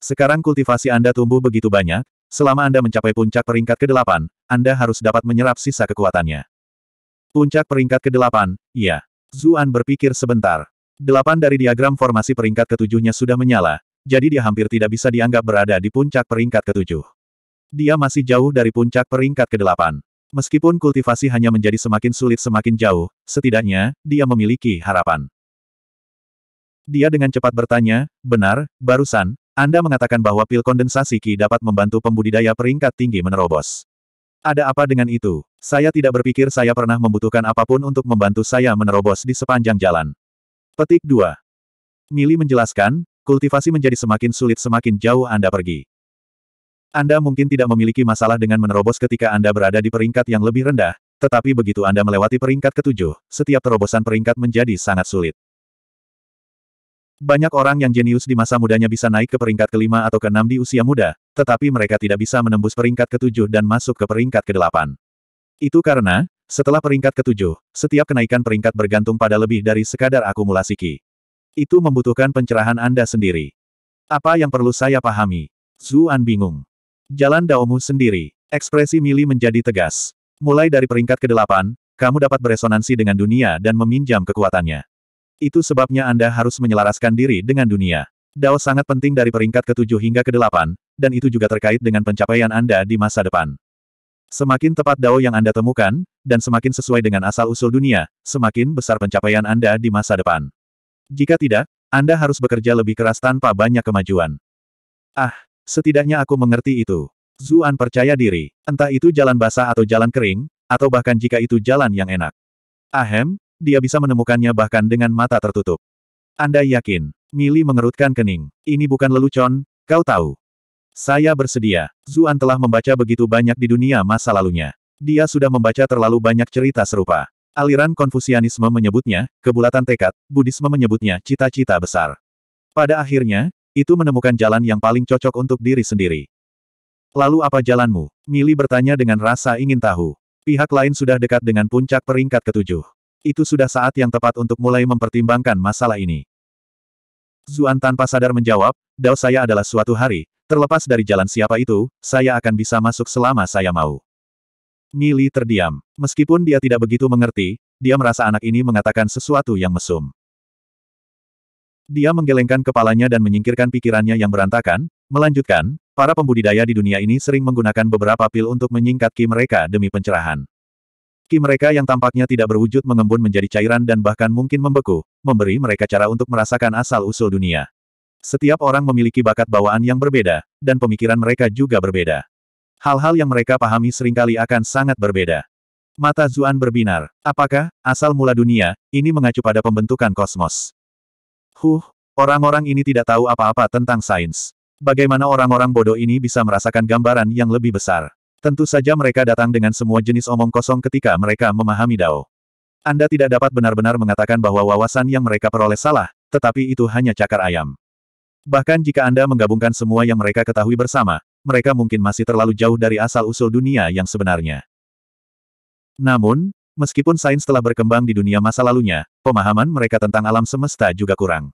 Sekarang kultivasi Anda tumbuh begitu banyak, selama Anda mencapai puncak peringkat ke-8, Anda harus dapat menyerap sisa kekuatannya. Puncak peringkat ke-8, iya. Zuan berpikir sebentar. Delapan dari diagram formasi peringkat ketujuhnya sudah menyala, jadi dia hampir tidak bisa dianggap berada di puncak peringkat ketujuh. Dia masih jauh dari puncak peringkat kedelapan. Meskipun kultivasi hanya menjadi semakin sulit semakin jauh, setidaknya, dia memiliki harapan. Dia dengan cepat bertanya, benar, barusan, Anda mengatakan bahwa pil kondensasi Ki dapat membantu pembudidaya peringkat tinggi menerobos. Ada apa dengan itu? Saya tidak berpikir saya pernah membutuhkan apapun untuk membantu saya menerobos di sepanjang jalan. Petik 2. Mili menjelaskan, kultivasi menjadi semakin sulit semakin jauh Anda pergi. Anda mungkin tidak memiliki masalah dengan menerobos ketika Anda berada di peringkat yang lebih rendah, tetapi begitu Anda melewati peringkat ketujuh, setiap terobosan peringkat menjadi sangat sulit. Banyak orang yang jenius di masa mudanya bisa naik ke peringkat kelima atau keenam di usia muda, tetapi mereka tidak bisa menembus peringkat ketujuh dan masuk ke peringkat kedelapan. Itu karena, setelah peringkat ketujuh, setiap kenaikan peringkat bergantung pada lebih dari sekadar akumulasi Ki. Itu membutuhkan pencerahan Anda sendiri. Apa yang perlu saya pahami? Zuan bingung. Jalan Daomu sendiri. Ekspresi Mili menjadi tegas. Mulai dari peringkat ke-8, kamu dapat beresonansi dengan dunia dan meminjam kekuatannya. Itu sebabnya Anda harus menyelaraskan diri dengan dunia. Dao sangat penting dari peringkat ke-7 hingga ke-8, dan itu juga terkait dengan pencapaian Anda di masa depan. Semakin tepat Dao yang Anda temukan, dan semakin sesuai dengan asal-usul dunia, semakin besar pencapaian Anda di masa depan. Jika tidak, Anda harus bekerja lebih keras tanpa banyak kemajuan. Ah, setidaknya aku mengerti itu. Zuan percaya diri, entah itu jalan basah atau jalan kering, atau bahkan jika itu jalan yang enak. Ahem, dia bisa menemukannya bahkan dengan mata tertutup. Anda yakin? Mili mengerutkan kening. Ini bukan lelucon, kau tahu. Saya bersedia. Zuan telah membaca begitu banyak di dunia masa lalunya. Dia sudah membaca terlalu banyak cerita serupa. Aliran Konfusianisme menyebutnya, kebulatan tekad, Budisme menyebutnya cita-cita besar. Pada akhirnya, itu menemukan jalan yang paling cocok untuk diri sendiri. Lalu apa jalanmu? Mili bertanya dengan rasa ingin tahu. Pihak lain sudah dekat dengan puncak peringkat ketujuh. Itu sudah saat yang tepat untuk mulai mempertimbangkan masalah ini. Zuan tanpa sadar menjawab, Dao saya adalah suatu hari, terlepas dari jalan siapa itu, saya akan bisa masuk selama saya mau. Mili terdiam. Meskipun dia tidak begitu mengerti, dia merasa anak ini mengatakan sesuatu yang mesum. Dia menggelengkan kepalanya dan menyingkirkan pikirannya yang berantakan, melanjutkan, para pembudidaya di dunia ini sering menggunakan beberapa pil untuk menyingkat ki mereka demi pencerahan. Ki mereka yang tampaknya tidak berwujud mengembun menjadi cairan dan bahkan mungkin membeku, memberi mereka cara untuk merasakan asal-usul dunia. Setiap orang memiliki bakat bawaan yang berbeda, dan pemikiran mereka juga berbeda hal-hal yang mereka pahami seringkali akan sangat berbeda. Mata Zuan berbinar. Apakah, asal mula dunia, ini mengacu pada pembentukan kosmos? Huh, orang-orang ini tidak tahu apa-apa tentang sains. Bagaimana orang-orang bodoh ini bisa merasakan gambaran yang lebih besar? Tentu saja mereka datang dengan semua jenis omong kosong ketika mereka memahami Dao. Anda tidak dapat benar-benar mengatakan bahwa wawasan yang mereka peroleh salah, tetapi itu hanya cakar ayam. Bahkan jika Anda menggabungkan semua yang mereka ketahui bersama, mereka mungkin masih terlalu jauh dari asal-usul dunia yang sebenarnya. Namun, meskipun sains telah berkembang di dunia masa lalunya, pemahaman mereka tentang alam semesta juga kurang.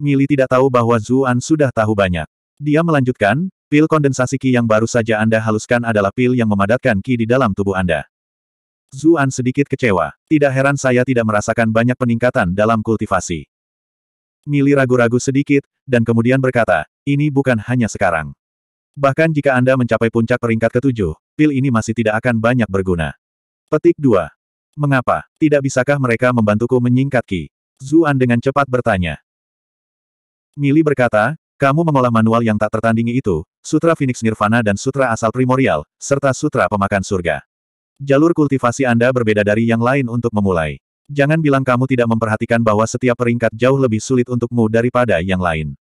Mili tidak tahu bahwa Zuan sudah tahu banyak. Dia melanjutkan, pil kondensasi Qi yang baru saja Anda haluskan adalah pil yang memadatkan Qi di dalam tubuh Anda. Zuan sedikit kecewa. Tidak heran saya tidak merasakan banyak peningkatan dalam kultivasi. Mili ragu-ragu sedikit, dan kemudian berkata, ini bukan hanya sekarang. Bahkan jika Anda mencapai puncak peringkat ketujuh, pil ini masih tidak akan banyak berguna. Petik 2. Mengapa? Tidak bisakah mereka membantuku menyingkat Ki? Zuan dengan cepat bertanya. Mili berkata, kamu mengolah manual yang tak tertandingi itu, Sutra Phoenix Nirvana dan Sutra Asal Primordial, serta Sutra Pemakan Surga. Jalur kultivasi Anda berbeda dari yang lain untuk memulai. Jangan bilang kamu tidak memperhatikan bahwa setiap peringkat jauh lebih sulit untukmu daripada yang lain.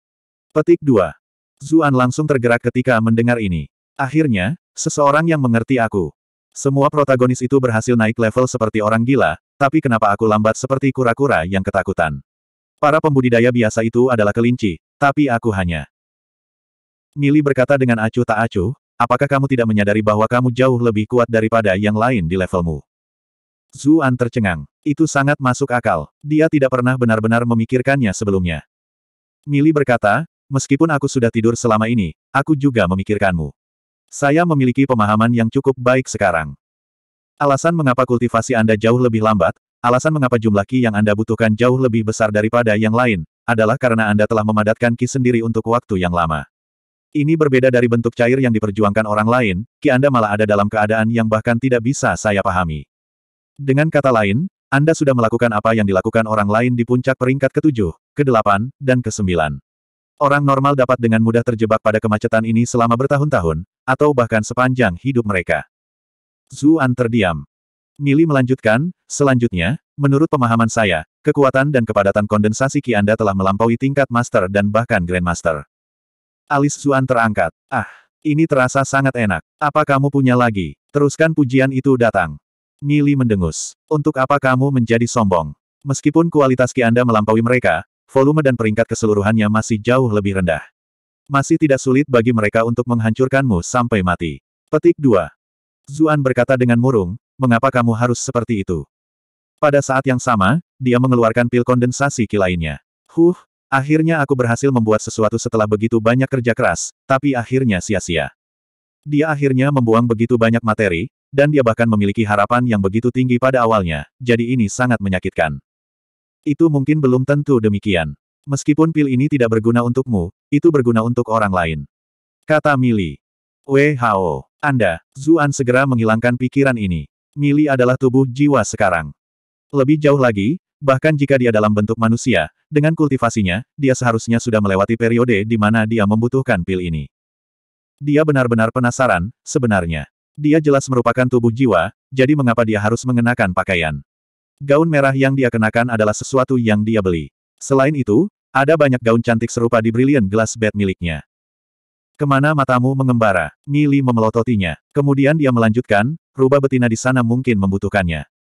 Petik 2. Zuan langsung tergerak ketika mendengar ini. Akhirnya, seseorang yang mengerti aku. Semua protagonis itu berhasil naik level seperti orang gila, tapi kenapa aku lambat seperti kura-kura yang ketakutan? Para pembudidaya biasa itu adalah kelinci, tapi aku hanya. Mili berkata dengan acuh tak acuh, apakah kamu tidak menyadari bahwa kamu jauh lebih kuat daripada yang lain di levelmu? Zuan tercengang. Itu sangat masuk akal. Dia tidak pernah benar-benar memikirkannya sebelumnya. Mili berkata, Meskipun aku sudah tidur selama ini, aku juga memikirkanmu. Saya memiliki pemahaman yang cukup baik sekarang. Alasan mengapa kultivasi Anda jauh lebih lambat, alasan mengapa jumlah ki yang Anda butuhkan jauh lebih besar daripada yang lain, adalah karena Anda telah memadatkan ki sendiri untuk waktu yang lama. Ini berbeda dari bentuk cair yang diperjuangkan orang lain, ki Anda malah ada dalam keadaan yang bahkan tidak bisa saya pahami. Dengan kata lain, Anda sudah melakukan apa yang dilakukan orang lain di puncak peringkat ketujuh, kedelapan, dan kesembilan. Orang normal dapat dengan mudah terjebak pada kemacetan ini selama bertahun-tahun, atau bahkan sepanjang hidup mereka. Zuan terdiam. Mili melanjutkan, selanjutnya, menurut pemahaman saya, kekuatan dan kepadatan kondensasi Ki Anda telah melampaui tingkat Master dan bahkan Grandmaster. Alis Zuan terangkat. Ah, ini terasa sangat enak. Apa kamu punya lagi? Teruskan pujian itu datang. Mili mendengus. Untuk apa kamu menjadi sombong? Meskipun kualitas Ki Anda melampaui mereka, volume dan peringkat keseluruhannya masih jauh lebih rendah. Masih tidak sulit bagi mereka untuk menghancurkanmu sampai mati. Petik 2. Zuan berkata dengan murung, mengapa kamu harus seperti itu? Pada saat yang sama, dia mengeluarkan pil kondensasi ki lainnya. Huh, akhirnya aku berhasil membuat sesuatu setelah begitu banyak kerja keras, tapi akhirnya sia-sia. Dia akhirnya membuang begitu banyak materi, dan dia bahkan memiliki harapan yang begitu tinggi pada awalnya, jadi ini sangat menyakitkan. Itu mungkin belum tentu demikian. Meskipun pil ini tidak berguna untukmu, itu berguna untuk orang lain. Kata Mili. WHO. Anda, Zuan segera menghilangkan pikiran ini. Mili adalah tubuh jiwa sekarang. Lebih jauh lagi, bahkan jika dia dalam bentuk manusia, dengan kultivasinya, dia seharusnya sudah melewati periode di mana dia membutuhkan pil ini. Dia benar-benar penasaran, sebenarnya. Dia jelas merupakan tubuh jiwa, jadi mengapa dia harus mengenakan pakaian? Gaun merah yang dia kenakan adalah sesuatu yang dia beli. Selain itu, ada banyak gaun cantik serupa di Brilliant Glass Bed miliknya. Kemana matamu mengembara? Mili memelototinya. Kemudian dia melanjutkan, rubah betina di sana mungkin membutuhkannya.